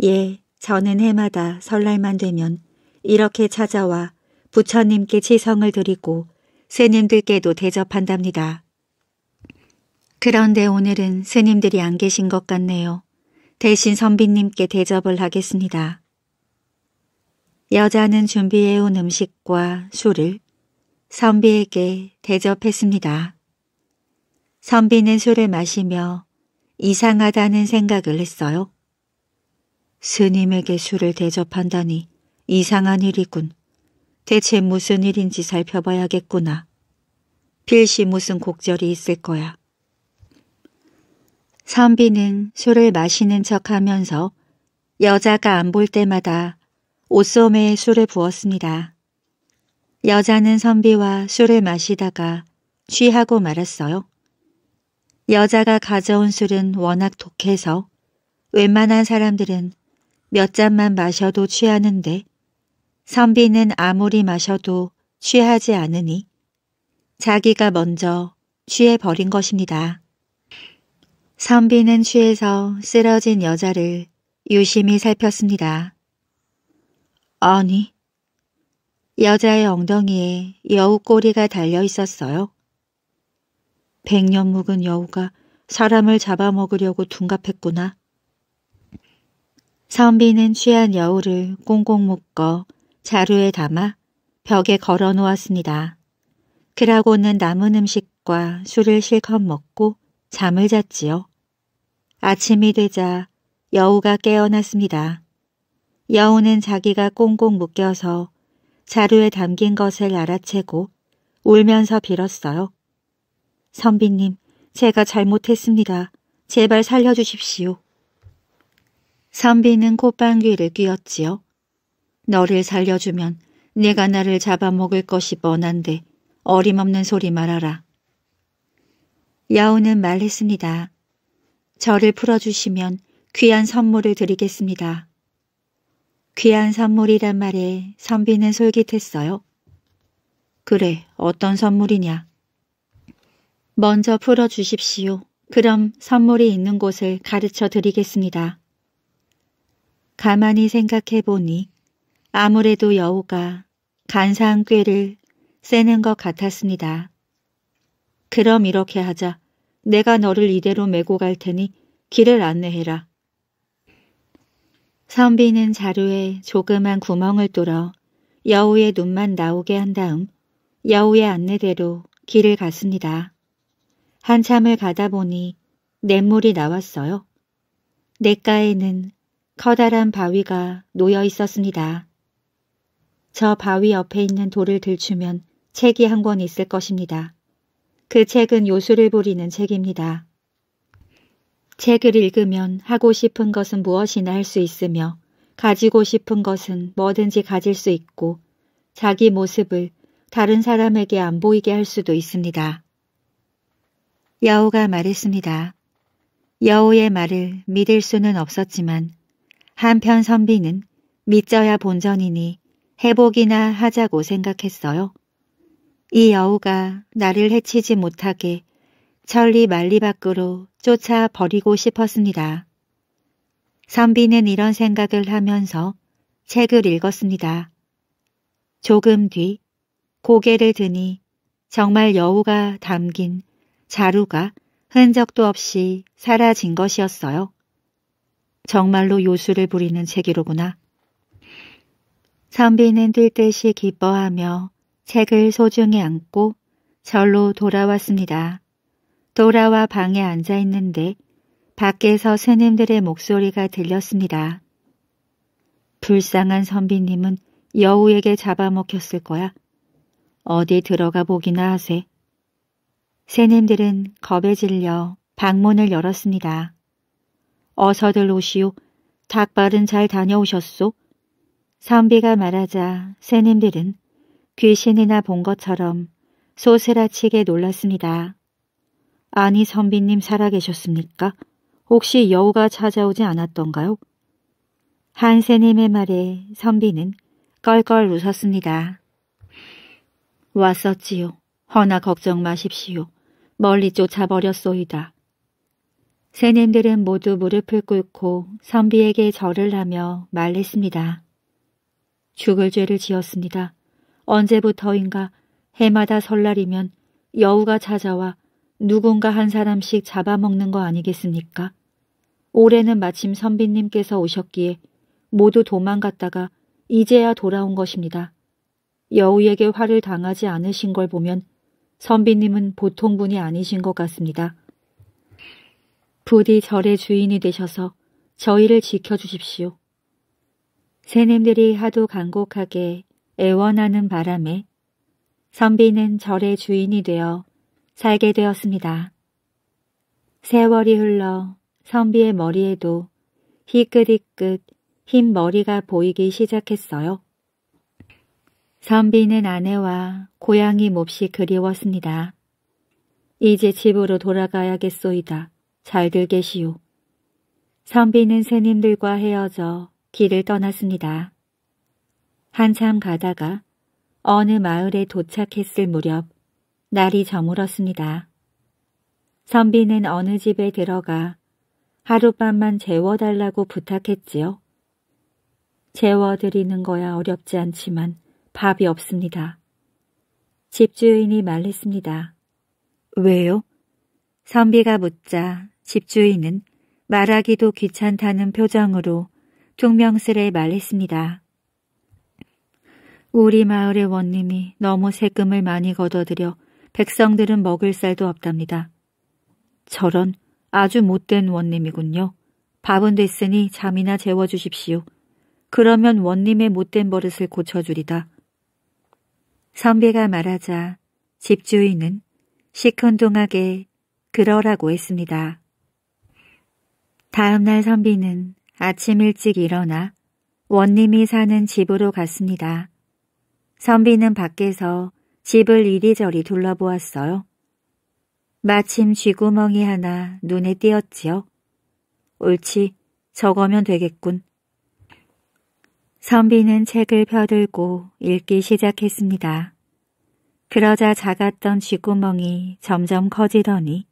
예, 저는 해마다 설날만 되면 이렇게 찾아와 부처님께 지성을 드리고 스님들께도 대접한답니다. 그런데 오늘은 스님들이 안 계신 것 같네요. 대신 선비님께 대접을 하겠습니다. 여자는 준비해온 음식과 술을 선비에게 대접했습니다. 선비는 술을 마시며 이상하다는 생각을 했어요. 스님에게 술을 대접한다니 이상한 일이군. 대체 무슨 일인지 살펴봐야겠구나. 필시 무슨 곡절이 있을 거야. 선비는 술을 마시는 척하면서 여자가 안 볼 때마다 옷소매에 술을 부었습니다. 여자는 선비와 술을 마시다가 취하고 말았어요. 여자가 가져온 술은 워낙 독해서 웬만한 사람들은 몇 잔만 마셔도 취하는데 선비는 아무리 마셔도 취하지 않으니 자기가 먼저 취해버린 것입니다. 선비는 취해서 쓰러진 여자를 유심히 살폈습니다. 아니, 여자의 엉덩이에 여우 꼬리가 달려 있었어요. 백년 묵은 여우가 사람을 잡아먹으려고 둔갑했구나. 선비는 취한 여우를 꽁꽁 묶어 자루에 담아 벽에 걸어 놓았습니다. 그러고는 남은 음식과 술을 실컷 먹고 잠을 잤지요. 아침이 되자 여우가 깨어났습니다. 여우는 자기가 꽁꽁 묶여서 자루에 담긴 것을 알아채고 울면서 빌었어요. 선비님, 제가 잘못했습니다. 제발 살려주십시오. 선비는 콧방귀를 뀌었지요. 너를 살려주면 내가 나를 잡아먹을 것이 뻔한데 어림없는 소리 말아라. 야우는 말했습니다. 저를 풀어주시면 귀한 선물을 드리겠습니다. 귀한 선물이란 말에 선비는 솔깃했어요. 그래, 어떤 선물이냐? 먼저 풀어주십시오. 그럼 선물이 있는 곳을 가르쳐 드리겠습니다. 가만히 생각해 보니 아무래도 여우가 간사한 꾀를 세는 것 같았습니다. 그럼 이렇게 하자. 내가 너를 이대로 메고 갈 테니 길을 안내해라. 선비는 자루에 조그만 구멍을 뚫어 여우의 눈만 나오게 한 다음 여우의 안내대로 길을 갔습니다. 한참을 가다 보니 냇물이 나왔어요. 냇가에는 커다란 바위가 놓여 있었습니다. 저 바위 옆에 있는 돌을 들추면 책이 한 권 있을 것입니다. 그 책은 요술을 부리는 책입니다. 책을 읽으면 하고 싶은 것은 무엇이나 할 수 있으며 가지고 싶은 것은 뭐든지 가질 수 있고 자기 모습을 다른 사람에게 안 보이게 할 수도 있습니다. 여호가 말했습니다. 여호의 말을 믿을 수는 없었지만 한편 선비는 믿져야 본전이니 회복이나 하자고 생각했어요. 이 여우가 나를 해치지 못하게 천리 만리 밖으로 쫓아 버리고 싶었습니다. 선비는 이런 생각을 하면서 책을 읽었습니다. 조금 뒤 고개를 드니 정말 여우가 담긴 자루가 흔적도 없이 사라진 것이었어요. 정말로 요술을 부리는 책이로구나. 선비는 뛸 듯이 기뻐하며 책을 소중히 안고 절로 돌아왔습니다. 돌아와 방에 앉아 있는데 밖에서 스님들의 목소리가 들렸습니다. 불쌍한 선비님은 여우에게 잡아먹혔을 거야. 어디 들어가 보기나 하세. 새님들은 겁에 질려 방문을 열었습니다. 어서들 오시오. 닭발은 잘 다녀오셨소? 선비가 말하자 새님들은 귀신이나 본 것처럼 소스라치게 놀랐습니다. 아니 선비님 살아계셨습니까? 혹시 여우가 찾아오지 않았던가요? 한새님의 말에 선비는 껄껄 웃었습니다. 왔었지요. 허나 걱정 마십시오. 멀리 쫓아버렸소이다. 새님들은 모두 무릎을 꿇고 선비에게 절을 하며 말했습니다. 죽을 죄를 지었습니다. 언제부터인가 해마다 설날이면 여우가 찾아와 누군가 한 사람씩 잡아먹는 거 아니겠습니까? 올해는 마침 선비님께서 오셨기에 모두 도망갔다가 이제야 돌아온 것입니다. 여우에게 화를 당하지 않으신 걸 보면 선비님은 보통 분이 아니신 것 같습니다. 부디 절의 주인이 되셔서 저희를 지켜주십시오. 새님들이 하도 간곡하게 애원하는 바람에 선비는 절의 주인이 되어 살게 되었습니다. 세월이 흘러 선비의 머리에도 희끗희끗 흰 머리가 보이기 시작했어요. 선비는 아내와 고향이 몹시 그리웠습니다. 이제 집으로 돌아가야겠소이다. 잘들 계시오. 선비는 스님들과 헤어져 길을 떠났습니다. 한참 가다가 어느 마을에 도착했을 무렵 날이 저물었습니다. 선비는 어느 집에 들어가 하룻밤만 재워달라고 부탁했지요. 재워드리는 거야 어렵지 않지만 밥이 없습니다. 집주인이 말했습니다. 왜요? 선비가 묻자 집주인은 말하기도 귀찮다는 표정으로 퉁명스레 말했습니다. 우리 마을의 원님이 너무 세금을 많이 걷어들여 백성들은 먹을 쌀도 없답니다. 저런 아주 못된 원님이군요. 밥은 됐으니 잠이나 재워주십시오. 그러면 원님의 못된 버릇을 고쳐주리다. 선비가 말하자 집주인은 시큰둥하게 그러라고 했습니다. 다음날 선비는 아침 일찍 일어나 원님이 사는 집으로 갔습니다. 선비는 밖에서 집을 이리저리 둘러보았어요. 마침 쥐구멍이 하나 눈에 띄었지요. 옳지, 저거면 되겠군. 선비는 책을 펴들고 읽기 시작했습니다. 그러자 작았던 쥐구멍이 점점 커지더니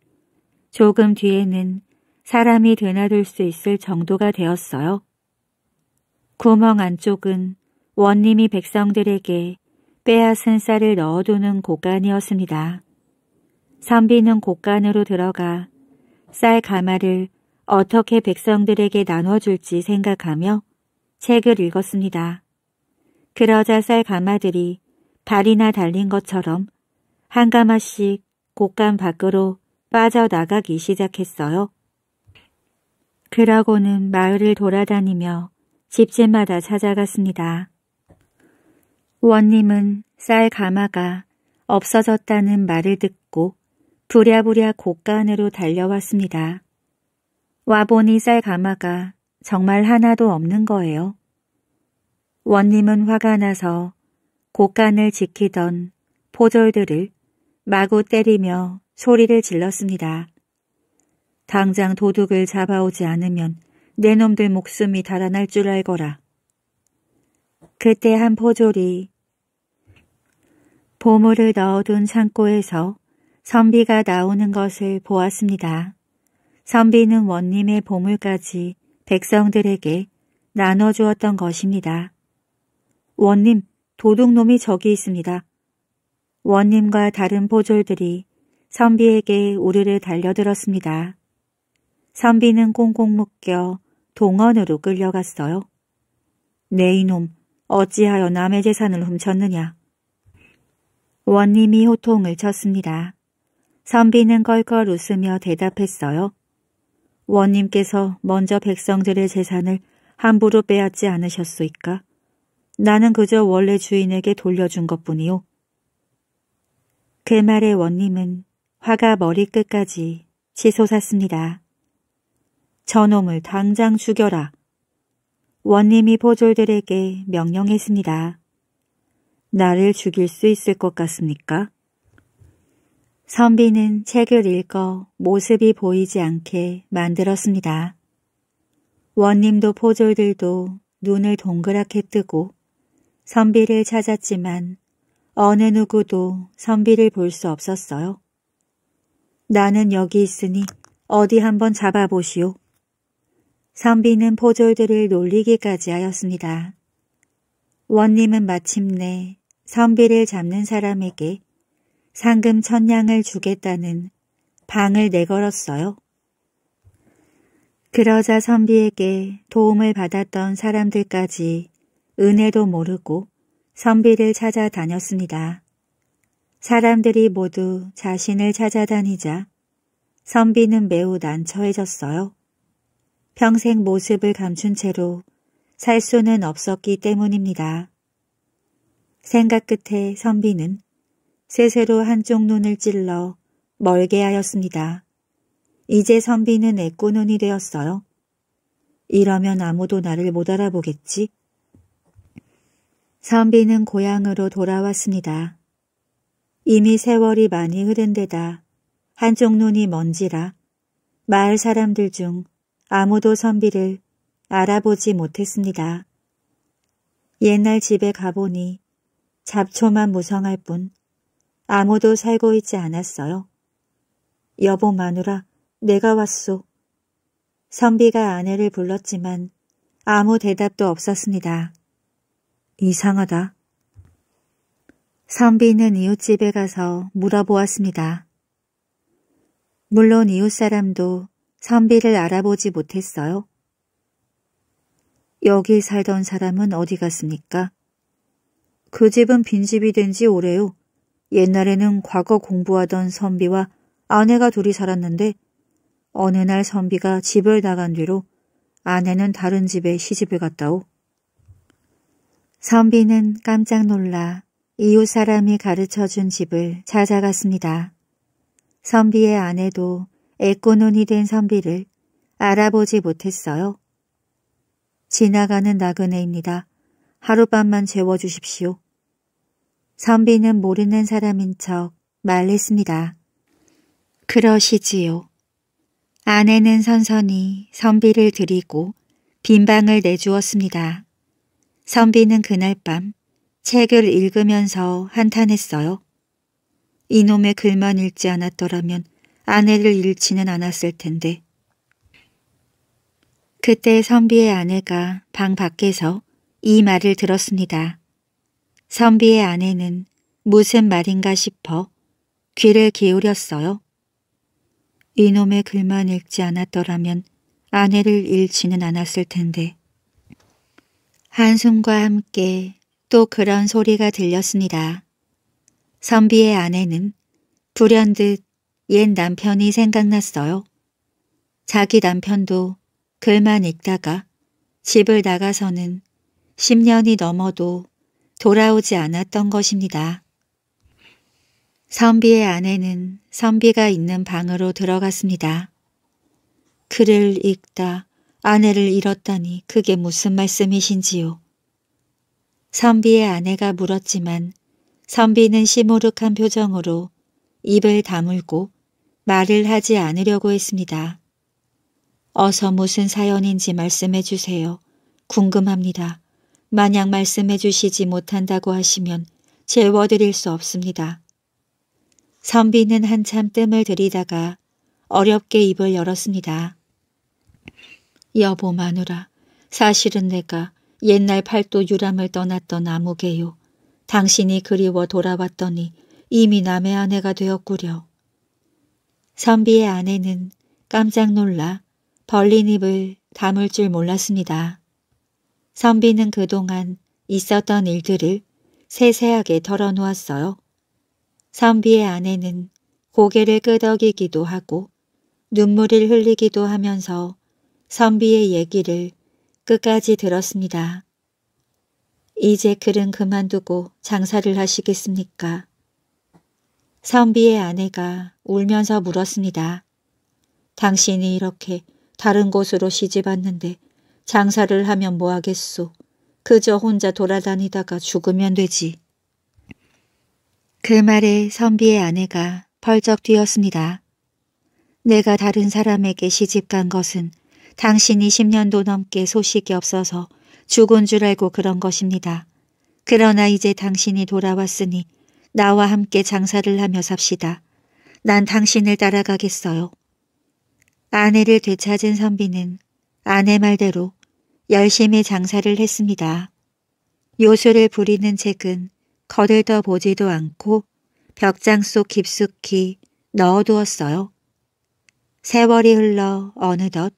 조금 뒤에는 사람이 드나들 수 있을 정도가 되었어요. 구멍 안쪽은 원님이 백성들에게 빼앗은 쌀을 넣어두는 곳간이었습니다. 선비는 곳간으로 들어가 쌀 가마를 어떻게 백성들에게 나눠줄지 생각하며 책을 읽었습니다. 그러자 쌀 가마들이 발이나 달린 것처럼 한 가마씩 곳간 밖으로 빠져나가기 시작했어요. 그러고는 마을을 돌아다니며 집집마다 찾아갔습니다. 원님은 쌀 가마가 없어졌다는 말을 듣고 부랴부랴 곳간으로 달려왔습니다. 와보니 쌀 가마가 정말 하나도 없는 거예요. 원님은 화가 나서 곡간을 지키던 포졸들을 마구 때리며 소리를 질렀습니다. 당장 도둑을 잡아오지 않으면 내 놈들 목숨이 달아날 줄 알거라. 그때 한 포졸이 보물을 넣어둔 창고에서 선비가 나오는 것을 보았습니다. 선비는 원님의 보물까지 백성들에게 나눠 주었던 것입니다. 원님, 도둑놈이 저기 있습니다. 원님과 다른 보졸들이 선비에게 우르르 달려들었습니다. 선비는 꽁꽁 묶여 동원으로 끌려갔어요. 네, 이놈, 어찌하여 남의 재산을 훔쳤느냐. 원님이 호통을 쳤습니다. 선비는 걸걸 웃으며 대답했어요. 원님께서 먼저 백성들의 재산을 함부로 빼앗지 않으셨소이까? 나는 그저 원래 주인에게 돌려준 것뿐이오그 말에 원님은 화가 머리끝까지 치솟았습니다. 저놈을 당장 죽여라. 원님이 보졸들에게 명령했습니다. 나를 죽일 수 있을 것 같습니까? 선비는 책을 읽어 모습이 보이지 않게 만들었습니다. 원님도 포졸들도 눈을 동그랗게 뜨고 선비를 찾았지만 어느 누구도 선비를 볼 수 없었어요. 나는 여기 있으니 어디 한번 잡아보시오. 선비는 포졸들을 놀리기까지 하였습니다. 원님은 마침내 선비를 잡는 사람에게 상금 천냥을 주겠다는 방을 내걸었어요. 그러자 선비에게 도움을 받았던 사람들까지 은혜도 모르고 선비를 찾아다녔습니다. 사람들이 모두 자신을 찾아다니자 선비는 매우 난처해졌어요. 평생 모습을 감춘 채로 살 수는 없었기 때문입니다. 생각 끝에 선비는 세세로 한쪽 눈을 찔러 멀게 하였습니다. 이제 선비는 애꾸눈이 되었어요. 이러면 아무도 나를 못 알아보겠지? 선비는 고향으로 돌아왔습니다. 이미 세월이 많이 흐른 데다 한쪽 눈이 먼지라 마을 사람들 중 아무도 선비를 알아보지 못했습니다. 옛날 집에 가보니 잡초만 무성할 뿐 아무도 살고 있지 않았어요. 여보 마누라, 내가 왔소. 선비가 아내를 불렀지만 아무 대답도 없었습니다. 이상하다. 선비는 이웃집에 가서 물어보았습니다. 물론 이웃사람도 선비를 알아보지 못했어요. 여기 살던 사람은 어디 갔습니까? 그 집은 빈집이 된 지 오래요. 옛날에는 과거 공부하던 선비와 아내가 둘이 살았는데 어느 날 선비가 집을 나간 뒤로 아내는 다른 집에 시집을 갔다오. 선비는 깜짝 놀라 이웃 사람이 가르쳐준 집을 찾아갔습니다. 선비의 아내도 애꾸눈이 된 선비를 알아보지 못했어요. 지나가는 나그네입니다. 하룻밤만 재워주십시오. 선비는 모르는 사람인 척말했습니다 그러시지요. 아내는 선선히 선비를 드리고 빈방을 내주었습니다. 선비는 그날 밤 책을 읽으면서 한탄했어요. 이놈의 글만 읽지 않았더라면 아내를 잃지는 않았을 텐데. 그때 선비의 아내가 방 밖에서 이 말을 들었습니다. 선비의 아내는 무슨 말인가 싶어 귀를 기울였어요. 이놈의 글만 읽지 않았더라면 아내를 잃지는 않았을 텐데. 한숨과 함께 또 그런 소리가 들렸습니다. 선비의 아내는 불현듯 옛 남편이 생각났어요. 자기 남편도 글만 읽다가 집을 나가서는 10년이 넘어도 돌아오지 않았던 것입니다. 선비의 아내는 선비가 있는 방으로 들어갔습니다. 글을 읽다 아내를 잃었다니 그게 무슨 말씀이신지요. 선비의 아내가 물었지만 선비는 시무룩한 표정으로 입을 다물고 말을 하지 않으려고 했습니다. 어서 무슨 사연인지 말씀해 주세요. 궁금합니다. 만약 말씀해 주시지 못한다고 하시면 재워드릴 수 없습니다. 선비는 한참 뜸을 들이다가 어렵게 입을 열었습니다. 여보 마누라, 사실은 내가 옛날 팔도 유람을 떠났던 아무개요. 당신이 그리워 돌아왔더니 이미 남의 아내가 되었구려. 선비의 아내는 깜짝 놀라 벌린 입을 담을 줄 몰랐습니다. 선비는 그동안 있었던 일들을 세세하게 털어놓았어요. 선비의 아내는 고개를 끄덕이기도 하고 눈물을 흘리기도 하면서 선비의 얘기를 끝까지 들었습니다. 이제 글은 그만두고 장사를 하시겠습니까? 선비의 아내가 울면서 물었습니다. 당신이 이렇게 다른 곳으로 시집 왔는데 장사를 하면 뭐하겠소. 그저 혼자 돌아다니다가 죽으면 되지. 그 말에 선비의 아내가 벌쩍 뛰었습니다. 내가 다른 사람에게 시집간 것은 당신이 10년도 넘게 소식이 없어서 죽은 줄 알고 그런 것입니다. 그러나 이제 당신이 돌아왔으니 나와 함께 장사를 하며 삽시다. 난 당신을 따라가겠어요. 아내를 되찾은 선비는 아내 말대로 열심히 장사를 했습니다. 요술을 부리는 책은 거들떠 보지도 않고 벽장 속 깊숙이 넣어두었어요. 세월이 흘러 어느덧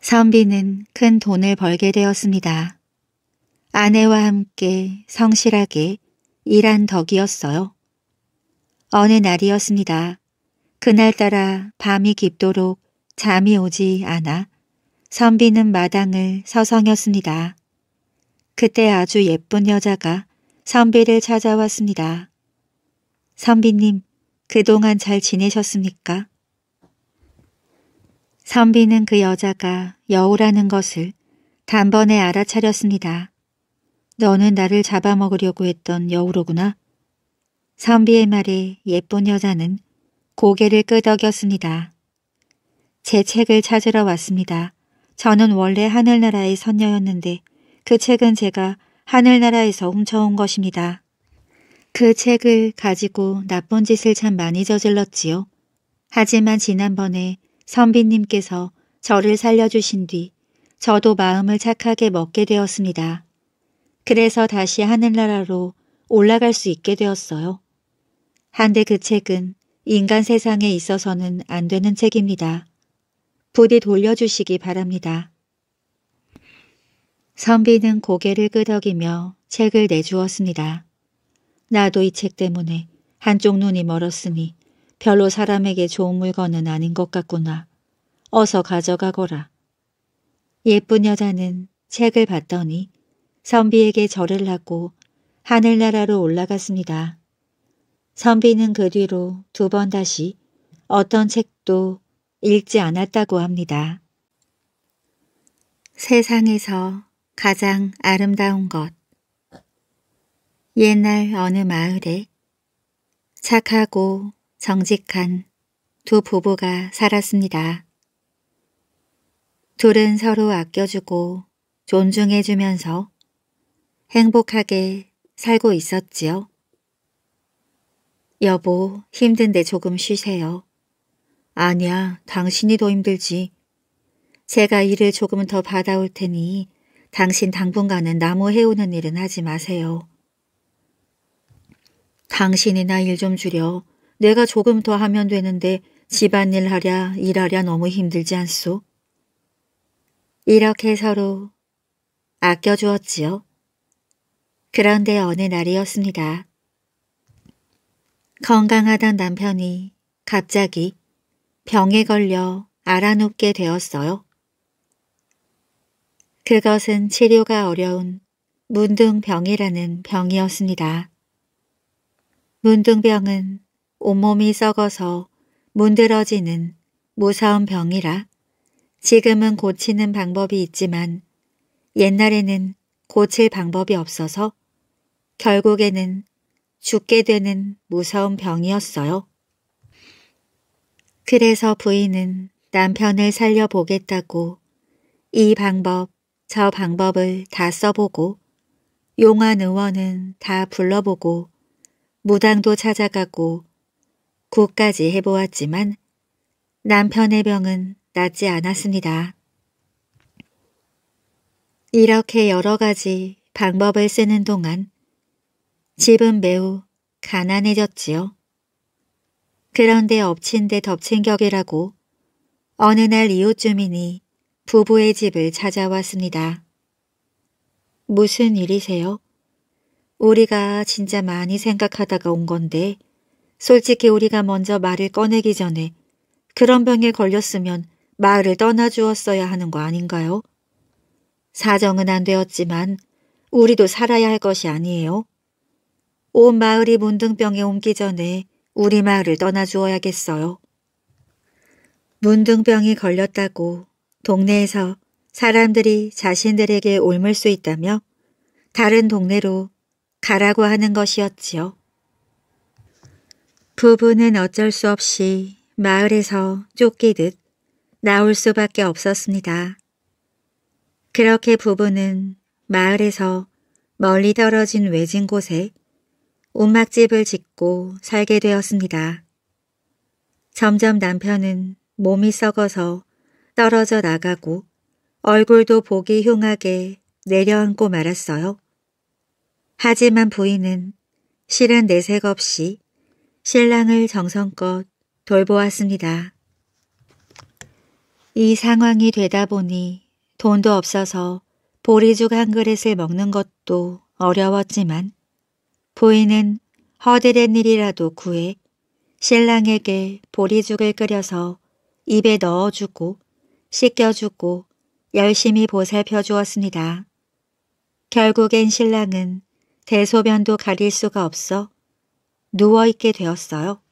선비는 큰 돈을 벌게 되었습니다. 아내와 함께 성실하게 일한 덕이었어요. 어느 날이었습니다. 그날따라 밤이 깊도록 잠이 오지 않아 선비는 마당을 서성였습니다. 그때 아주 예쁜 여자가 선비를 찾아왔습니다. 선비님, 그동안 잘 지내셨습니까? 선비는 그 여자가 여우라는 것을 단번에 알아차렸습니다. 너는 나를 잡아먹으려고 했던 여우로구나. 선비의 말에 예쁜 여자는 고개를 끄덕였습니다. 제 책을 찾으러 왔습니다. 저는 원래 하늘나라의 선녀였는데 그 책은 제가 하늘나라에서 훔쳐온 것입니다. 그 책을 가지고 나쁜 짓을 참 많이 저질렀지요. 하지만 지난번에 선비님께서 저를 살려주신 뒤 저도 마음을 착하게 먹게 되었습니다. 그래서 다시 하늘나라로 올라갈 수 있게 되었어요. 한데 그 책은 인간 세상에 있어서는 안 되는 책입니다. 부디 돌려주시기 바랍니다. 선비는 고개를 끄덕이며 책을 내주었습니다. 나도 이 책 때문에 한쪽 눈이 멀었으니 별로 사람에게 좋은 물건은 아닌 것 같구나. 어서 가져가거라. 예쁜 여자는 책을 봤더니 선비에게 절을 하고 하늘나라로 올라갔습니다. 선비는 그 뒤로 두 번 다시 어떤 책도 읽지 않았다고 합니다. 세상에서 가장 아름다운 것 옛날 어느 마을에 착하고 정직한 두 부부가 살았습니다. 둘은 서로 아껴주고 존중해주면서 행복하게 살고 있었지요. 여보, 힘든데 조금 쉬세요. 아니야, 당신이 더 힘들지. 제가 일을 조금더 받아올 테니 당신 당분간은 나무 해오는 일은 하지 마세요. 당신이나 일 좀 줄여. 내가 조금 더 하면 되는데 집안일 하랴 일하랴 너무 힘들지 않소? 이렇게 서로 아껴주었지요. 그런데 어느 날이었습니다. 건강하던 남편이 갑자기 병에 걸려 알아눕게 되었어요. 그것은 치료가 어려운 문둥병이라는 병이었습니다. 문둥병은 온몸이 썩어서 문드러지는 무서운 병이라 지금은 고치는 방법이 있지만 옛날에는 고칠 방법이 없어서 결국에는 죽게 되는 무서운 병이었어요. 그래서 부인은 남편을 살려보겠다고 이 방법, 저 방법을 다 써보고 용한 의원은 다 불러보고 무당도 찾아가고 구까지 해보았지만 남편의 병은 낫지 않았습니다. 이렇게 여러 가지 방법을 쓰는 동안 집은 매우 가난해졌지요. 그런데 엎친 데 덮친 격이라고 어느 날 이웃 주민이 부부의 집을 찾아왔습니다. 무슨 일이세요? 우리가 진짜 많이 생각하다가 온 건데 솔직히 우리가 먼저 말을 꺼내기 전에 그런 병에 걸렸으면 마을을 떠나주었어야 하는 거 아닌가요? 사정은 안 되었지만 우리도 살아야 할 것이 아니에요. 온 마을이 문둥병에 옮기 전에 우리 마을을 떠나주어야겠어요. 문둥병이 걸렸다고 동네에서 사람들이 자신들에게 옮을 수 있다며 다른 동네로 가라고 하는 것이었지요. 부부는 어쩔 수 없이 마을에서 쫓기듯 나올 수밖에 없었습니다. 그렇게 부부는 마을에서 멀리 떨어진 외진 곳에 옷막집을 짓고 살게 되었습니다. 점점 남편은 몸이 썩어서 떨어져 나가고 얼굴도 보기 흉하게 내려앉고 말았어요. 하지만 부인은 실은 내색 없이 신랑을 정성껏 돌보았습니다. 이 상황이 되다 보니 돈도 없어서 보리죽 한 그릇을 먹는 것도 어려웠지만 부인은 허드렛 일이라도 구해 신랑에게 보리죽을 끓여서 입에 넣어주고 씻겨주고 열심히 보살펴 주었습니다. 결국엔 신랑은 대소변도 가릴 수가 없어 누워있게 되었어요.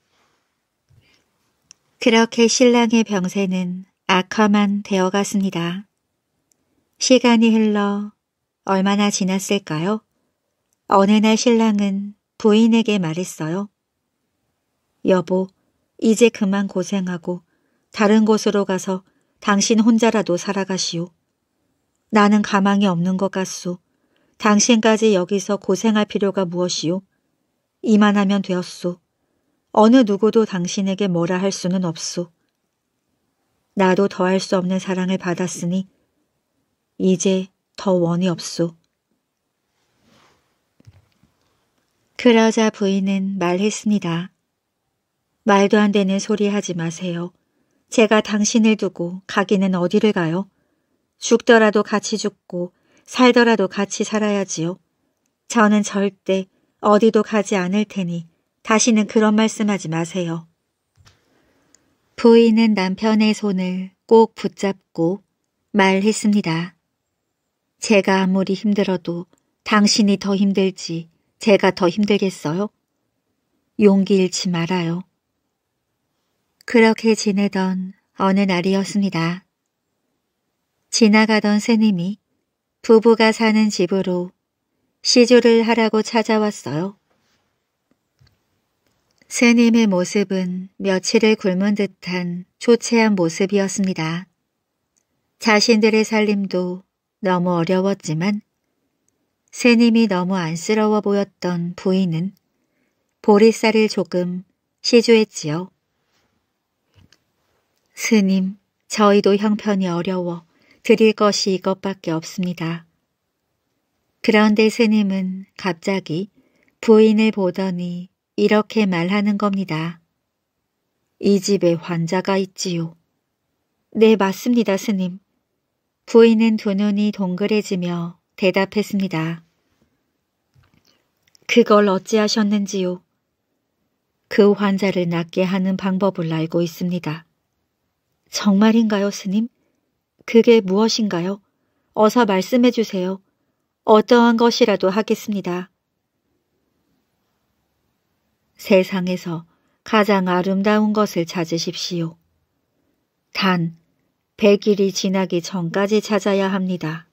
그렇게 신랑의 병세는 악화만 되어갔습니다. 시간이 흘러 얼마나 지났을까요? 어느 날 신랑은 부인에게 말했어요. 여보, 이제 그만 고생하고 다른 곳으로 가서 당신 혼자라도 살아가시오. 나는 가망이 없는 것 같소. 당신까지 여기서 고생할 필요가 무엇이오? 이만하면 되었소. 어느 누구도 당신에게 뭐라 할 수는 없소. 나도 더할 수 없는 사랑을 받았으니 이제 더 원이 없소. 그러자 부인은 말했습니다. 말도 안 되는 소리 하지 마세요. 제가 당신을 두고 가기는 어디를 가요? 죽더라도 같이 죽고 살더라도 같이 살아야지요. 저는 절대 어디도 가지 않을 테니 다시는 그런 말씀하지 마세요. 부인은 남편의 손을 꼭 붙잡고 말했습니다. 제가 아무리 힘들어도 당신이 더 힘들지 제가 더 힘들겠어요? 용기 잃지 말아요. 그렇게 지내던 어느 날이었습니다. 지나가던 새님이 부부가 사는 집으로 시주를 하라고 찾아왔어요. 새님의 모습은 며칠을 굶은 듯한 초췌한 모습이었습니다. 자신들의 살림도 너무 어려웠지만 스님이 너무 안쓰러워 보였던 부인은 보리살을 조금 시주했지요. 스님, 저희도 형편이 어려워 드릴 것이 이것밖에 없습니다. 그런데 스님은 갑자기 부인을 보더니 이렇게 말하는 겁니다. 이 집에 환자가 있지요. 네, 맞습니다, 스님. 부인은 두 눈이 동그래지며 대답했습니다. 그걸 어찌하셨는지요? 그 환자를 낫게 하는 방법을 알고 있습니다. 정말인가요, 스님? 그게 무엇인가요? 어서 말씀해 주세요. 어떠한 것이라도 하겠습니다. 세상에서 가장 아름다운 것을 찾으십시오. 단, 100일이 지나기 전까지 찾아야 합니다.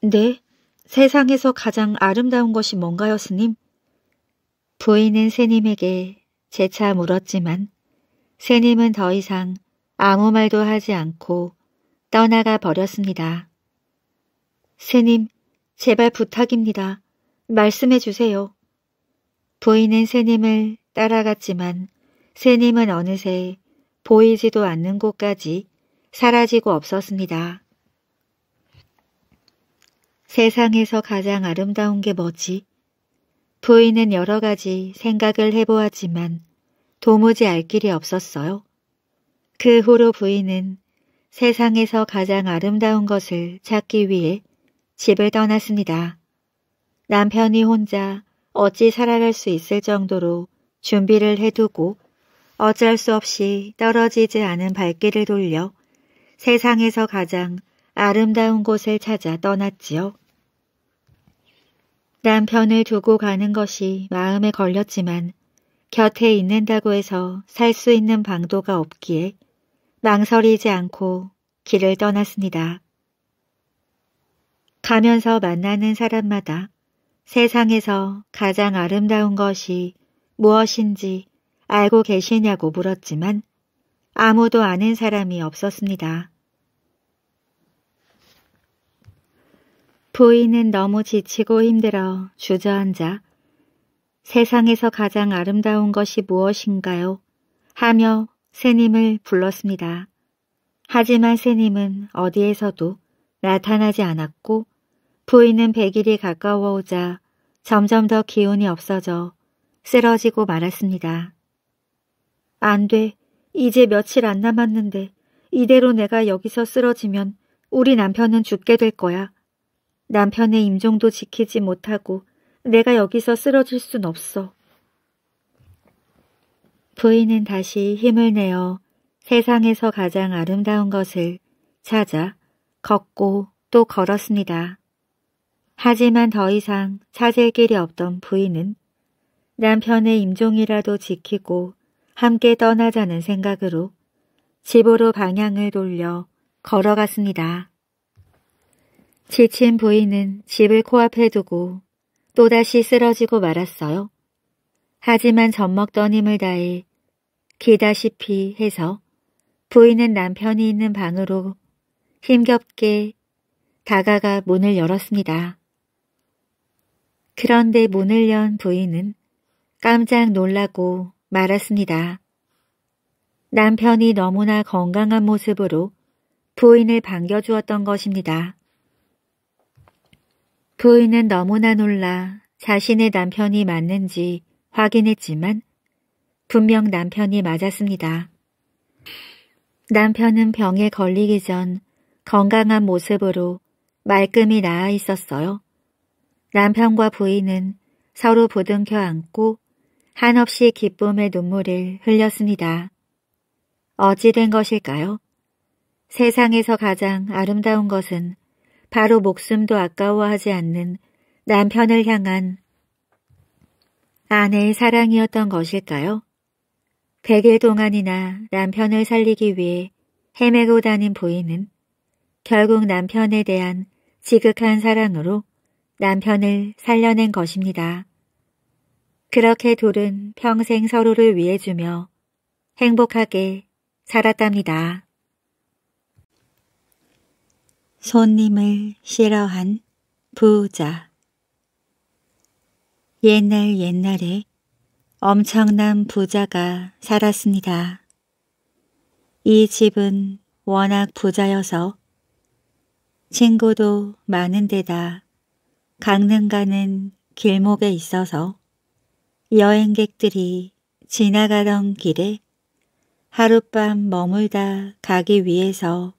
네? 세상에서 가장 아름다운 것이 뭔가요, 스님? 부인은 스님에게 재차 물었지만 스님은 더 이상 아무 말도 하지 않고 떠나가 버렸습니다. 스님, 제발 부탁입니다. 말씀해 주세요. 부인은 스님을 따라갔지만 스님은 어느새 보이지도 않는 곳까지 사라지고 없었습니다. 세상에서 가장 아름다운 게 뭐지? 부인은 여러 가지 생각을 해보았지만 도무지 알 길이 없었어요. 그 후로 부인은 세상에서 가장 아름다운 것을 찾기 위해 집을 떠났습니다. 남편이 혼자 어찌 살아갈 수 있을 정도로 준비를 해두고 어쩔 수 없이 떨어지지 않은 발길을 돌려 세상에서 가장 아름다운 곳을 찾아 떠났지요. 남편을 두고 가는 것이 마음에 걸렸지만 곁에 있는다고 해서 살 수 있는 방도가 없기에 망설이지 않고 길을 떠났습니다. 가면서 만나는 사람마다 세상에서 가장 아름다운 것이 무엇인지 알고 계시냐고 물었지만 아무도 아는 사람이 없었습니다. 부인은 너무 지치고 힘들어 주저앉아 세상에서 가장 아름다운 것이 무엇인가요? 하며 새님을 불렀습니다. 하지만 새님은 어디에서도 나타나지 않았고 부인은 100일이 가까워오자 점점 더 기운이 없어져 쓰러지고 말았습니다. 안 돼. 이제 며칠 안 남았는데 이대로 내가 여기서 쓰러지면 우리 남편은 죽게 될 거야. 남편의 임종도 지키지 못하고 내가 여기서 쓰러질 순 없어. 부인은 다시 힘을 내어 세상에서 가장 아름다운 것을 찾아 걷고 또 걸었습니다. 하지만 더 이상 찾을 길이 없던 부인은 남편의 임종이라도 지키고 함께 떠나자는 생각으로 집으로 방향을 돌려 걸어갔습니다. 지친 부인은 집을 코앞에 두고 또다시 쓰러지고 말았어요. 하지만 젖먹던 힘을 다해 기다시피 해서 부인은 남편이 있는 방으로 힘겹게 다가가 문을 열었습니다. 그런데 문을 연 부인은 깜짝 놀라고 말았습니다. 남편이 너무나 건강한 모습으로 부인을 반겨주었던 것입니다. 도인은 너무나 놀라 자신의 남편이 맞는지 확인했지만 분명 남편이 맞았습니다. 남편은 병에 걸리기 전 건강한 모습으로 말끔히 나아 있었어요. 남편과 부인은 서로 부둥켜 안고 한없이 기쁨의 눈물을 흘렸습니다. 어찌 된 것일까요? 세상에서 가장 아름다운 것은 바로 목숨도 아까워하지 않는 남편을 향한 아내의 사랑이었던 것일까요? 100일 동안이나 남편을 살리기 위해 헤매고 다닌 부인은 결국 남편에 대한 지극한 사랑으로 남편을 살려낸 것입니다. 그렇게 둘은 평생 서로를 위해 주며 행복하게 살았답니다. 손님을 싫어한 부자 옛날 옛날에 엄청난 부자가 살았습니다. 이 집은 워낙 부자여서 친구도 많은 데다 강릉 가는 길목에 있어서 여행객들이 지나가던 길에 하룻밤 머물다 가기 위해서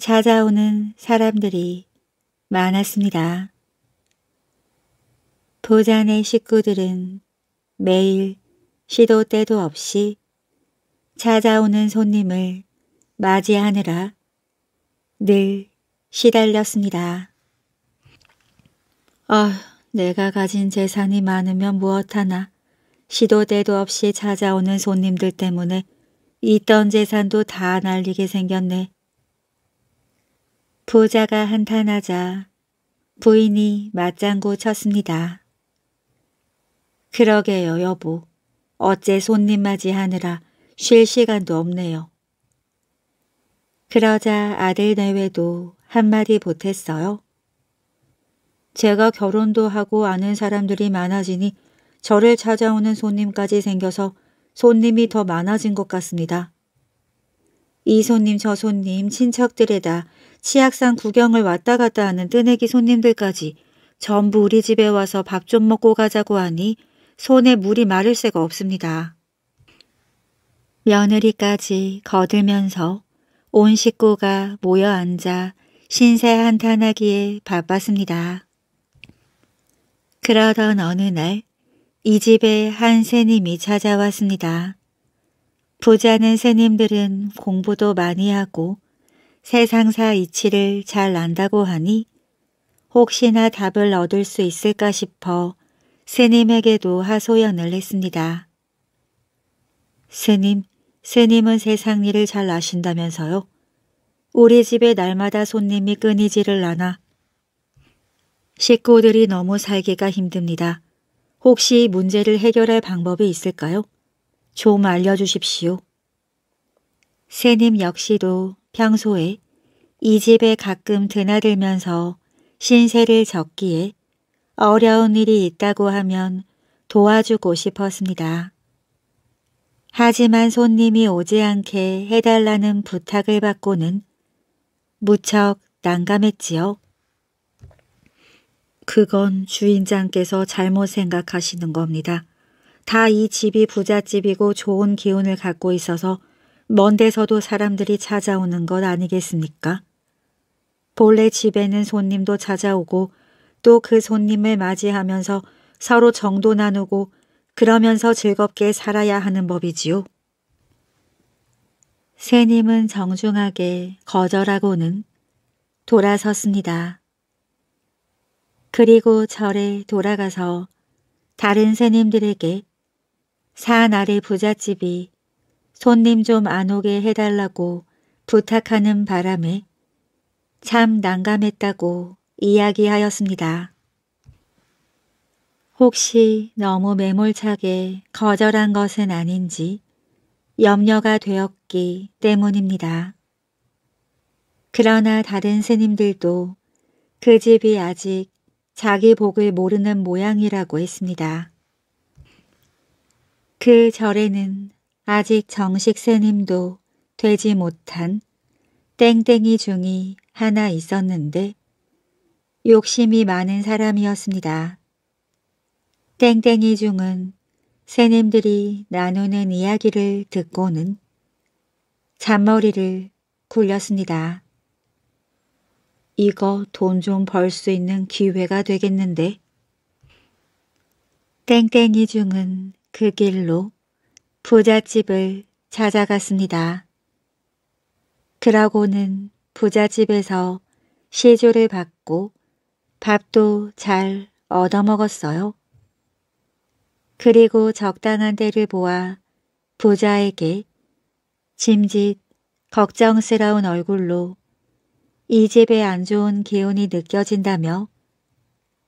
찾아오는 사람들이 많았습니다. 부잔의 식구들은 매일 시도 때도 없이 찾아오는 손님을 맞이하느라 늘 시달렸습니다. 아, 내가 가진 재산이 많으면 무엇하나 시도 때도 없이 찾아오는 손님들 때문에 있던 재산도 다 날리게 생겼네. 부자가 한탄하자 부인이 맞장구 쳤습니다. 그러게요 여보. 어째 손님 맞이하느라 쉴 시간도 없네요. 그러자 아들 내외도 한마디 보탰어요. 제가 결혼도 하고 아는 사람들이 많아지니 저를 찾아오는 손님까지 생겨서 손님이 더 많아진 것 같습니다. 이 손님 저 손님 친척들에다 치악산 구경을 왔다 갔다 하는 뜨내기 손님들까지 전부 우리 집에 와서 밥 좀 먹고 가자고 하니 손에 물이 마를 새가 없습니다. 며느리까지 거들면서 온 식구가 모여 앉아 신세 한탄하기에 바빴습니다. 그러던 어느 날 이 집에 한 새님이 찾아왔습니다. 부자는 새님들은 공부도 많이 하고 세상사 이치를 잘 안다고 하니 혹시나 답을 얻을 수 있을까 싶어 스님에게도 하소연을 했습니다. 스님, 스님은 세상 일을 잘 아신다면서요? 우리 집에 날마다 손님이 끊이지를 않아. 식구들이 너무 살기가 힘듭니다. 혹시 문제를 해결할 방법이 있을까요? 좀 알려주십시오. 스님 역시도 평소에 이 집에 가끔 드나들면서 신세를 적기에 어려운 일이 있다고 하면 도와주고 싶었습니다. 하지만 손님이 오지 않게 해달라는 부탁을 받고는 무척 난감했지요. 그건 주인장께서 잘못 생각하시는 겁니다. 다 이 집이 부잣집이고 좋은 기운을 갖고 있어서 먼 데서도 사람들이 찾아오는 것 아니겠습니까? 본래 집에는 손님도 찾아오고 또 그 손님을 맞이하면서 서로 정도 나누고 그러면서 즐겁게 살아야 하는 법이지요. 새님은 정중하게 거절하고는 돌아섰습니다. 그리고 절에 돌아가서 다른 새님들에게 산 아래 부잣집이 손님 좀 안 오게 해달라고 부탁하는 바람에 참 난감했다고 이야기하였습니다. 혹시 너무 매몰차게 거절한 것은 아닌지 염려가 되었기 때문입니다. 그러나 다른 스님들도 그 집이 아직 자기 복을 모르는 모양이라고 했습니다. 그 절에는 아직 정식 스님도 되지 못한 땡땡이 중이 하나 있었는데 욕심이 많은 사람이었습니다. 땡땡이 중은 스님들이 나누는 이야기를 듣고는 잔머리를 굴렸습니다. 이거 돈 좀 벌 수 있는 기회가 되겠는데 땡땡이 중은 그 길로 부잣집을 찾아갔습니다. 그러고는 부잣집에서 시조를 받고 밥도 잘 얻어먹었어요. 그리고 적당한 데를 보아 부자에게 짐짓 걱정스러운 얼굴로 이 집에 안 좋은 기운이 느껴진다며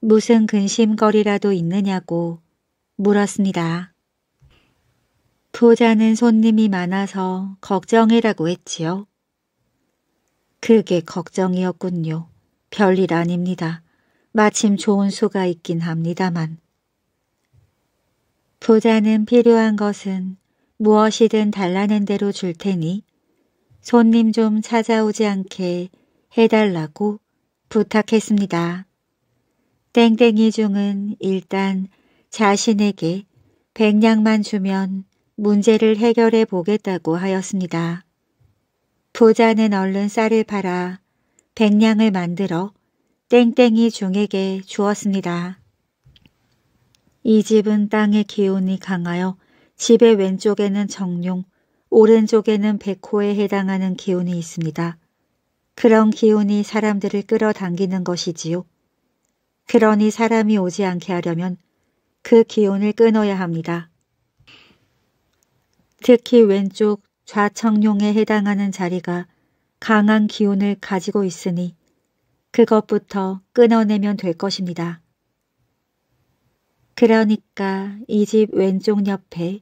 무슨 근심거리라도 있느냐고 물었습니다. 부자는 손님이 많아서 걱정이라고 했지요. 그게 걱정이었군요. 별일 아닙니다. 마침 좋은 수가 있긴 합니다만. 부자는 필요한 것은 무엇이든 달라는 대로 줄 테니 손님 좀 찾아오지 않게 해달라고 부탁했습니다. 땡땡이 중은 일단 자신에게 백냥만 주면 문제를 해결해 보겠다고 하였습니다. 부자는 얼른 쌀을 팔아 백냥을 만들어 땡땡이 중에게 주었습니다. 이 집은 땅의 기운이 강하여 집의 왼쪽에는 정룡, 오른쪽에는 백호에 해당하는 기운이 있습니다. 그런 기운이 사람들을 끌어당기는 것이지요. 그러니 사람이 오지 않게 하려면 그 기운을 끊어야 합니다. 특히 왼쪽 좌청룡에 해당하는 자리가 강한 기운을 가지고 있으니 그것부터 끊어내면 될 것입니다. 그러니까 이 집 왼쪽 옆에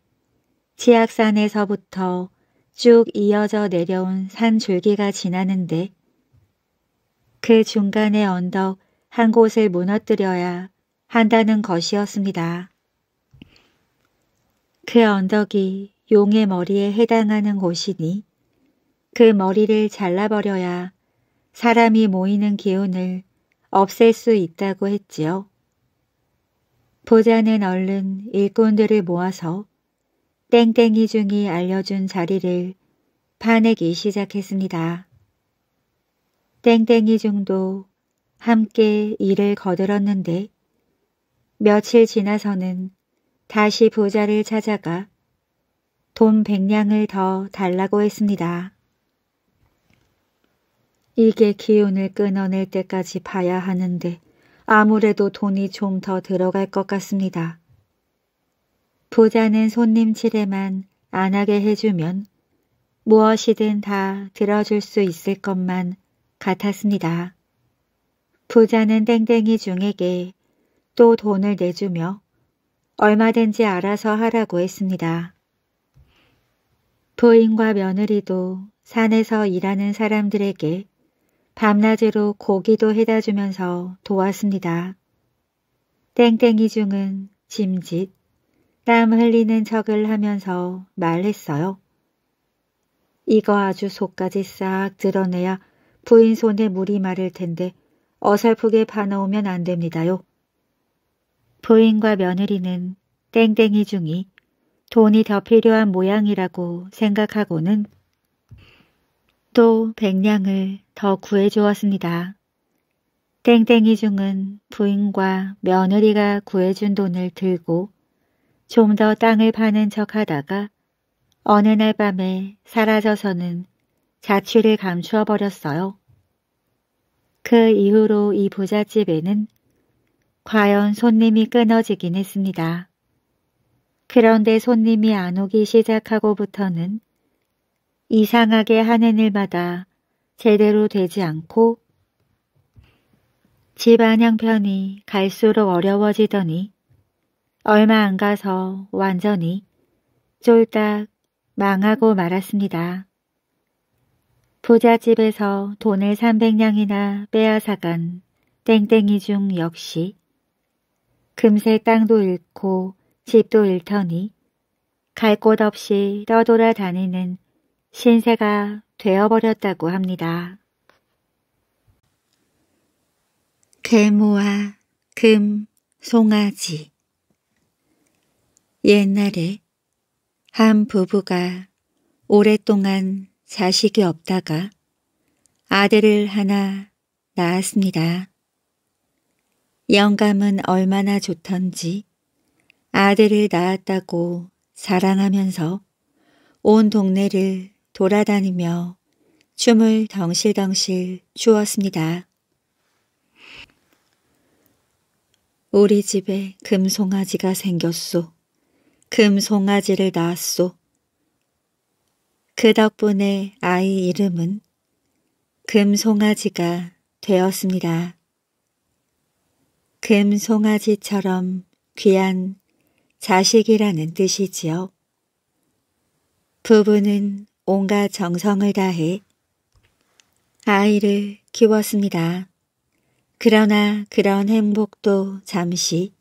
지악산에서부터 쭉 이어져 내려온 산줄기가 지나는데 그 중간의 언덕 한 곳을 무너뜨려야 한다는 것이었습니다. 그 언덕이 용의 머리에 해당하는 곳이니 그 머리를 잘라버려야 사람이 모이는 기운을 없앨 수 있다고 했지요. 보자는 얼른 일꾼들을 모아서 땡땡이 중이 알려준 자리를 파내기 시작했습니다. 땡땡이 중도 함께 일을 거들었는데 며칠 지나서는 다시 보자를 찾아가 봄 백량을 더 달라고 했습니다. 이게 기운을 끊어낼 때까지 봐야 하는데 아무래도 돈이 좀 더 들어갈 것 같습니다. 부자는 손님 치레만 안 하게 해주면 무엇이든 다 들어줄 수 있을 것만 같았습니다. 부자는 땡땡이 중에게 또 돈을 내주며 얼마든지 알아서 하라고 했습니다. 부인과 며느리도 산에서 일하는 사람들에게 밤낮으로 고기도 해다 주면서 도왔습니다. 땡땡이 중은 짐짓, 땀 흘리는 척을 하면서 말했어요. 이거 아주 속까지 싹 드러내야 부인 손에 물이 마를 텐데 어설프게 파놓으면 안 됩니다요. 부인과 며느리는 땡땡이 중이 돈이 더 필요한 모양이라고 생각하고는 또 백냥을 더 구해주었습니다. 땡땡이 중은 부인과 며느리가 구해준 돈을 들고 좀 더 땅을 파는 척 하다가 어느 날 밤에 사라져서는 자취를 감추어 버렸어요. 그 이후로 이 부잣집에는 과연 손님이 끊어지긴 했습니다. 그런데 손님이 안 오기 시작하고부터는 이상하게 하는 일마다 제대로 되지 않고 집안 형편이 갈수록 어려워지더니 얼마 안 가서 완전히 쫄딱 망하고 말았습니다. 부잣집에서 돈을 300냥이나 빼앗아간 땡땡이 중 역시 금세 땅도 잃고 집도 잃더니 갈 곳 없이 떠돌아 다니는 신세가 되어버렸다고 합니다. 괴모와 금, 송아지 옛날에 한 부부가 오랫동안 자식이 없다가 아들을 하나 낳았습니다. 영감은 얼마나 좋던지 아들을 낳았다고 사랑하면서 온 동네를 돌아다니며 춤을 덩실덩실 추었습니다. 우리 집에 금송아지가 생겼소. 금송아지를 낳았소. 그 덕분에 아이 이름은 금송아지가 되었습니다. 금송아지처럼 귀한 자식이라는 뜻이지요. 부부는 온갖 정성을 다해 아이를 키웠습니다. 그러나 그런 행복도 잠시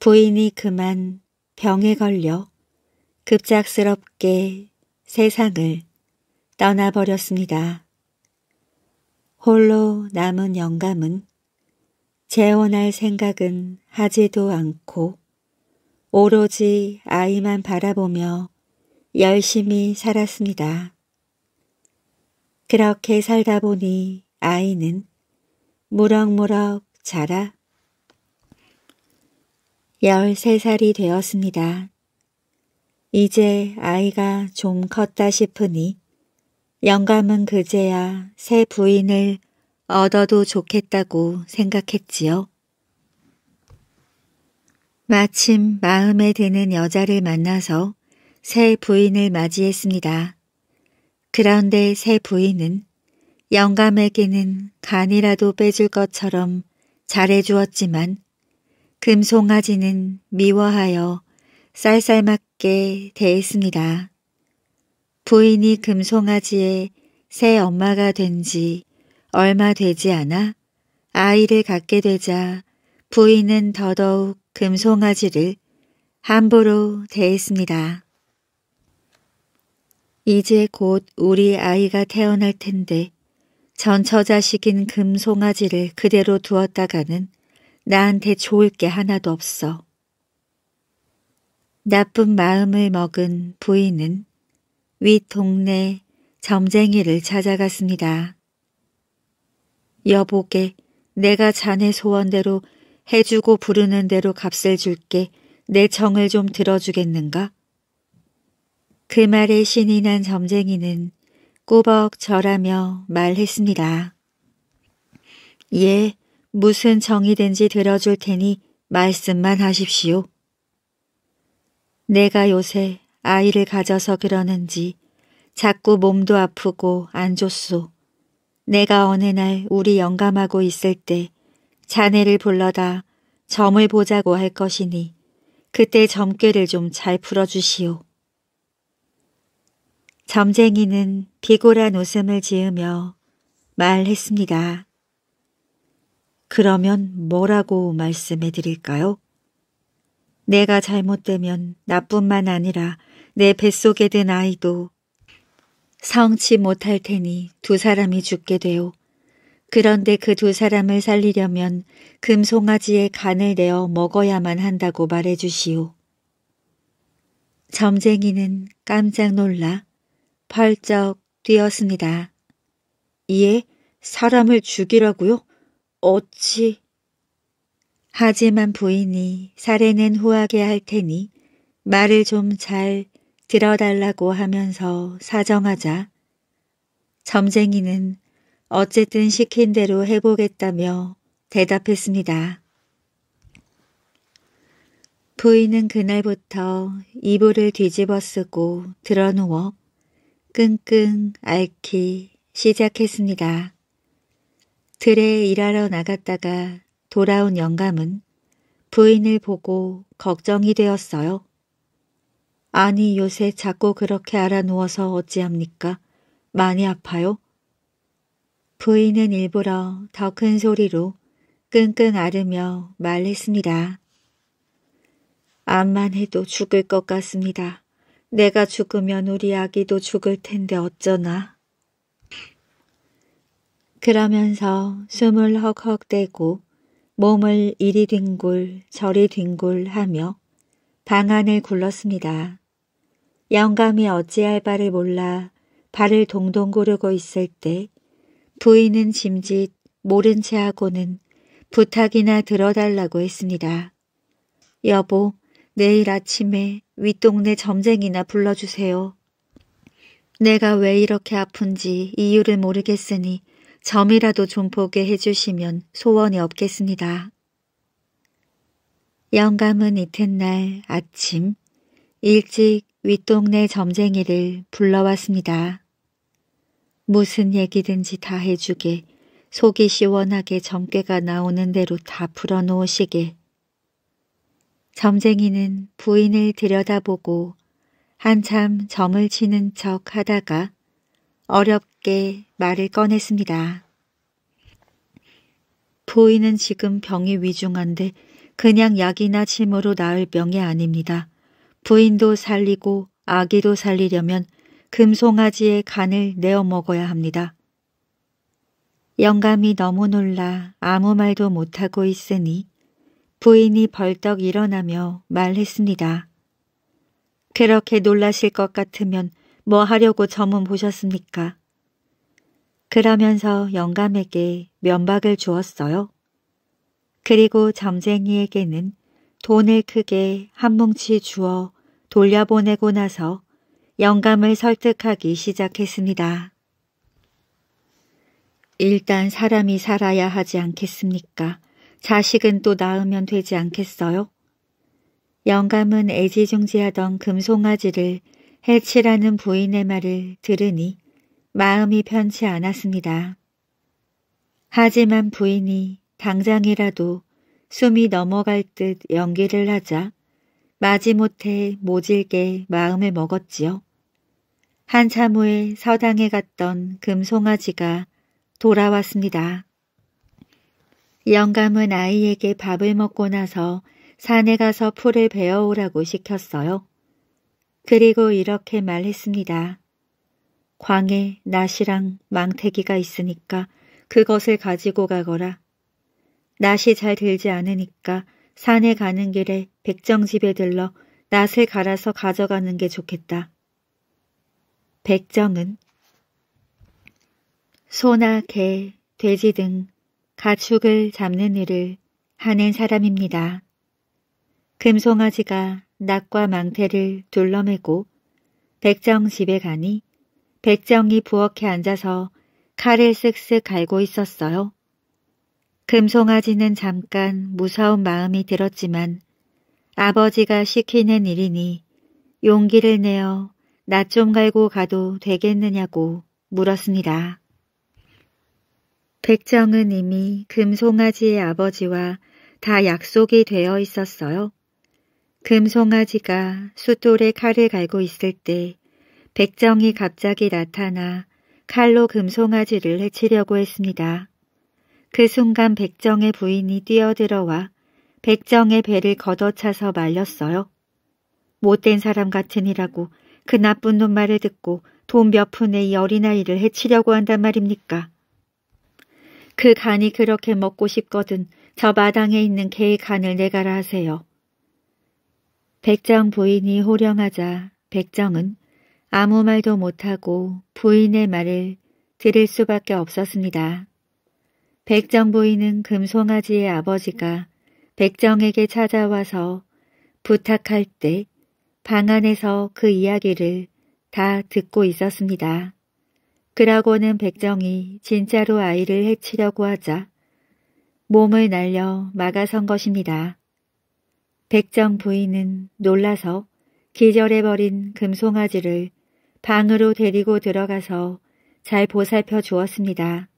부인이 그만 병에 걸려 급작스럽게 세상을 떠나버렸습니다. 홀로 남은 영감은 재혼할 생각은 하지도 않고 오로지 아이만 바라보며 열심히 살았습니다. 그렇게 살다 보니 아이는 무럭무럭 자라 13살이 되었습니다. 이제 아이가 좀 컸다 싶으니 영감은 그제야 새 부인을 얻어도 좋겠다고 생각했지요. 마침 마음에 드는 여자를 만나서 새 부인을 맞이했습니다. 그런데 새 부인은 영감에게는 간이라도 빼줄 것처럼 잘해주었지만 금송아지는 미워하여 쌀쌀맞게 대했습니다. 부인이 금송아지의 새 엄마가 된 지 얼마 되지 않아 아이를 갖게 되자 부인은 더더욱 금송아지를 함부로 대했습니다. 이제 곧 우리 아이가 태어날 텐데 전 처자식인 금송아지를 그대로 두었다가는 나한테 좋을 게 하나도 없어. 나쁜 마음을 먹은 부인은 윗 동네 점쟁이를 찾아갔습니다. 여보게 내가 자네 소원대로 해주고 부르는 대로 값을 줄게 내 정을 좀 들어주겠는가? 그 말에 신이 난 점쟁이는 꾸벅 절하며 말했습니다. 예, 무슨 정이든지 들어줄 테니 말씀만 하십시오. 내가 요새 아이를 가져서 그러는지 자꾸 몸도 아프고 안 좋소. 내가 어느 날 우리 영감하고 있을 때 자네를 불러다 점을 보자고 할 것이니 그때 점괘를 좀 잘 풀어주시오. 점쟁이는 비굴한 웃음을 지으며 말했습니다. 그러면 뭐라고 말씀해 드릴까요? 내가 잘못되면 나뿐만 아니라 내 뱃속에 든 아이도 성치 못할 테니 두 사람이 죽게 되오 그런데 그 두 사람을 살리려면 금송아지의 간을 내어 먹어야만 한다고 말해주시오. 점쟁이는 깜짝 놀라 펄쩍 뛰었습니다. 이에 사람을 죽이라고요? 어찌? 하지만 부인이 살해는 후하게 할 테니 말을 좀 잘 들어달라고 하면서 사정하자 점쟁이는 어쨌든 시킨 대로 해보겠다며 대답했습니다. 부인은 그날부터 이불을 뒤집어 쓰고 드러누워 끙끙 앓기 시작했습니다. 들에 일하러 나갔다가 돌아온 영감은 부인을 보고 걱정이 되었어요. 아니 요새 자꾸 그렇게 알아누워서 어찌합니까? 많이 아파요? 부인은 일부러 더 큰 소리로 끙끙 앓으며 말했습니다. 암만 해도 죽을 것 같습니다. 내가 죽으면 우리 아기도 죽을 텐데 어쩌나. 그러면서 숨을 헉헉대고 몸을 이리 뒹굴 저리 뒹굴 하며 방 안을 굴렀습니다. 영감이 어찌할 바를 몰라 발을 동동 구르고 있을 때 부인은 짐짓 모른 채 하고는 부탁이나 들어달라고 했습니다. 여보, 내일 아침에 윗동네 점쟁이나 불러주세요. 내가 왜 이렇게 아픈지 이유를 모르겠으니 점이라도 좀 보게 해주시면 소원이 없겠습니다. 영감은 이튿날 아침 일찍 윗동네 점쟁이를 불러왔습니다. 무슨 얘기든지 다 해주게 속이 시원하게 점괘가 나오는 대로 다 풀어놓으시게. 점쟁이는 부인을 들여다보고 한참 점을 치는 척 하다가 어렵게 말을 꺼냈습니다. 부인은 지금 병이 위중한데 그냥 약이나 침으로 나을 병이 아닙니다. 부인도 살리고 아기도 살리려면 금송아지의 간을 내어 먹어야 합니다. 영감이 너무 놀라 아무 말도 못하고 있으니 부인이 벌떡 일어나며 말했습니다. 그렇게 놀라실 것 같으면 뭐 하려고 저문 보셨습니까? 그러면서 영감에게 면박을 주었어요. 그리고 점쟁이에게는 돈을 크게 한 뭉치 주어 돌려보내고 나서 영감을 설득하기 시작했습니다. 일단 사람이 살아야 하지 않겠습니까? 자식은 또 낳으면 되지 않겠어요? 영감은 애지중지하던 금송아지를 해치라는 부인의 말을 들으니 마음이 편치 않았습니다. 하지만 부인이 당장이라도 숨이 넘어갈 듯 연기를 하자 마지못해 모질게 마음을 먹었지요. 한참 후에 서당에 갔던 금송아지가 돌아왔습니다. 영감은 아이에게 밥을 먹고 나서 산에 가서 풀을 베어오라고 시켰어요. 그리고 이렇게 말했습니다. 광에 낫이랑 망태기가 있으니까 그것을 가지고 가거라. 낫이 잘 들지 않으니까 산에 가는 길에 백정집에 들러 낫을 갈아서 가져가는 게 좋겠다. 백정은 소나 개, 돼지 등 가축을 잡는 일을 하는 사람입니다. 금송아지가 낙과 망태를 둘러매고 백정 집에 가니 백정이 부엌에 앉아서 칼을 쓱쓱 갈고 있었어요. 금송아지는 잠깐 무서운 마음이 들었지만 아버지가 시키는 일이니 용기를 내어 낯좀 갈고 가도 되겠느냐고 물었습니다. 백정은 이미 금송아지의 아버지와 다 약속이 되어 있었어요. 금송아지가 숫돌에 칼을 갈고 있을 때 백정이 갑자기 나타나 칼로 금송아지를 해치려고 했습니다. 그 순간 백정의 부인이 뛰어들어와 백정의 배를 걷어차서 말렸어요. 못된 사람 같으니라고 그 나쁜 놈 말을 듣고 돈 몇 푼에 이 어린아이를 해치려고 한단 말입니까? 그 간이 그렇게 먹고 싶거든 저 마당에 있는 개의 간을 내가라 하세요. 백정 부인이 호령하자 백정은 아무 말도 못하고 부인의 말을 들을 수밖에 없었습니다. 백정 부인은 금송아지의 아버지가 백정에게 찾아와서 부탁할 때방 안에서 그 이야기를 다 듣고 있었습니다. 그러고는 백정이 진짜로 아이를 해치려고 하자 몸을 날려 막아선 것입니다. 백정 부인은 놀라서 기절해버린 금송아지를 방으로 데리고 들어가서 잘 보살펴 주었습니다.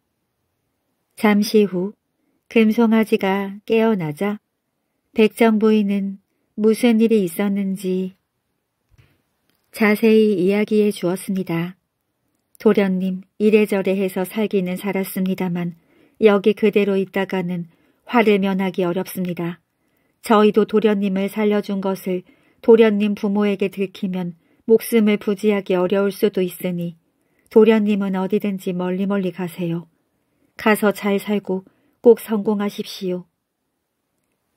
잠시 후 금송아지가 깨어나자 백정 부인은 무슨 일이 있었는지 자세히 이야기해 주었습니다. 도련님 이래저래 해서 살기는 살았습니다만 여기 그대로 있다가는 화를 면하기 어렵습니다. 저희도 도련님을 살려준 것을 도련님 부모에게 들키면 목숨을 부지하기 어려울 수도 있으니 도련님은 어디든지 멀리 멀리 가세요. 가서 잘 살고 꼭 성공하십시오.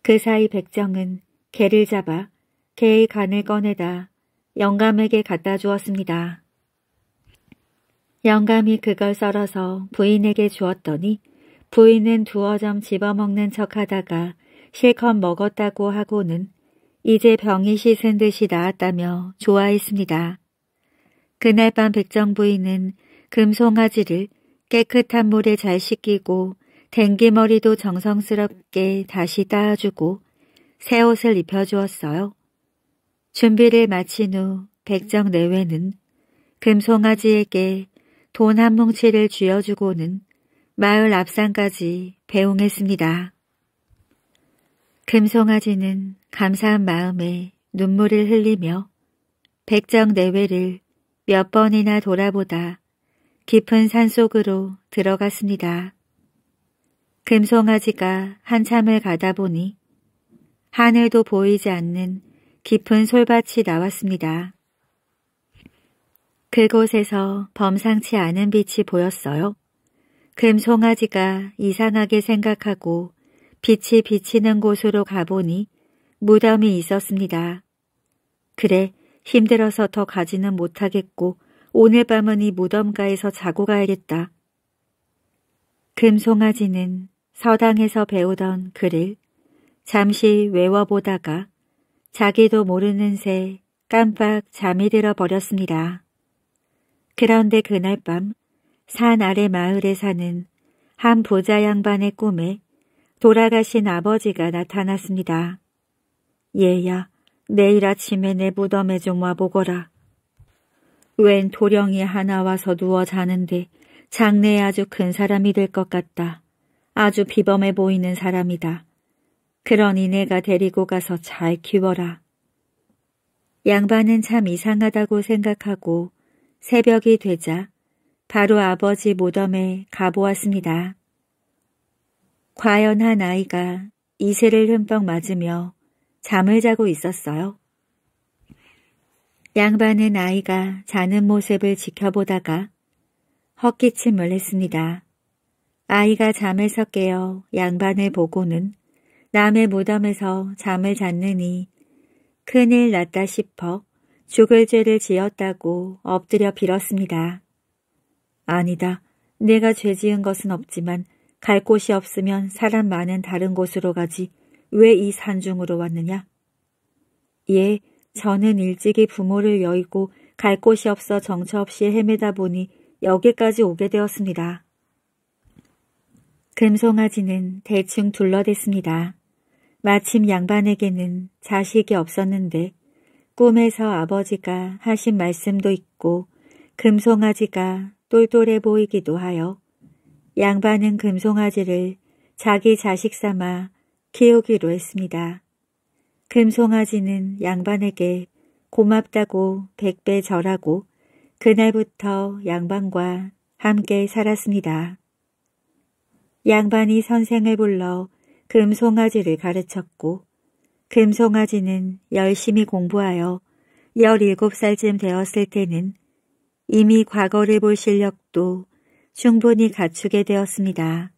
그 사이 백정은 개를 잡아 개의 간을 꺼내다 영감에게 갖다 주었습니다. 영감이 그걸 썰어서 부인에게 주었더니 부인은 두어 점 집어먹는 척하다가 실컷 먹었다고 하고는 이제 병이 씻은 듯이 나았다며 좋아했습니다. 그날 밤 백정 부인은 금송아지를 깨끗한 물에 잘 씻기고 댕기머리도 정성스럽게 다시 따아주고 새 옷을 입혀주었어요. 준비를 마친 후 백정 내외는 금송아지에게 돈 한 뭉치를 쥐어주고는 마을 앞산까지 배웅했습니다. 금송아지는 감사한 마음에 눈물을 흘리며 백정 내외를 몇 번이나 돌아보다 깊은 산속으로 들어갔습니다. 금송아지가 한참을 가다 보니 하늘도 보이지 않는 깊은 솔밭이 나왔습니다. 그곳에서 범상치 않은 빛이 보였어요. 금송아지가 이상하게 생각하고 빛이 비치는 곳으로 가보니 무덤이 있었습니다. 그래 힘들어서 더 가지는 못하겠고 오늘 밤은 이 무덤가에서 자고 가야겠다. 금송아지는 서당에서 배우던 글을 잠시 외워보다가 자기도 모르는 새 깜빡 잠이 들어 버렸습니다. 그런데 그날 밤 산 아래 마을에 사는 한 부자 양반의 꿈에 돌아가신 아버지가 나타났습니다. 얘야, 내일 아침에 내 무덤에 좀 와보거라. 웬 도령이 하나 와서 누워 자는데 장래에 아주 큰 사람이 될 것 같다. 아주 비범해 보이는 사람이다. 그러니 내가 데리고 가서 잘 키워라. 양반은 참 이상하다고 생각하고 새벽이 되자 바로 아버지 모덤에 가보았습니다. 과연 한 아이가 이세를 흠뻑 맞으며 잠을 자고 있었어요. 양반은 아이가 자는 모습을 지켜보다가 헛기침을 했습니다. 아이가 잠에서 깨어 양반을 보고는 남의 무덤에서 잠을 잤느니 큰일 났다 싶어 죽을 죄를 지었다고 엎드려 빌었습니다. 아니다. 내가 죄 지은 것은 없지만 갈 곳이 없으면 사람 많은 다른 곳으로 가지 왜 이 산중으로 왔느냐? 예, 저는 일찍이 부모를 여의고 갈 곳이 없어 정처 없이 헤매다 보니 여기까지 오게 되었습니다. 금송아지는 대충 둘러댔습니다. 마침 양반에게는 자식이 없었는데 꿈에서 아버지가 하신 말씀도 있고 금송아지가 똘똘해 보이기도 하여 양반은 금송아지를 자기 자식 삼아 키우기로 했습니다. 금송아지는 양반에게 고맙다고 백배 절하고 그날부터 양반과 함께 살았습니다. 양반이 선생을 불러 금송아지를 가르쳤고 금송아지는 열심히 공부하여 17살쯤 되었을 때는 이미 과거를 볼 실력도 충분히 갖추게 되었습니다.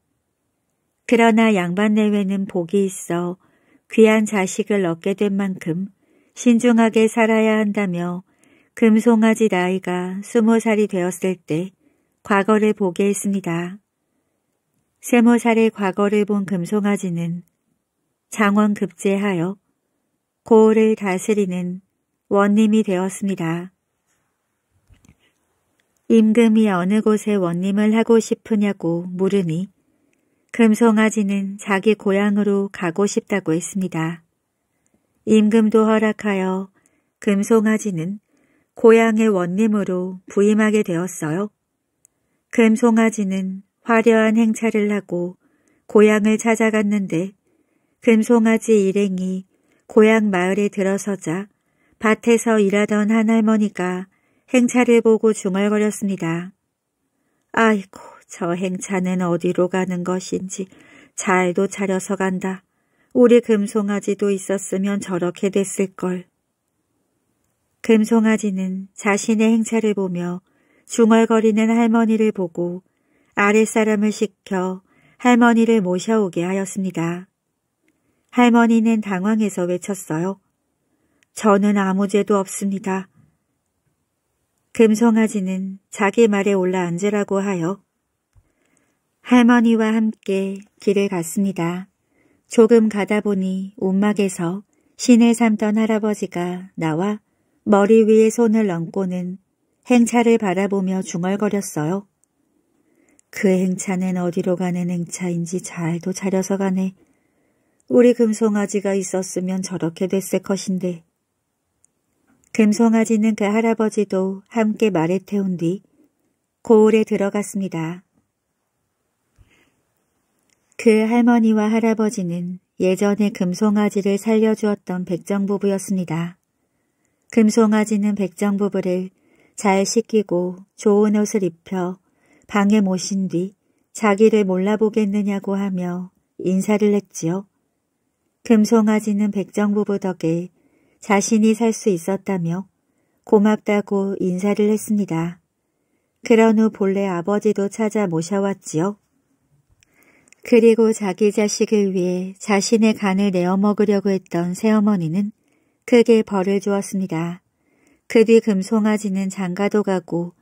그러나 양반 내외는 복이 있어 귀한 자식을 얻게 된 만큼 신중하게 살아야 한다며 금송아지 나이가 스무 살이 되었을 때 과거를 보게 했습니다. 세모살의 과거를 본 금송아지는 장원급제하여 고을을 다스리는 원님이 되었습니다. 임금이 어느 곳에 원님을 하고 싶으냐고 물으니 금송아지는 자기 고향으로 가고 싶다고 했습니다. 임금도 허락하여 금송아지는 고향의 원님으로 부임하게 되었어요. 금송아지는 화려한 행차를 하고 고향을 찾아갔는데 금송아지 일행이 고향 마을에 들어서자 밭에서 일하던 한 할머니가 행차를 보고 중얼거렸습니다. 아이고 저 행차는 어디로 가는 것인지 잘도 차려서 간다. 우리 금송아지도 있었으면 저렇게 됐을걸. 금송아지는 자신의 행차를 보며 중얼거리는 할머니를 보고 아랫사람을 시켜 할머니를 모셔오게 하였습니다. 할머니는 당황해서 외쳤어요. 저는 아무 죄도 없습니다. 금송아지는 자기 말에 올라앉으라고 하여 할머니와 함께 길을 갔습니다. 조금 가다 보니 움막에서 신을 삼던 할아버지가 나와 머리 위에 손을 얹고는 행차를 바라보며 중얼거렸어요. 그 행차는 어디로 가는 행차인지 잘도 차려서 가네. 우리 금송아지가 있었으면 저렇게 됐을 것인데. 금송아지는 그 할아버지도 함께 말에 태운 뒤 고을에 들어갔습니다. 그 할머니와 할아버지는 예전에 금송아지를 살려주었던 백정부부였습니다. 금송아지는 백정부부를 잘 씻기고 좋은 옷을 입혀 방에 모신 뒤 자기를 몰라보겠느냐고 하며 인사를 했지요. 금송아지는 백정부부 덕에 자신이 살 수 있었다며 고맙다고 인사를 했습니다. 그런 후 본래 아버지도 찾아 모셔왔지요. 그리고 자기 자식을 위해 자신의 간을 내어 먹으려고 했던 새어머니는 크게 벌을 주었습니다. 그 뒤 금송아지는 장가도 가고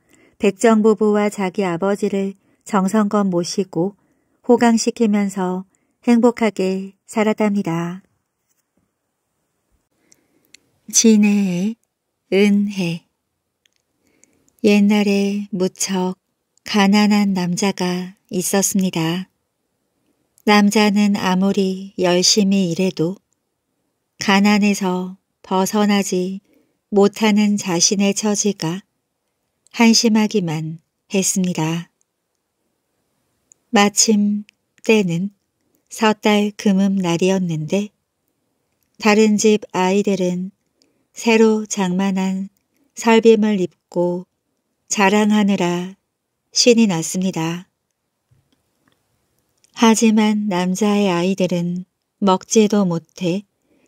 백정 부부와 자기 아버지를 정성껏 모시고 호강시키면서 행복하게 살았답니다. 진해의 은혜 옛날에 무척 가난한 남자가 있었습니다. 남자는 아무리 열심히 일해도 가난에서 벗어나지 못하는 자신의 처지가 한심하기만 했습니다. 마침 때는 섣달 금음 날이었는데 다른 집 아이들은 새로 장만한 설빔을 입고 자랑하느라 신이 났습니다. 하지만 남자의 아이들은 먹지도 못해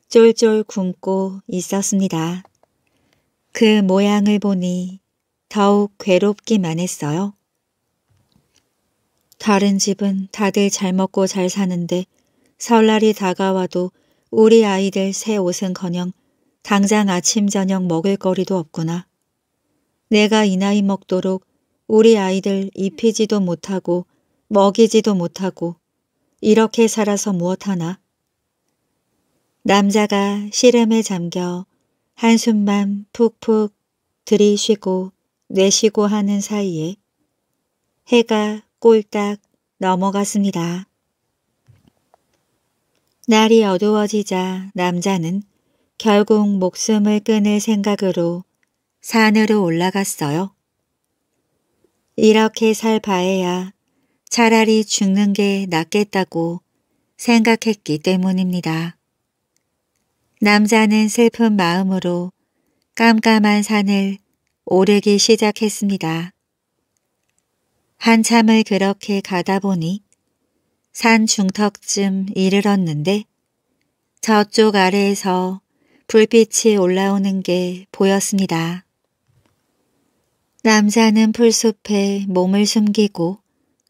쫄쫄 굶고 있었습니다. 그 모양을 보니 더욱 괴롭기만 했어요. 다른 집은 다들 잘 먹고 잘 사는데 설날이 다가와도 우리 아이들 새 옷은커녕 당장 아침 저녁 먹을 거리도 없구나. 내가 이 나이 먹도록 우리 아이들 입히지도 못하고 먹이지도 못하고 이렇게 살아서 무엇하나. 남자가 시름에 잠겨 한숨만 푹푹 들이쉬고 내쉬고 하는 사이에 해가 꼴딱 넘어갔습니다. 날이 어두워지자 남자는 결국 목숨을 끊을 생각으로 산으로 올라갔어요. 이렇게 살 바에야 차라리 죽는 게 낫겠다고 생각했기 때문입니다. 남자는 슬픈 마음으로 깜깜한 산을 오르기 시작했습니다. 한참을 그렇게 가다 보니 산 중턱쯤 이르렀는데 저쪽 아래에서 불빛이 올라오는 게 보였습니다. 남자는 풀숲에 몸을 숨기고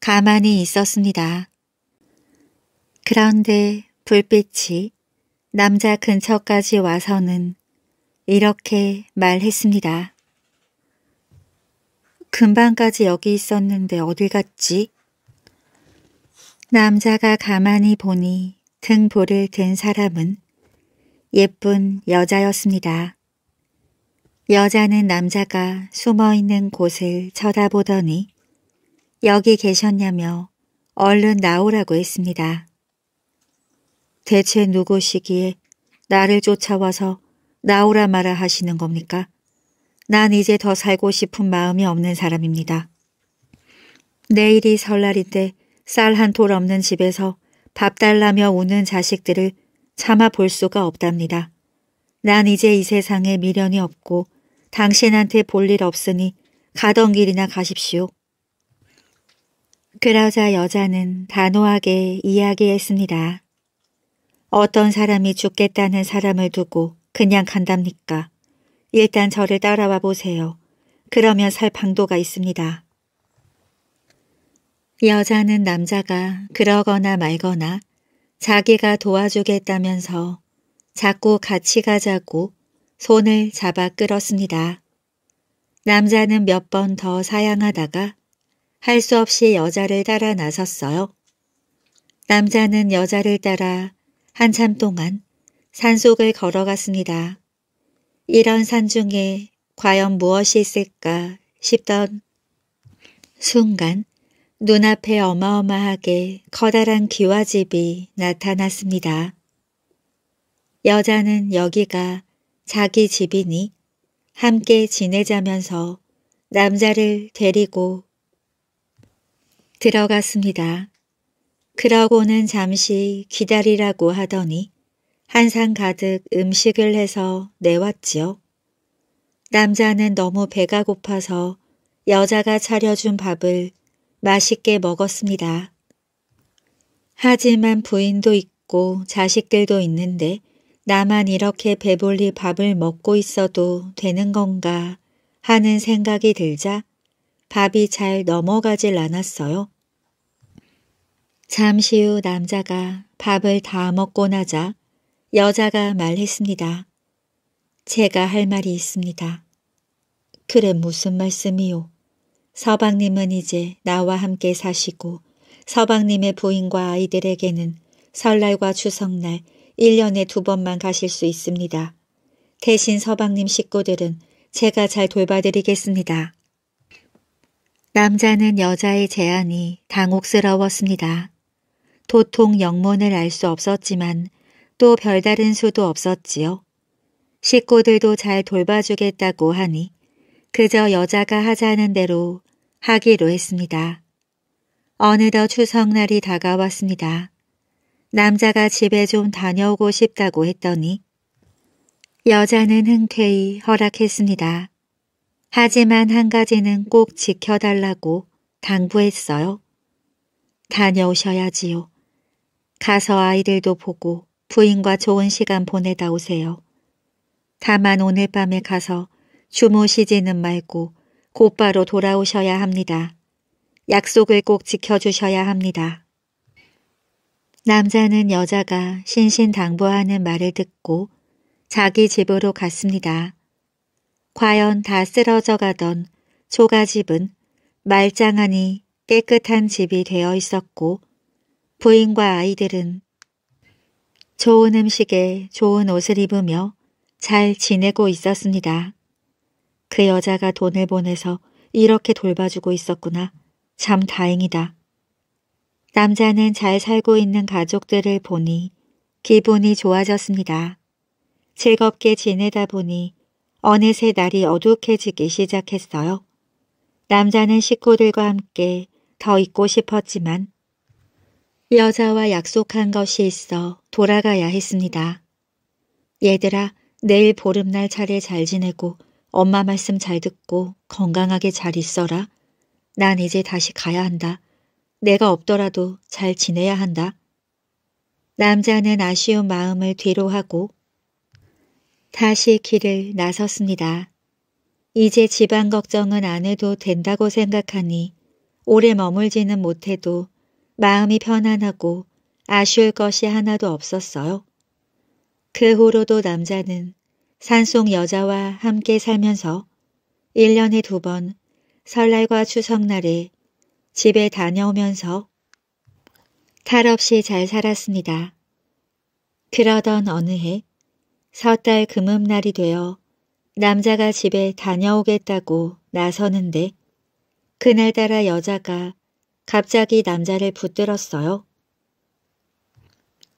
가만히 있었습니다. 그런데 불빛이 남자 근처까지 와서는 이렇게 말했습니다. 금방까지 여기 있었는데 어딜 갔지? 남자가 가만히 보니 등볼을 든 사람은 예쁜 여자였습니다. 여자는 남자가 숨어있는 곳을 쳐다보더니 여기 계셨냐며 얼른 나오라고 했습니다. 대체 누구시기에 나를 쫓아와서 나오라 마라 하시는 겁니까? 난 이제 더 살고 싶은 마음이 없는 사람입니다. 내일이 설날인데 쌀 한 톨 없는 집에서 밥 달라며 우는 자식들을 참아 볼 수가 없답니다. 난 이제 이 세상에 미련이 없고 당신한테 볼 일 없으니 가던 길이나 가십시오. 그러자 여자는 단호하게 이야기했습니다. 어떤 사람이 죽겠다는 사람을 두고 그냥 간답니까? 일단 저를 따라와 보세요. 그러면 살 방도가 있습니다. 여자는 남자가 그러거나 말거나 자기가 도와주겠다면서 자꾸 같이 가자고 손을 잡아 끌었습니다. 남자는 몇 번 더 사양하다가 할 수 없이 여자를 따라 나섰어요. 남자는 여자를 따라 한참 동안 산속을 걸어갔습니다. 이런 산 중에 과연 무엇이 있을까 싶던 순간 눈앞에 어마어마하게 커다란 기와집이 나타났습니다. 여자는 여기가 자기 집이니 함께 지내자면서 남자를 데리고 들어갔습니다. 그러고는 잠시 기다리라고 하더니 한상 가득 음식을 해서 내왔지요. 남자는 너무 배가 고파서 여자가 차려준 밥을 맛있게 먹었습니다. 하지만 부인도 있고 자식들도 있는데 나만 이렇게 배불리 밥을 먹고 있어도 되는 건가 하는 생각이 들자 밥이 잘 넘어가질 않았어요. 잠시 후 남자가 밥을 다 먹고 나자 여자가 말했습니다. 제가 할 말이 있습니다. 그래 무슨 말씀이요? 서방님은 이제 나와 함께 사시고 서방님의 부인과 아이들에게는 설날과 추석날 1년에 두 번만 가실 수 있습니다. 대신 서방님 식구들은 제가 잘 돌봐드리겠습니다. 남자는 여자의 제안이 당혹스러웠습니다. 도통 영문을 알 수 없었지만 또 별다른 수도 없었지요. 식구들도 잘 돌봐주겠다고 하니 그저 여자가 하자는 대로 하기로 했습니다. 어느덧 추석날이 다가왔습니다. 남자가 집에 좀 다녀오고 싶다고 했더니 여자는 흔쾌히 허락했습니다. 하지만 한 가지는 꼭 지켜달라고 당부했어요. 다녀오셔야지요. 가서 아이들도 보고 부인과 좋은 시간 보내다 오세요. 다만 오늘 밤에 가서 주무시지는 말고 곧바로 돌아오셔야 합니다. 약속을 꼭 지켜주셔야 합니다. 남자는 여자가 신신당부하는 말을 듣고 자기 집으로 갔습니다. 과연 다 쓰러져 가던 초가집은 말짱하니 깨끗한 집이 되어 있었고 부인과 아이들은 좋은 음식에 좋은 옷을 입으며 잘 지내고 있었습니다. 그 여자가 돈을 보내서 이렇게 돌봐주고 있었구나. 참 다행이다. 남자는 잘 살고 있는 가족들을 보니 기분이 좋아졌습니다. 즐겁게 지내다 보니 어느새 날이 어둑해지기 시작했어요. 남자는 식구들과 함께 더 있고 싶었지만 여자와 약속한 것이 있어 돌아가야 했습니다. 얘들아, 내일 보름날 차례 잘 지내고 엄마 말씀 잘 듣고 건강하게 잘 있어라. 난 이제 다시 가야 한다. 내가 없더라도 잘 지내야 한다. 남자는 아쉬운 마음을 뒤로 하고 다시 길을 나섰습니다. 이제 집안 걱정은 안 해도 된다고 생각하니 오래 머물지는 못해도 마음이 편안하고 아쉬울 것이 하나도 없었어요. 그 후로도 남자는 산속 여자와 함께 살면서 1년에 두 번 설날과 추석날에 집에 다녀오면서 탈 없이 잘 살았습니다. 그러던 어느 해 섣달 금음날이 되어 남자가 집에 다녀오겠다고 나서는데 그날따라 여자가 갑자기 남자를 붙들었어요.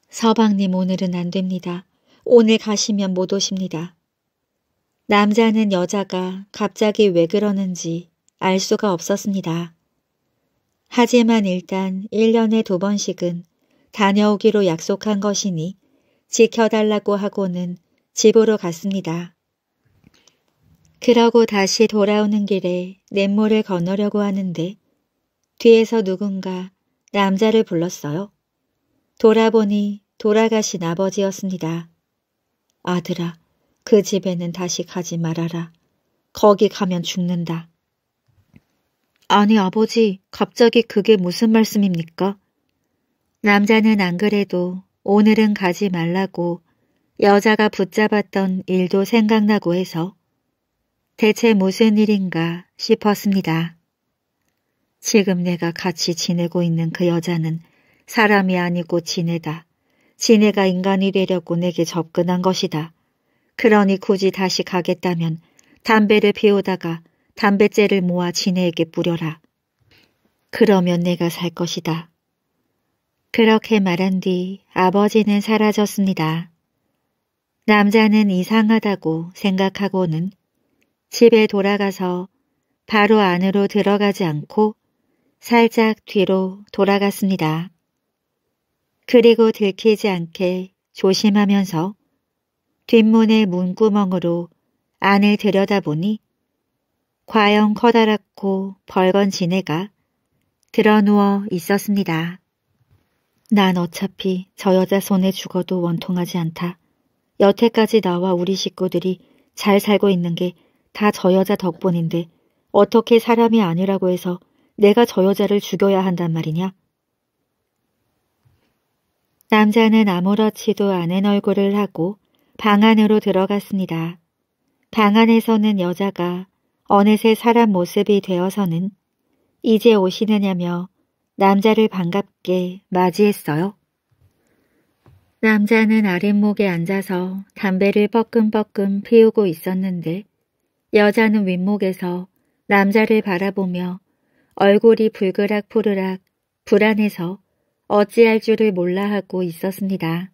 서방님 오늘은 안 됩니다. 오늘 가시면 못 오십니다. 남자는 여자가 갑자기 왜 그러는지 알 수가 없었습니다. 하지만 일단 1년에 두 번씩은 다녀오기로 약속한 것이니 지켜달라고 하고는 집으로 갔습니다. 그러고 다시 돌아오는 길에 냇물을 건너려고 하는데 뒤에서 누군가 남자를 불렀어요. 돌아보니 돌아가신 아버지였습니다. 아들아, 그 집에는 다시 가지 말아라. 거기 가면 죽는다. 아니, 아버지, 갑자기 그게 무슨 말씀입니까? 남자는 안 그래도 오늘은 가지 말라고 여자가 붙잡았던 일도 생각나고 해서 대체 무슨 일인가 싶었습니다. 지금 내가 같이 지내고 있는 그 여자는 사람이 아니고 지네다 지네가 인간이 되려고 내게 접근한 것이다. 그러니 굳이 다시 가겠다면 담배를 비우다가 담뱃재를 모아 지네에게 뿌려라. 그러면 내가 살 것이다. 그렇게 말한 뒤 아버지는 사라졌습니다. 남자는 이상하다고 생각하고는 집에 돌아가서 바로 안으로 들어가지 않고 살짝 뒤로 돌아갔습니다. 그리고 들키지 않게 조심하면서 뒷문의 문구멍으로 안을 들여다보니 과연 커다랗고 벌건 지네가 드러누워 있었습니다. 난 어차피 저 여자 손에 죽어도 원통하지 않다. 여태까지 나와 우리 식구들이 잘 살고 있는 게 다 저 여자 덕분인데 어떻게 사람이 아니라고 해서 내가 저 여자를 죽여야 한단 말이냐? 남자는 아무렇지도 않은 얼굴을 하고 방 안으로 들어갔습니다. 방 안에서는 여자가 어느새 사람 모습이 되어서는 이제 오시느냐며 남자를 반갑게 맞이했어요. 남자는 아랫목에 앉아서 담배를 뻐끔뻐끔 피우고 있었는데 여자는 윗목에서 남자를 바라보며 얼굴이 붉으락 푸르락 불안해서 어찌할 줄을 몰라 하고 있었습니다.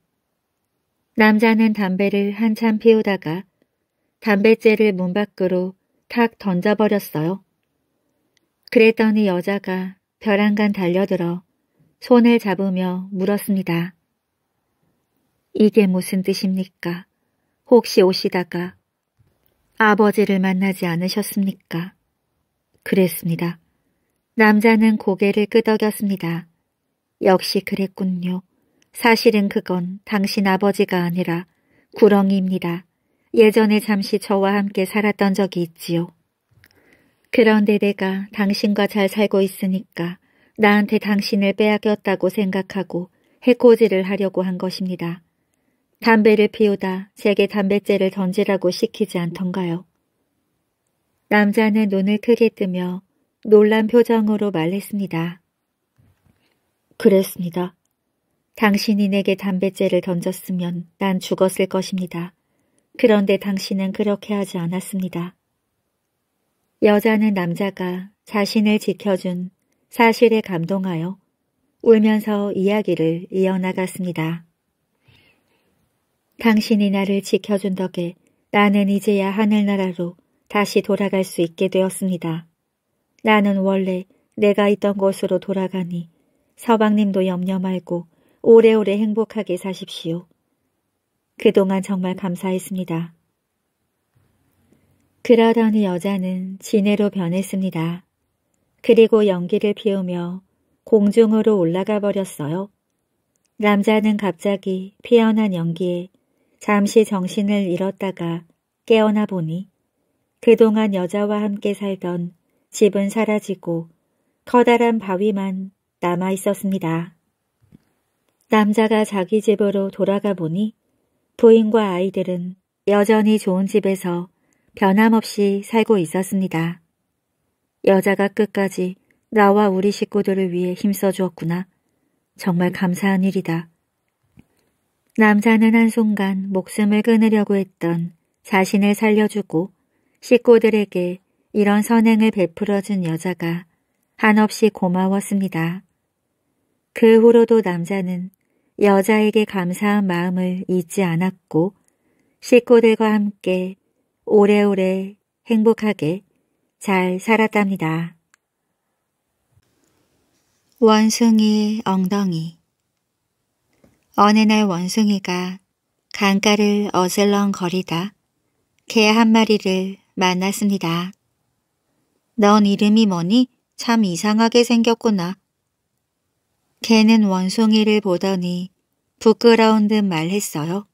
남자는 담배를 한참 피우다가 담뱃재를 문 밖으로 탁 던져버렸어요. 그랬더니 여자가 벼랑간 달려들어 손을 잡으며 물었습니다. 이게 무슨 뜻입니까? 혹시 오시다가 아버지를 만나지 않으셨습니까? 그랬습니다. 남자는 고개를 끄덕였습니다. 역시 그랬군요. 사실은 그건 당신 아버지가 아니라 구렁이입니다. 예전에 잠시 저와 함께 살았던 적이 있지요. 그런데 내가 당신과 잘 살고 있으니까 나한테 당신을 빼앗겼다고 생각하고 해코지를 하려고 한 것입니다. 담배를 피우다 제게 담뱃재를 던지라고 시키지 않던가요? 남자는 눈을 크게 뜨며 놀란 표정으로 말했습니다. 그랬습니다. 당신이 내게 담뱃재를 던졌으면 난 죽었을 것입니다. 그런데 당신은 그렇게 하지 않았습니다. 여자는 남자가 자신을 지켜준 사실에 감동하여 울면서 이야기를 이어나갔습니다. 당신이 나를 지켜준 덕에 나는 이제야 하늘나라로 다시 돌아갈 수 있게 되었습니다. 나는 원래 내가 있던 곳으로 돌아가니 서방님도 염려 말고 오래오래 행복하게 사십시오. 그동안 정말 감사했습니다. 그러던 여자는 지해로 변했습니다. 그리고 연기를 피우며 공중으로 올라가 버렸어요. 남자는 갑자기 피어난 연기에 잠시 정신을 잃었다가 깨어나 보니 그동안 여자와 함께 살던 집은 사라지고 커다란 바위만 남아 있었습니다. 남자가 자기 집으로 돌아가 보니 부인과 아이들은 여전히 좋은 집에서 변함없이 살고 있었습니다. 여자가 끝까지 나와 우리 식구들을 위해 힘써 주었구나. 정말 감사한 일이다. 남자는 한순간 목숨을 끊으려고 했던 자신을 살려주고 식구들에게 이런 선행을 베풀어준 여자가 한없이 고마웠습니다. 그 후로도 남자는 여자에게 감사한 마음을 잊지 않았고 식구들과 함께 오래오래 행복하게 잘 살았답니다. 원숭이 엉덩이 어느 날 원숭이가 강가를 어슬렁거리다 개 한 마리를 만났습니다. 넌 이름이 뭐니? 참 이상하게 생겼구나. 걔는 원숭이를 보더니 부끄러운 듯 말했어요.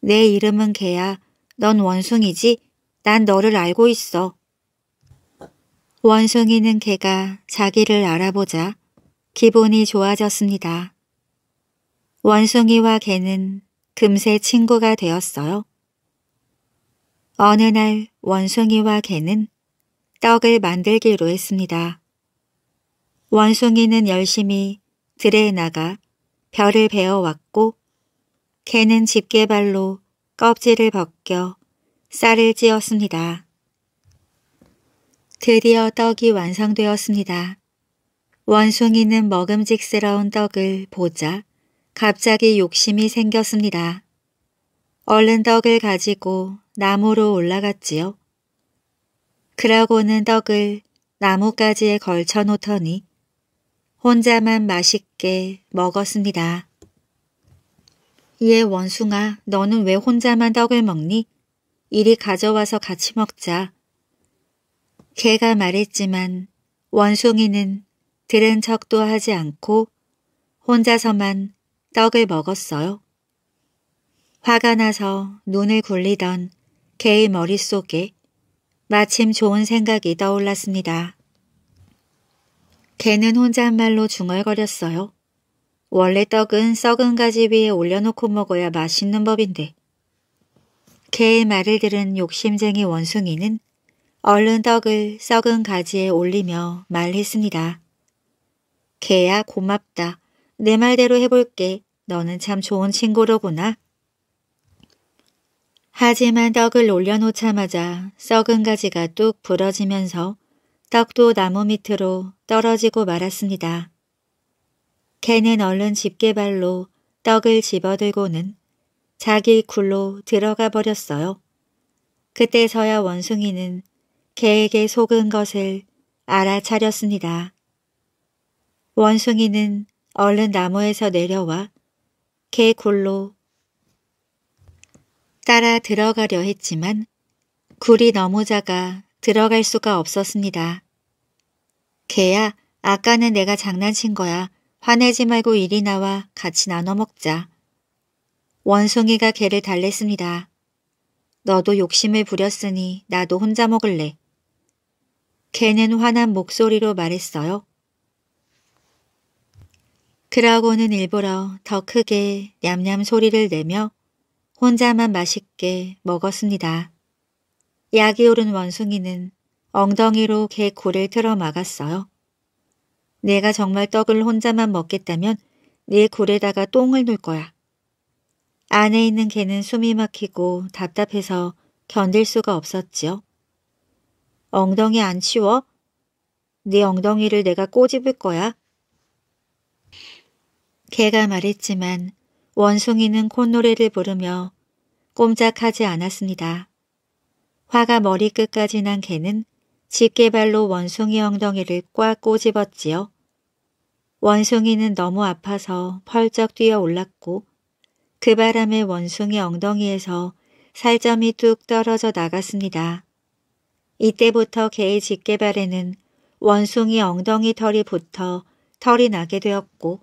내 이름은 걔야넌 원숭이지? 난 너를 알고 있어. 원숭이는 걔가 자기를 알아보자 기분이 좋아졌습니다. 원숭이와 걔는 금세 친구가 되었어요. 어느 날 원숭이와 걔는 떡을 만들기로 했습니다. 원숭이는 열심히 들에 나가 별을 베어왔고 개는 집게발로 껍질을 벗겨 쌀을 찧었습니다. 드디어 떡이 완성되었습니다. 원숭이는 먹음직스러운 떡을 보자 갑자기 욕심이 생겼습니다. 얼른 떡을 가지고 나무로 올라갔지요. 그러고는 떡을 나뭇가지에 걸쳐 놓더니 혼자만 맛있게 먹었습니다. 이에 예, 원숭아 너는 왜 혼자만 떡을 먹니? 이리 가져와서 같이 먹자. 개가 말했지만 원숭이는 들은 척도 하지 않고 혼자서만 떡을 먹었어요. 화가 나서 눈을 굴리던 개의 머릿속에 마침 좋은 생각이 떠올랐습니다. 개는 혼잣말로 중얼거렸어요. 원래 떡은 썩은 가지 위에 올려놓고 먹어야 맛있는 법인데. 개의 말을 들은 욕심쟁이 원숭이는 얼른 떡을 썩은 가지에 올리며 말했습니다. 개야 고맙다. 내 말대로 해볼게. 너는 참 좋은 친구로구나. 하지만 떡을 올려놓자마자 썩은 가지가 뚝 부러지면서 떡도 나무 밑으로 떨어지고 말았습니다. 개는 얼른 집게발로 떡을 집어들고는 자기 굴로 들어가 버렸어요. 그때서야 원숭이는 개에게 속은 것을 알아차렸습니다. 원숭이는 얼른 나무에서 내려와 개 굴로 따라 들어가려 했지만 굴이 너무 작아 들어갈 수가 없었습니다. 개야, 아까는 내가 장난친 거야. 화내지 말고 이리 나와 같이 나눠 먹자. 원숭이가 개를 달랬습니다. 너도 욕심을 부렸으니 나도 혼자 먹을래. 개는 화난 목소리로 말했어요. 그러고는 일부러 더 크게 냠냠 소리를 내며 혼자만 맛있게 먹었습니다. 약이 오른 원숭이는 엉덩이로 개 고를 틀어 막았어요. 내가 정말 떡을 혼자만 먹겠다면 네 굴에다가 똥을 놓을 거야. 안에 있는 개는 숨이 막히고 답답해서 견딜 수가 없었지요. 엉덩이 안 치워? 네 엉덩이를 내가 꼬집을 거야. 개가 말했지만 원숭이는 콧노래를 부르며 꼼짝하지 않았습니다. 화가 머리끝까지 난 개는 집게발로 원숭이 엉덩이를 꽉 꼬집었지요. 원숭이는 너무 아파서 펄쩍 뛰어 올랐고 그 바람에 원숭이 엉덩이에서 살점이 뚝 떨어져 나갔습니다. 이때부터 개의 집게발에는 원숭이 엉덩이 털이 붙어 털이 나게 되었고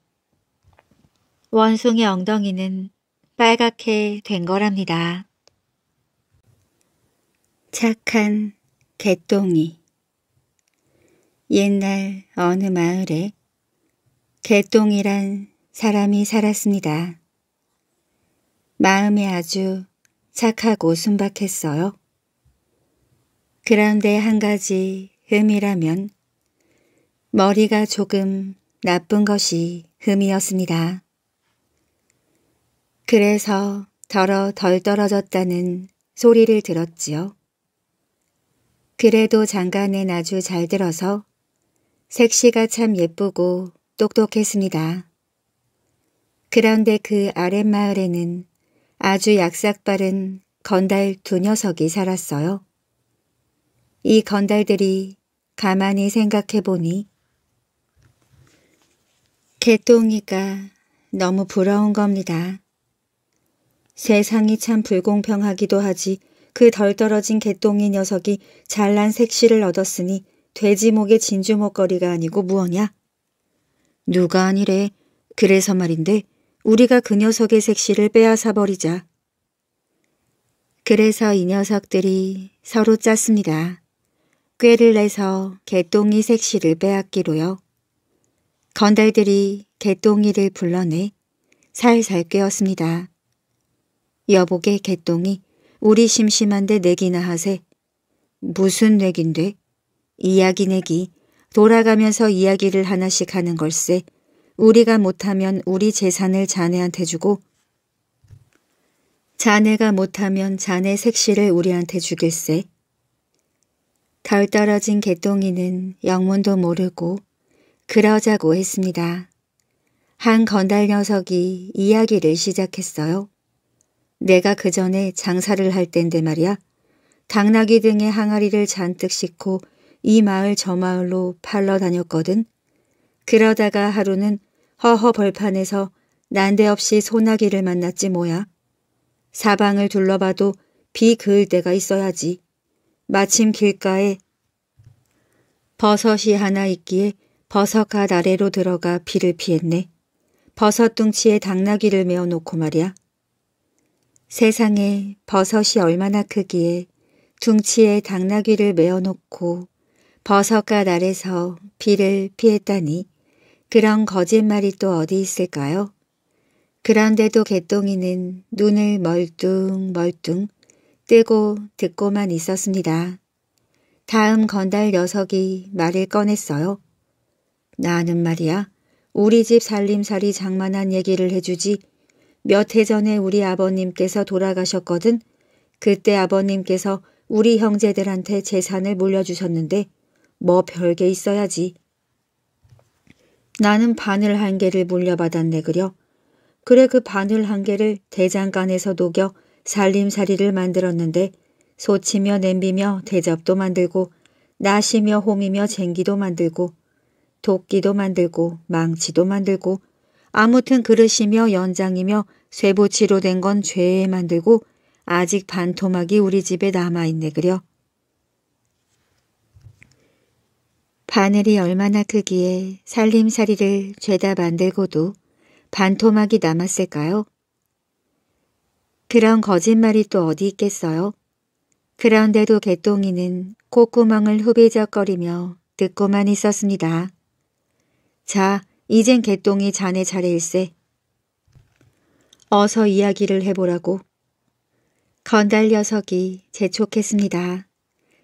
원숭이 엉덩이는 빨갛게 된 거랍니다. 착한 개똥이 옛날 어느 마을에 개똥이란 사람이 살았습니다. 마음이 아주 착하고 순박했어요. 그런데 한 가지 흠이라면 머리가 조금 나쁜 것이 흠이었습니다. 그래서 더러 덜 떨어졌다는 소리를 들었지요. 그래도 장가는 아주 잘 들어서 색시가 참 예쁘고 똑똑했습니다. 그런데 그 아랫마을에는 아주 약삭빠른 건달 두 녀석이 살았어요. 이 건달들이 가만히 생각해보니 개똥이가 너무 부러운 겁니다. 세상이 참 불공평하기도 하지 그 덜 떨어진 개똥이 녀석이 잘난 색시를 얻었으니 돼지목의 진주 목걸이가 아니고 무엇냐? 누가 아니래. 그래서 말인데 우리가 그 녀석의 색시를 빼앗아버리자. 그래서 이 녀석들이 서로 짰습니다. 꾀를 내서 개똥이 색시를 빼앗기로요. 건달들이 개똥이를 불러내 살살 꿰었습니다. 여보게 개똥이 우리 심심한데 내기나 하세. 무슨 내긴데? 이야기 내기. 돌아가면서 이야기를 하나씩 하는 걸세. 우리가 못하면 우리 재산을 자네한테 주고 자네가 못하면 자네 색시를 우리한테 주겠세덜 떨어진 개똥이는 영문도 모르고 그러자고 했습니다. 한 건달 녀석이 이야기를 시작했어요. 내가 그 전에 장사를 할 땐데 말이야. 당나귀 등의 항아리를 잔뜩 싣고 이 마을 저 마을로 팔러 다녔거든. 그러다가 하루는 허허 벌판에서 난데없이 소나기를 만났지 뭐야. 사방을 둘러봐도 비 그을 때가 있어야지. 마침 길가에 버섯이 하나 있기에 버섯가 아래로 들어가 비를 피했네. 버섯 둥치에 당나귀를 메어놓고 말이야. 세상에 버섯이 얼마나 크기에 둥치에 당나귀를 메어놓고 버섯과 날에서 비를 피했다니 그런 거짓말이 또 어디 있을까요? 그런데도 개똥이는 눈을 멀뚱멀뚱 뜨고 듣고만 있었습니다. 다음 건달 녀석이 말을 꺼냈어요. 나는 말이야 우리 집 살림살이 장만한 얘기를 해주지 몇해 전에 우리 아버님께서 돌아가셨거든. 그때 아버님께서 우리 형제들한테 재산을 물려주셨는데 뭐 별게 있어야지. 나는 바늘 한 개를 물려받았네 그려. 그래 그 바늘 한 개를 대장간에서 녹여 살림살이를 만들었는데 소치며 냄비며 대접도 만들고 나시며 홈이며 쟁기도 만들고 도끼도 만들고 망치도 만들고 아무튼 그릇이며 연장이며 쇠보치로된건 죄에 만들고 아직 반토막이 우리 집에 남아있네 그려. 바늘이 얼마나 크기에 살림살이를 죄다 만들고도 반토막이 남았을까요? 그런 거짓말이 또 어디 있겠어요? 그런데도 개똥이는 콧구멍을 후비적거리며 듣고만 있었습니다. 자, 이젠 개똥이 자네 차례일세. 어서 이야기를 해보라고. 건달 녀석이 재촉했습니다.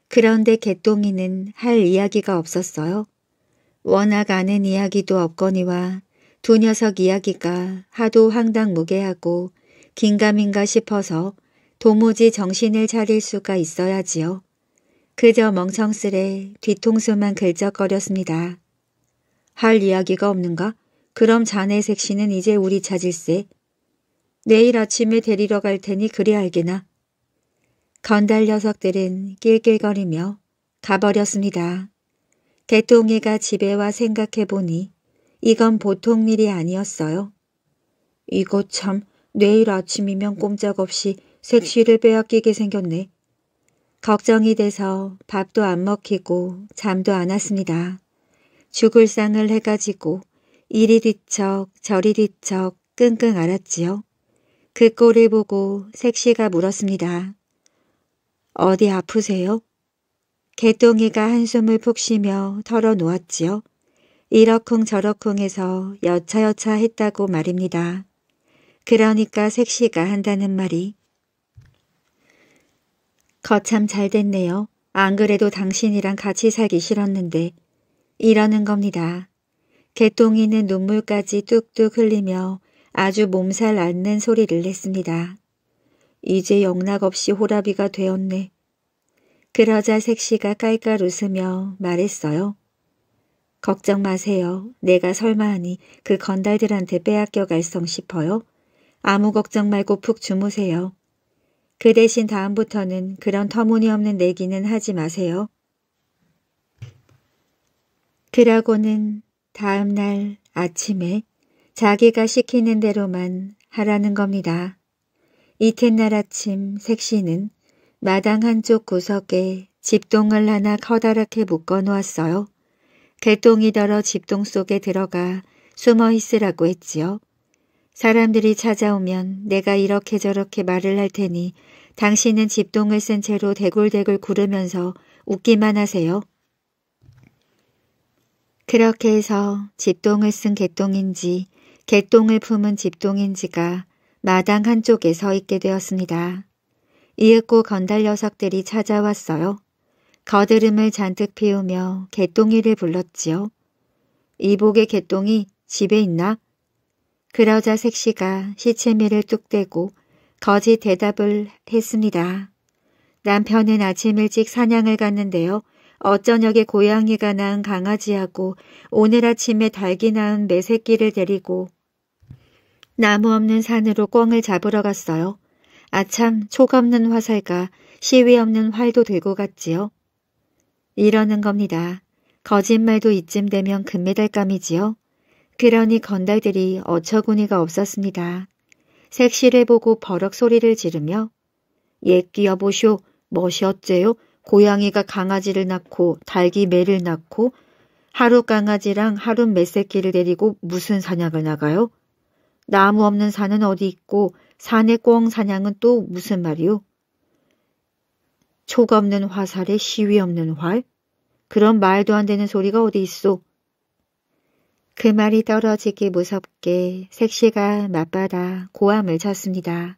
그런데 개똥이는 할 이야기가 없었어요. 워낙 아는 이야기도 없거니와 두 녀석 이야기가 하도 황당무계하고 긴가민가 싶어서 도무지 정신을 차릴 수가 있어야지요. 그저 멍청스레 뒤통수만 긁적거렸습니다. 할 이야기가 없는가? 그럼 자네 색시는 이제 우리 찾을세. 내일 아침에 데리러 갈 테니 그리 알게나. 건달 녀석들은 낄낄거리며 가버렸습니다. 개통이가 집에 와 생각해보니 이건 보통 일이 아니었어요. 이거 참 내일 아침이면 꼼짝없이 색시를 빼앗기게 생겼네. 걱정이 돼서 밥도 안 먹히고 잠도 안 왔습니다. 죽을 상을 해가지고 이리 뒤척 저리 뒤척 끙끙 앓았지요. 그 꼴을 보고 색시가 물었습니다. 어디 아프세요? 개똥이가 한숨을 푹 쉬며 털어놓았지요. 이러쿵저러쿵 해서 여차여차 했다고 말입니다. 그러니까 색시가 한다는 말이. 거참 잘 됐네요. 안 그래도 당신이랑 같이 살기 싫었는데. 이러는 겁니다. 개똥이는 눈물까지 뚝뚝 흘리며 아주 몸살 앓는 소리를 냈습니다. 이제 영락없이 호라비가 되었네. 그러자 색시가 깔깔 웃으며 말했어요. 걱정 마세요. 내가 설마하니 그 건달들한테 빼앗겨 갈성 싶어요. 아무 걱정 말고 푹 주무세요. 그 대신 다음부터는 그런 터무니없는 내기는 하지 마세요. 그러고는 다음날 아침에 자기가 시키는 대로만 하라는 겁니다. 이튿날 아침 색시는 마당 한쪽 구석에 집동을 하나 커다랗게 묶어 놓았어요. 개똥이 더러 집동 속에 들어가 숨어 있으라고 했지요. 사람들이 찾아오면 내가 이렇게 저렇게 말을 할 테니 당신은 집동을 쓴 채로 대굴대굴 구르면서 웃기만 하세요. 그렇게 해서 집동을 쓴 개똥인지 개똥을 품은 집동인지가 마당 한쪽에 서 있게 되었습니다. 이윽고 건달 녀석들이 찾아왔어요. 거드름을 잔뜩 피우며 개똥이를 불렀지요. 이복의 개똥이 집에 있나? 그러자 색시가 시체미를 뚝대고 거짓 대답을 했습니다. 남편은 아침 일찍 사냥을 갔는데요. 어쩌녁에 고양이가 낳은 강아지하고 오늘 아침에 닭이 낳은 매새끼를 데리고 나무 없는 산으로 꿩을 잡으러 갔어요. 아참 촉 없는 화살과 시위 없는 활도 들고 갔지요. 이러는 겁니다. 거짓말도 이쯤 되면 금메달감이지요. 그러니 건달들이 어처구니가 없었습니다. 색시를 보고 버럭 소리를 지르며 옛기 예, 여보쇼 멋이 어째요? 고양이가 강아지를 낳고 달기 매를 낳고 하루 강아지랑 하루 매새끼를 데리고 무슨 사냥을 나가요? 나무 없는 산은 어디 있고 산에 꿩 사냥은 또 무슨 말이요? 촉 없는 화살에 시위 없는 활? 그런 말도 안 되는 소리가 어디 있어그 말이 떨어지기 무섭게 색시가 맞받아 고함을 쳤습니다.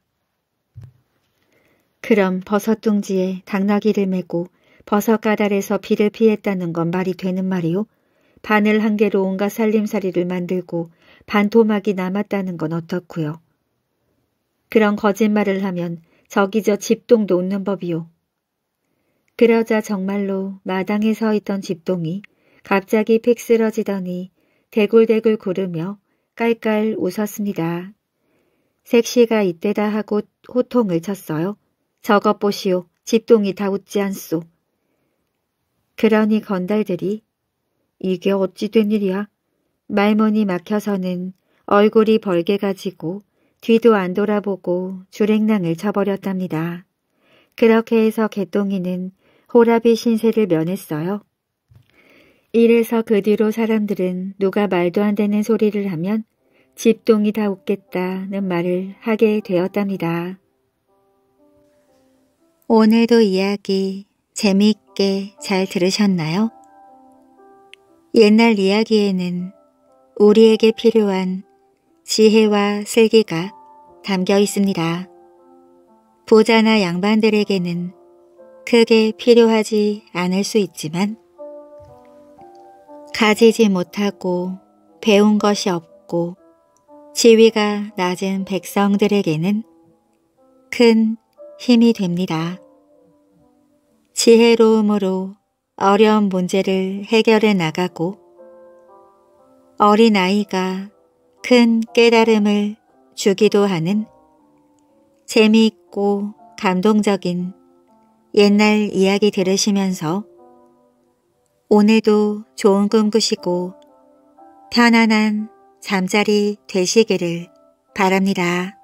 그럼 버섯둥지에 당나귀를 메고 버섯 가달에서 비를 피했다는 건 말이 되는 말이오? 바늘 한 개로 온갖 살림살이를 만들고 반토막이 남았다는 건어떻구요 그런 거짓말을 하면 저기 저 집동도 웃는 법이오 그러자 정말로 마당에 서 있던 집동이 갑자기 픽 쓰러지더니 대굴대굴 구르며 깔깔 웃었습니다. 색시가 이때다 하고 호통을 쳤어요. 적어 보시오. 집동이 다 웃지 않소. 그러니 건달들이 이게 어찌 된 일이야. 말문이 막혀서는 얼굴이 벌게 가지고 뒤도 안 돌아보고 주랭낭을 쳐버렸답니다. 그렇게 해서 개똥이는 호라비 신세를 면했어요. 이래서 그 뒤로 사람들은 누가 말도 안 되는 소리를 하면 집동이 다 웃겠다는 말을 하게 되었답니다. 오늘도 이야기 재미있게 잘 들으셨나요? 옛날 이야기에는 우리에게 필요한 지혜와 슬기가 담겨 있습니다. 부자나 양반들에게는 크게 필요하지 않을 수 있지만 가지지 못하고 배운 것이 없고 지위가 낮은 백성들에게는 큰 힘이 됩니다. 지혜로움으로 어려운 문제를 해결해 나가고 어린아이가 큰 깨달음을 주기도 하는 재미있고 감동적인 옛날 이야기 들으시면서 오늘도 좋은 꿈 꾸시고 편안한 잠자리 되시기를 바랍니다.